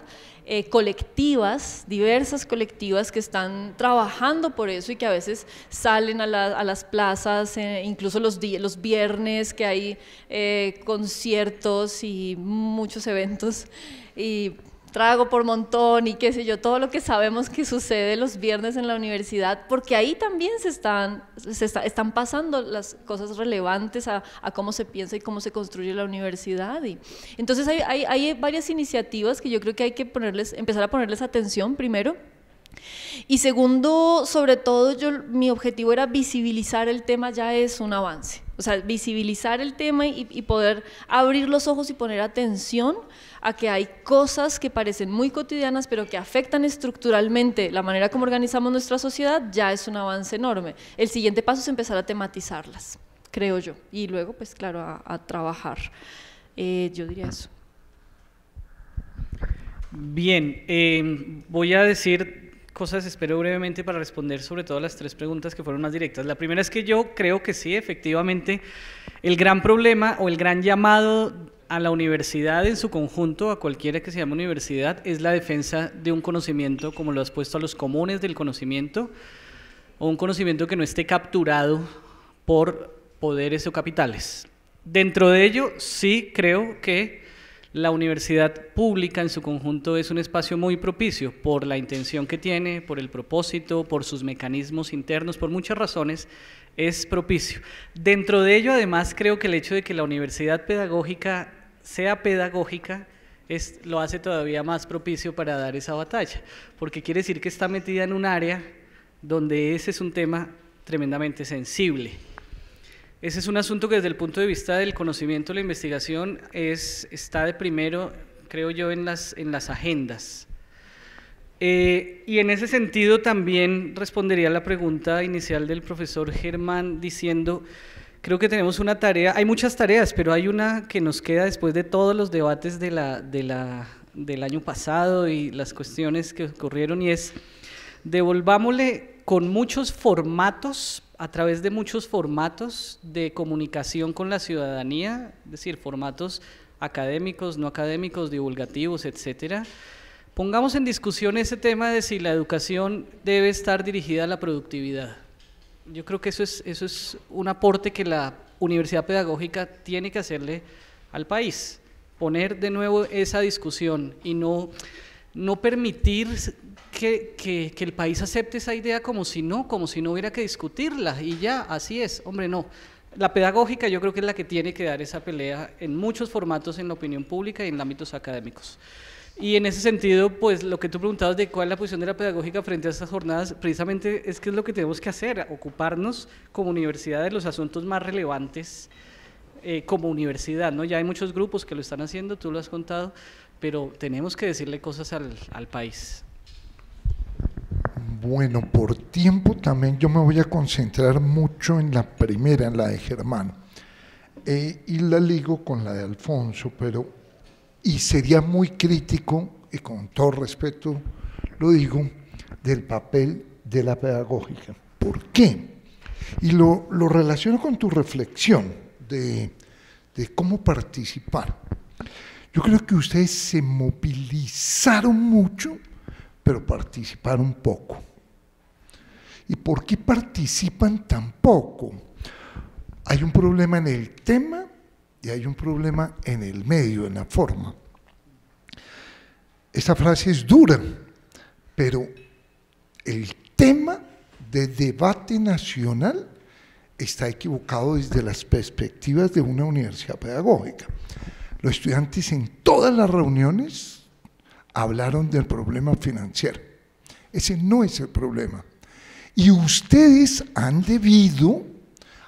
eh, colectivas, diversas colectivas que están trabajando por eso y que a veces salen a, las plazas, eh, incluso los, los viernes que hay eh, conciertos y muchos eventos. Y trago por montón y qué sé yo, todo lo que sabemos que sucede los viernes en la universidad, porque ahí también se están, se están pasando las cosas relevantes a, cómo se piensa y cómo se construye la universidad. Y, entonces hay, hay, varias iniciativas que yo creo que hay que ponerles, empezar a ponerles atención primero. Y segundo, sobre todo, yo, mi objetivo era visibilizar el tema, ya es un avance. O sea, visibilizar el tema y, y poder abrir los ojos y poner atención a que hay cosas que parecen muy cotidianas, pero que afectan estructuralmente la manera como organizamos nuestra sociedad, ya es un avance enorme. El siguiente paso es empezar a tematizarlas, creo yo, y luego, pues claro, a, trabajar. Eh, yo diría eso. Bien, em, voy a decir cosas, espero brevemente, para responder sobre todo las tres preguntas que fueron más directas. La primera es que yo creo que sí, efectivamente, el gran problema o el gran llamado a la universidad en su conjunto, a cualquiera que se llame universidad, es la defensa de un conocimiento, como lo has puesto a los comunes del conocimiento, o un conocimiento que no esté capturado por poderes o capitales. Dentro de ello, sí creo que la universidad pública en su conjunto es un espacio muy propicio por la intención que tiene, por el propósito, por sus mecanismos internos, por muchas razones, es propicio. Dentro de ello, además, creo que el hecho de que la universidad pedagógica sea pedagógica, es, lo hace todavía más propicio para dar esa batalla, porque quiere decir que está metida en un área donde ese es un tema tremendamente sensible. Ese es un asunto que desde el punto de vista del conocimiento, la investigación es, está de primero, creo yo, en las, en las agendas. Eh, y en ese sentido también respondería a la pregunta inicial del profesor Germán diciendo creo que tenemos una tarea, hay muchas tareas, pero hay una que nos queda después de todos los debates del año pasado y las cuestiones que ocurrieron y es devolvámosle con muchos formatos, a través de muchos formatos de comunicación con la ciudadanía, es decir, formatos académicos, no académicos, divulgativos, etcétera. Pongamos en discusión ese tema de si la educación debe estar dirigida a la productividad. Yo creo que eso es, eso es un aporte que la universidad pedagógica tiene que hacerle al país, poner de nuevo esa discusión y no, permitir que, que el país acepte esa idea como si no, como si no hubiera que discutirla y ya, así es, hombre, no. La pedagógica yo creo que es la que tiene que dar esa pelea en muchos formatos en la opinión pública y en ámbitos académicos. Y en ese sentido, pues lo que tú preguntabas de cuál es la posición de la pedagógica frente a estas jornadas, precisamente es que es lo que tenemos que hacer, ocuparnos como universidad de los asuntos más relevantes eh, como universidad, ¿no? Ya hay muchos grupos que lo están haciendo, tú lo has contado, pero tenemos que decirle cosas al, país. Bueno, por tiempo también yo me voy a concentrar mucho en la primera, en la de Germán, eh, y la ligo con la de Alfonso, pero y sería muy crítico, y con todo respeto lo digo, del papel de la pedagógica. ¿Por qué? Y lo, relaciono con tu reflexión de, de cómo participar. Yo creo que ustedes se movilizaron mucho, pero participaron poco. ¿Y por qué participan tan poco? Hay un problema en el tema y hay un problema en el medio, en la forma. Esta frase es dura, pero el tema de debate nacional está equivocado desde las perspectivas de una universidad pedagógica. Los estudiantes en todas las reuniones hablaron del problema financiero. Ese no es el problema. Y ustedes han debido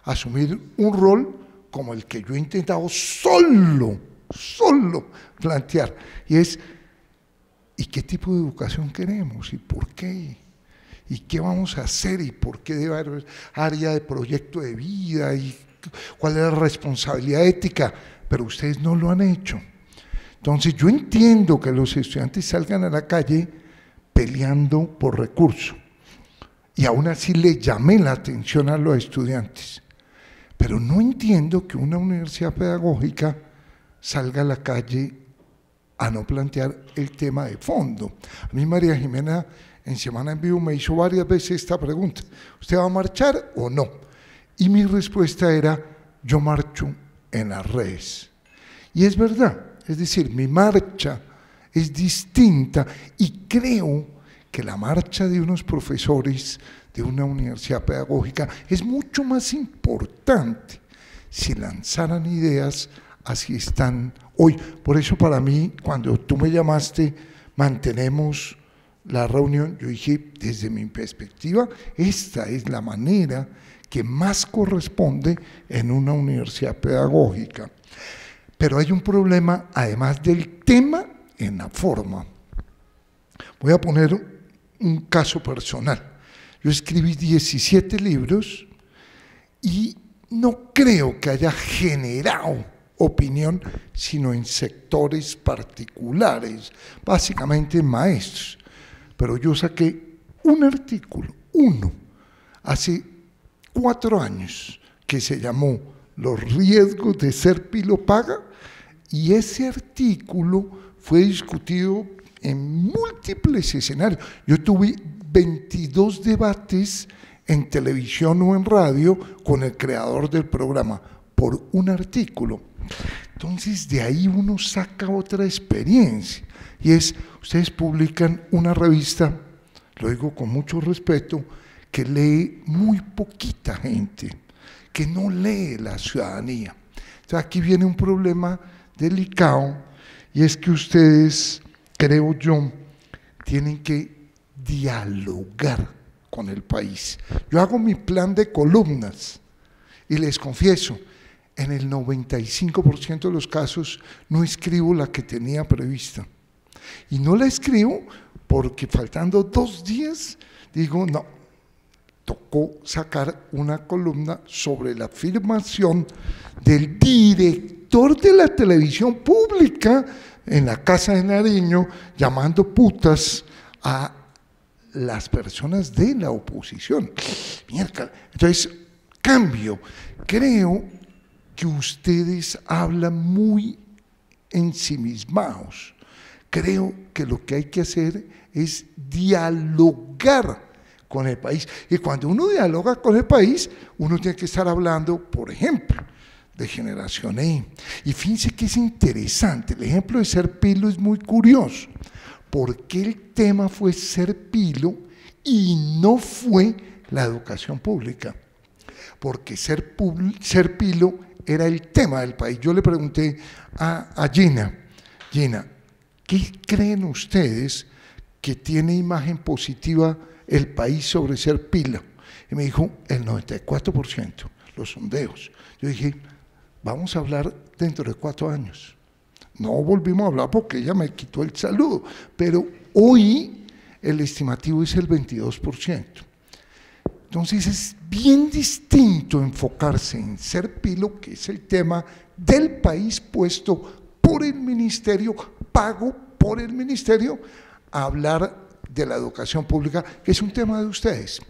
asumir un rol como el que yo he intentado solo, solo plantear. Y es, ¿y qué tipo de educación queremos? ¿Y por qué? ¿Y qué vamos a hacer? ¿Y por qué debe haber área de proyecto de vida? ¿Y cuál es la responsabilidad ética? Pero ustedes no lo han hecho. Entonces yo entiendo que los estudiantes salgan a la calle peleando por recursos. Y aún así le llamé la atención a los estudiantes. Pero no entiendo que una universidad pedagógica salga a la calle a no plantear el tema de fondo. A mí María Jimena en Semana en Vivo me hizo varias veces esta pregunta, ¿usted va a marchar o no? Y mi respuesta era, yo marcho en las redes. Y es verdad, es decir, mi marcha es distinta y creo que la marcha de unos profesores de una universidad pedagógica, es mucho más importante si lanzaran ideas así están hoy. Por eso para mí, cuando tú me llamaste, mantenemos la reunión, yo dije, desde mi perspectiva, esta es la manera que más corresponde en una universidad pedagógica. Pero hay un problema, además del tema, en la forma. Voy a poner un caso personal. Yo escribí 17 libros y no creo que haya generado opinión, sino en sectores particulares, básicamente maestros. Pero yo saqué un artículo, uno, hace cuatro años, que se llamó Los riesgos de ser pilopaga, y ese artículo fue discutido en múltiples escenarios. Yo tuve 22 debates en televisión o en radio con el creador del programa por un artículo. Entonces de ahí uno saca otra experiencia y es, ustedes publican una revista, lo digo con mucho respeto, que lee muy poquita gente, que no lee la ciudadanía. Entonces aquí viene un problema delicado y es que ustedes, creo yo, tienen que dialogar con el país. Yo hago mi plan de columnas y les confieso, en el 95% de los casos no escribo la que tenía prevista. Y no la escribo porque faltando dos días digo, no, tocó sacar una columna sobre la afirmación del director de la televisión pública en la Casa de Nariño, llamando putas a las personas de la oposición. Entonces, cambio. Creo que ustedes hablan muy ensimismados. Creo que lo que hay que hacer es dialogar con el país. Y cuando uno dialoga con el país, uno tiene que estar hablando, por ejemplo, de generación E. Y fíjense que es interesante, el ejemplo de pelo es muy curioso por qué el tema fue ser pilo y no fue la educación pública. Porque ser, pilo era el tema del país. Yo le pregunté a, Gina, Gina, ¿qué creen ustedes que tiene imagen positiva el país sobre ser pilo? Y me dijo, el 94%, los sondeos. Yo dije, vamos a hablar dentro de cuatro años. No volvimos a hablar porque ella me quitó el saludo, pero hoy el estimativo es el 22%. Entonces es bien distinto enfocarse en ser pilo, que es el tema del país puesto por el ministerio, pago por el ministerio, a hablar de la educación pública, que es un tema de ustedes,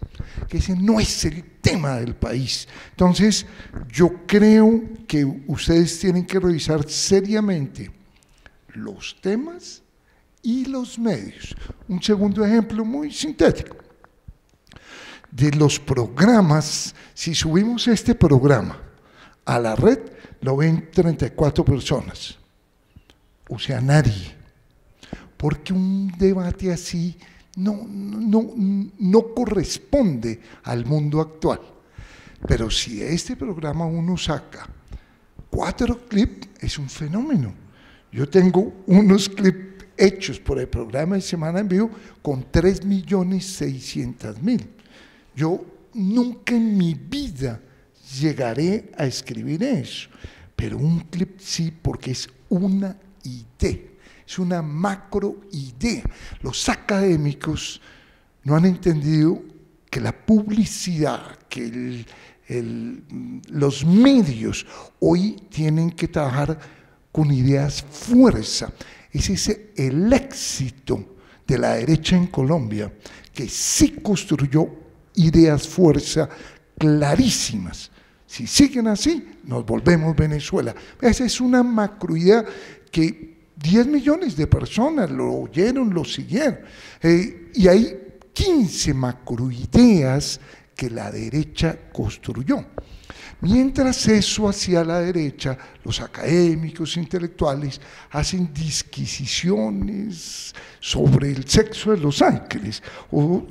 que ese no es el tema del país. Entonces, yo creo que ustedes tienen que revisar seriamente los temas y los medios. Un segundo ejemplo muy sintético. De los programas, si subimos este programa a la red, lo ven 34 personas. O sea, nadie. Porque un debate así no, no, no corresponde al mundo actual. Pero si este programa uno saca cuatro clips, es un fenómeno. Yo tengo unos clips hechos por el programa de Semana en Vivo con 3.600.000. Yo nunca en mi vida llegaré a escribir eso, pero un clip sí porque es una idea. Es una macro idea. Los académicos no han entendido que la publicidad, que los medios hoy tienen que trabajar con ideas fuerza. Es ese el éxito de la derecha en Colombia, que sí construyó ideas fuerza clarísimas. Si siguen así, nos volvemos Venezuela. Esa es una macroidea que 10 millones de personas lo oyeron, lo siguieron. Eh, y hay 15 macroideas que la derecha construyó. Mientras eso hacia la derecha, los académicos intelectuales hacen disquisiciones sobre el sexo de los ángeles o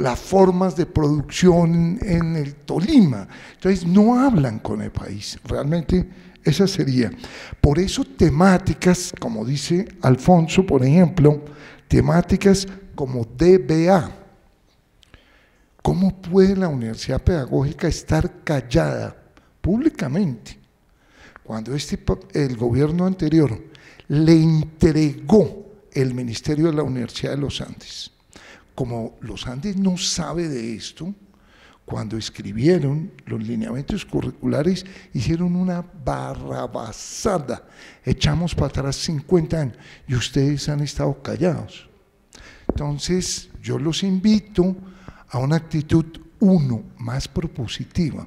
las formas de producción en el Tolima. Entonces no hablan con el país. Realmente esa sería. Por eso temáticas, como dice Alfonso, por ejemplo, temáticas como DBA. ¿Cómo puede la Universidad Pedagógica estar callada públicamente cuando este, el gobierno anterior le entregó el Ministerio de la Universidad de los Andes? Como los Andes no sabe de esto, cuando escribieron los lineamientos curriculares, hicieron una barrabasada. Echamos para atrás 50 años y ustedes han estado callados. Entonces, yo los invito a una actitud, uno, más propositiva,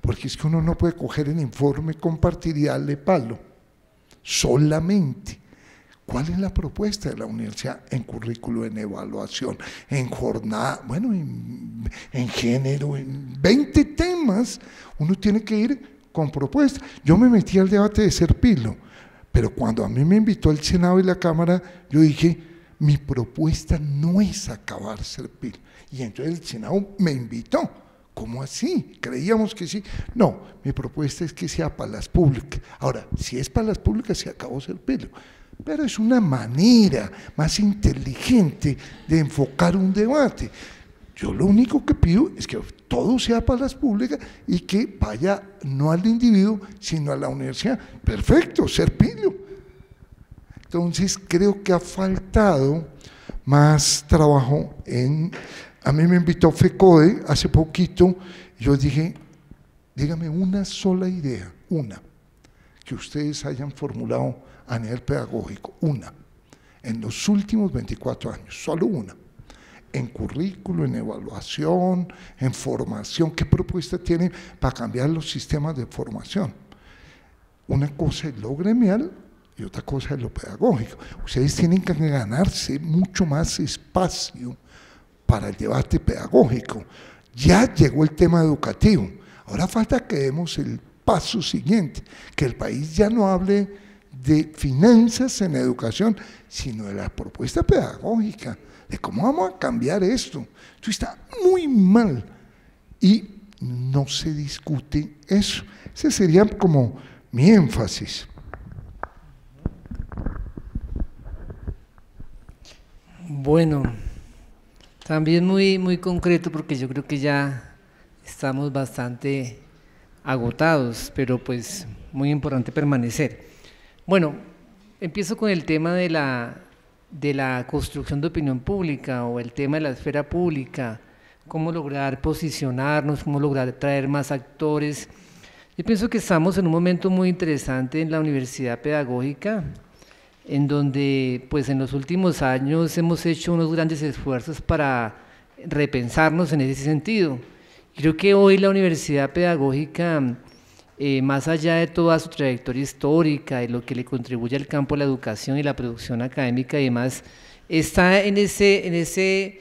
porque es que uno no puede coger el informe compartir y darle palo solamente. ¿Cuál es la propuesta de la universidad en currículo, en evaluación, en jornada, bueno, en, género, en 20 temas? Uno tiene que ir con propuestas. Yo me metí al debate de ser pilo, pero cuando a mí me invitó el Senado y la Cámara, yo dije, mi propuesta no es acabar ser pilo, Y entonces el Senado me invitó. ¿Cómo así? Creíamos que sí. No, mi propuesta es que sea para las públicas. Ahora, si es para las públicas, se acabó ser pilo, pero es una manera más inteligente de enfocar un debate. Yo lo único que pido es que todo sea para las públicas y que vaya no al individuo, sino a la universidad. Perfecto, ser pillo. Entonces creo que ha faltado más trabajo en... A mí me invitó FECODE hace poquito, yo dije, dígame una sola idea, una, que ustedes hayan formulado a nivel pedagógico, una, en los últimos 24 años, solo una, en currículo, en evaluación, en formación, ¿qué propuesta tienen para cambiar los sistemas de formación? Una cosa es lo gremial y otra cosa es lo pedagógico. Ustedes tienen que ganarse mucho más espacio para el debate pedagógico. Ya llegó el tema educativo. Ahora falta que demos el paso siguiente, que el país ya no hable de finanzas en educación, sino de la propuesta pedagógica, de cómo vamos a cambiar esto. Esto está muy mal y no se discute eso. Ese sería como mi énfasis. Bueno, también muy, muy concreto porque yo creo que ya estamos bastante agotados, pero pues muy importante permanecer. Bueno, empiezo con el tema de la, de la construcción de opinión pública o el tema de la esfera pública, cómo lograr posicionarnos, cómo lograr traer más actores. Yo pienso que estamos en un momento muy interesante en la Universidad Pedagógica, en donde pues en los últimos años hemos hecho unos grandes esfuerzos para repensarnos en ese sentido. Creo que hoy la Universidad Pedagógica eh, más allá de toda su trayectoria histórica, y lo que le contribuye al campo de la educación y la producción académica y demás, está en ese, en ese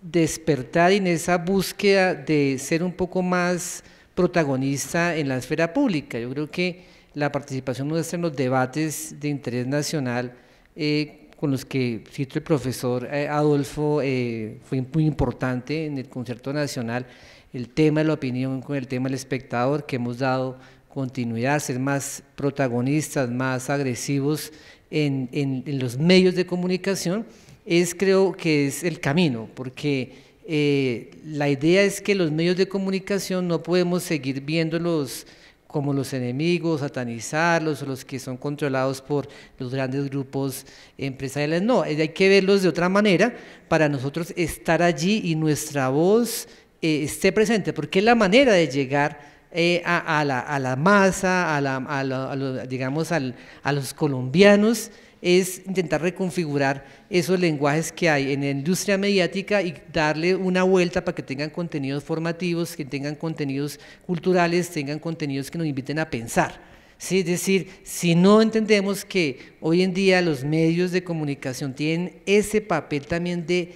despertar y en esa búsqueda de ser un poco más protagonista en la esfera pública. Yo creo que la participación nuestra en los debates de interés nacional eh, con los que cito el profesor eh, Adolfo eh, fue muy importante en el concierto nacional, el tema de la opinión con el tema del espectador, que hemos dado continuidad, ser más protagonistas, más agresivos en, los medios de comunicación, es creo que es el camino, porque eh, la idea es que los medios de comunicación no podemos seguir viéndolos como los enemigos, satanizarlos, los que son controlados por los grandes grupos empresariales. No, eh, hay que verlos de otra manera para nosotros estar allí y nuestra voz eh, esté presente, porque es la manera de llegar eh, a, la, a, la, masa, a, la, digamos, a los colombianos es intentar reconfigurar esos lenguajes que hay en la industria mediática y darle una vuelta para que tengan contenidos formativos, que tengan contenidos culturales, tengan contenidos que nos inviten a pensar. ¿sí? Es decir, si no entendemos que hoy en día los medios de comunicación tienen ese papel también de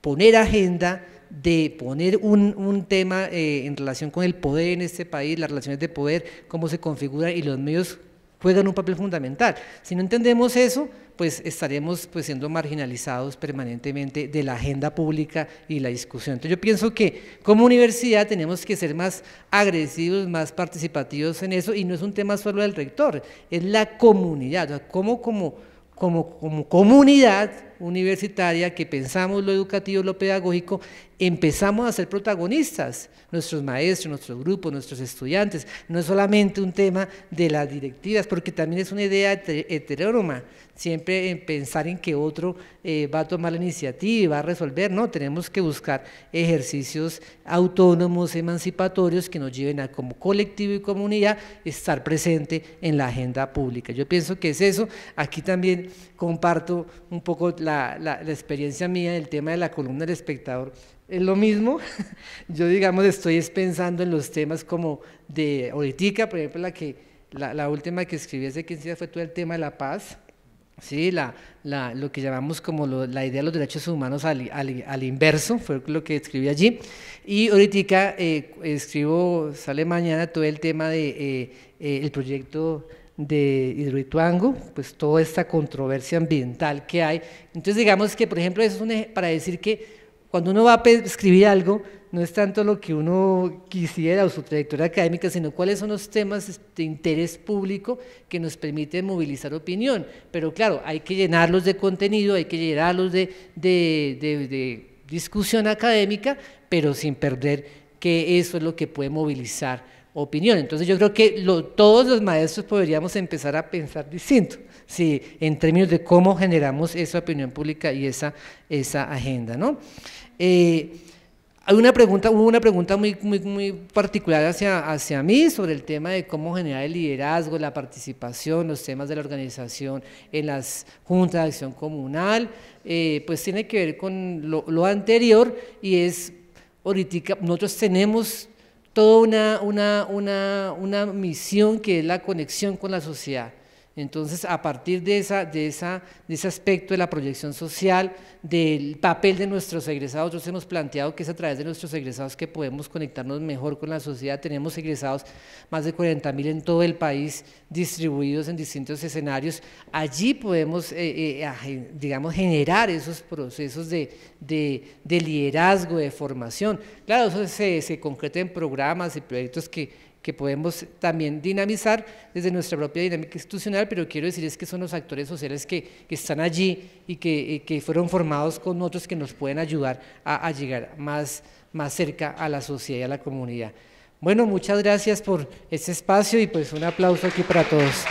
poner agenda, de poner un, tema eh, en relación con el poder en este país, las relaciones de poder, cómo se configuran y los medios juegan un papel fundamental. Si no entendemos eso, pues estaremos pues, siendo marginalizados permanentemente de la agenda pública y la discusión. Entonces yo pienso que como universidad tenemos que ser más agresivos, más participativos en eso, y no es un tema solo del rector, es la comunidad, cómo como como, comunidad universitaria que pensamos lo educativo, lo pedagógico, empezamos a ser protagonistas, nuestros maestros, nuestros grupos, nuestros estudiantes. No es solamente un tema de las directivas, porque también es una idea heterónoma siempre en pensar en que otro eh, va a tomar la iniciativa y va a resolver. No, tenemos que buscar ejercicios autónomos, emancipatorios, que nos lleven a como colectivo y comunidad estar presente en la agenda pública. Yo pienso que es eso. Aquí también comparto un poco la, experiencia mía del tema de la columna del espectador es lo mismo. Yo, digamos, estoy pensando en los temas como de política, por ejemplo, la, que, la, la última que escribí hace 15 días fue todo el tema de la paz. Sí, la, la, lo que llamamos como la idea de los derechos humanos al, inverso, fue lo que escribí allí. Y ahorita eh, escribo, sale mañana todo el tema del de, eh, eh, el proyecto de Hidroituango, pues toda esta controversia ambiental que hay. Entonces digamos que, por ejemplo, eso es para decir que cuando uno va a escribir algo, no es tanto lo que uno quisiera o su trayectoria académica, sino cuáles son los temas este, de interés público que nos permiten movilizar opinión. Pero claro, hay que llenarlos de contenido, hay que llenarlos de, de, discusión académica, pero sin perder que eso es lo que puede movilizar opinión. Entonces yo creo que todos los maestros podríamos empezar a pensar distinto, sí, en términos de cómo generamos esa opinión pública y esa, esa agenda. ¿no? Eh, hay una pregunta, hubo una pregunta muy, muy, muy particular hacia, hacia mí sobre el tema de cómo generar el liderazgo, la participación, los temas de la organización en las juntas de acción comunal. Eh, pues tiene que ver con lo, anterior y es, ahorita nosotros tenemos toda una, una misión que es la conexión con la sociedad entonces, a partir de, esa, de, esa, de ese aspecto de la proyección social, del papel de nuestros egresados, nosotros hemos planteado que es a través de nuestros egresados que podemos conectarnos mejor con la sociedad. Tenemos egresados, más de 40 mil en todo el país, distribuidos en distintos escenarios. Allí podemos, eh, eh, digamos, generar esos procesos de, liderazgo, de formación. Claro, eso se, se concreta en programas y proyectos que que podemos también dinamizar desde nuestra propia dinámica institucional, pero quiero decir es que son los actores sociales que, están allí y eh, que, fueron formados con otros que nos pueden ayudar a, llegar más, más cerca a la sociedad y a la comunidad. Bueno, muchas gracias por este espacio y pues un aplauso aquí para todos.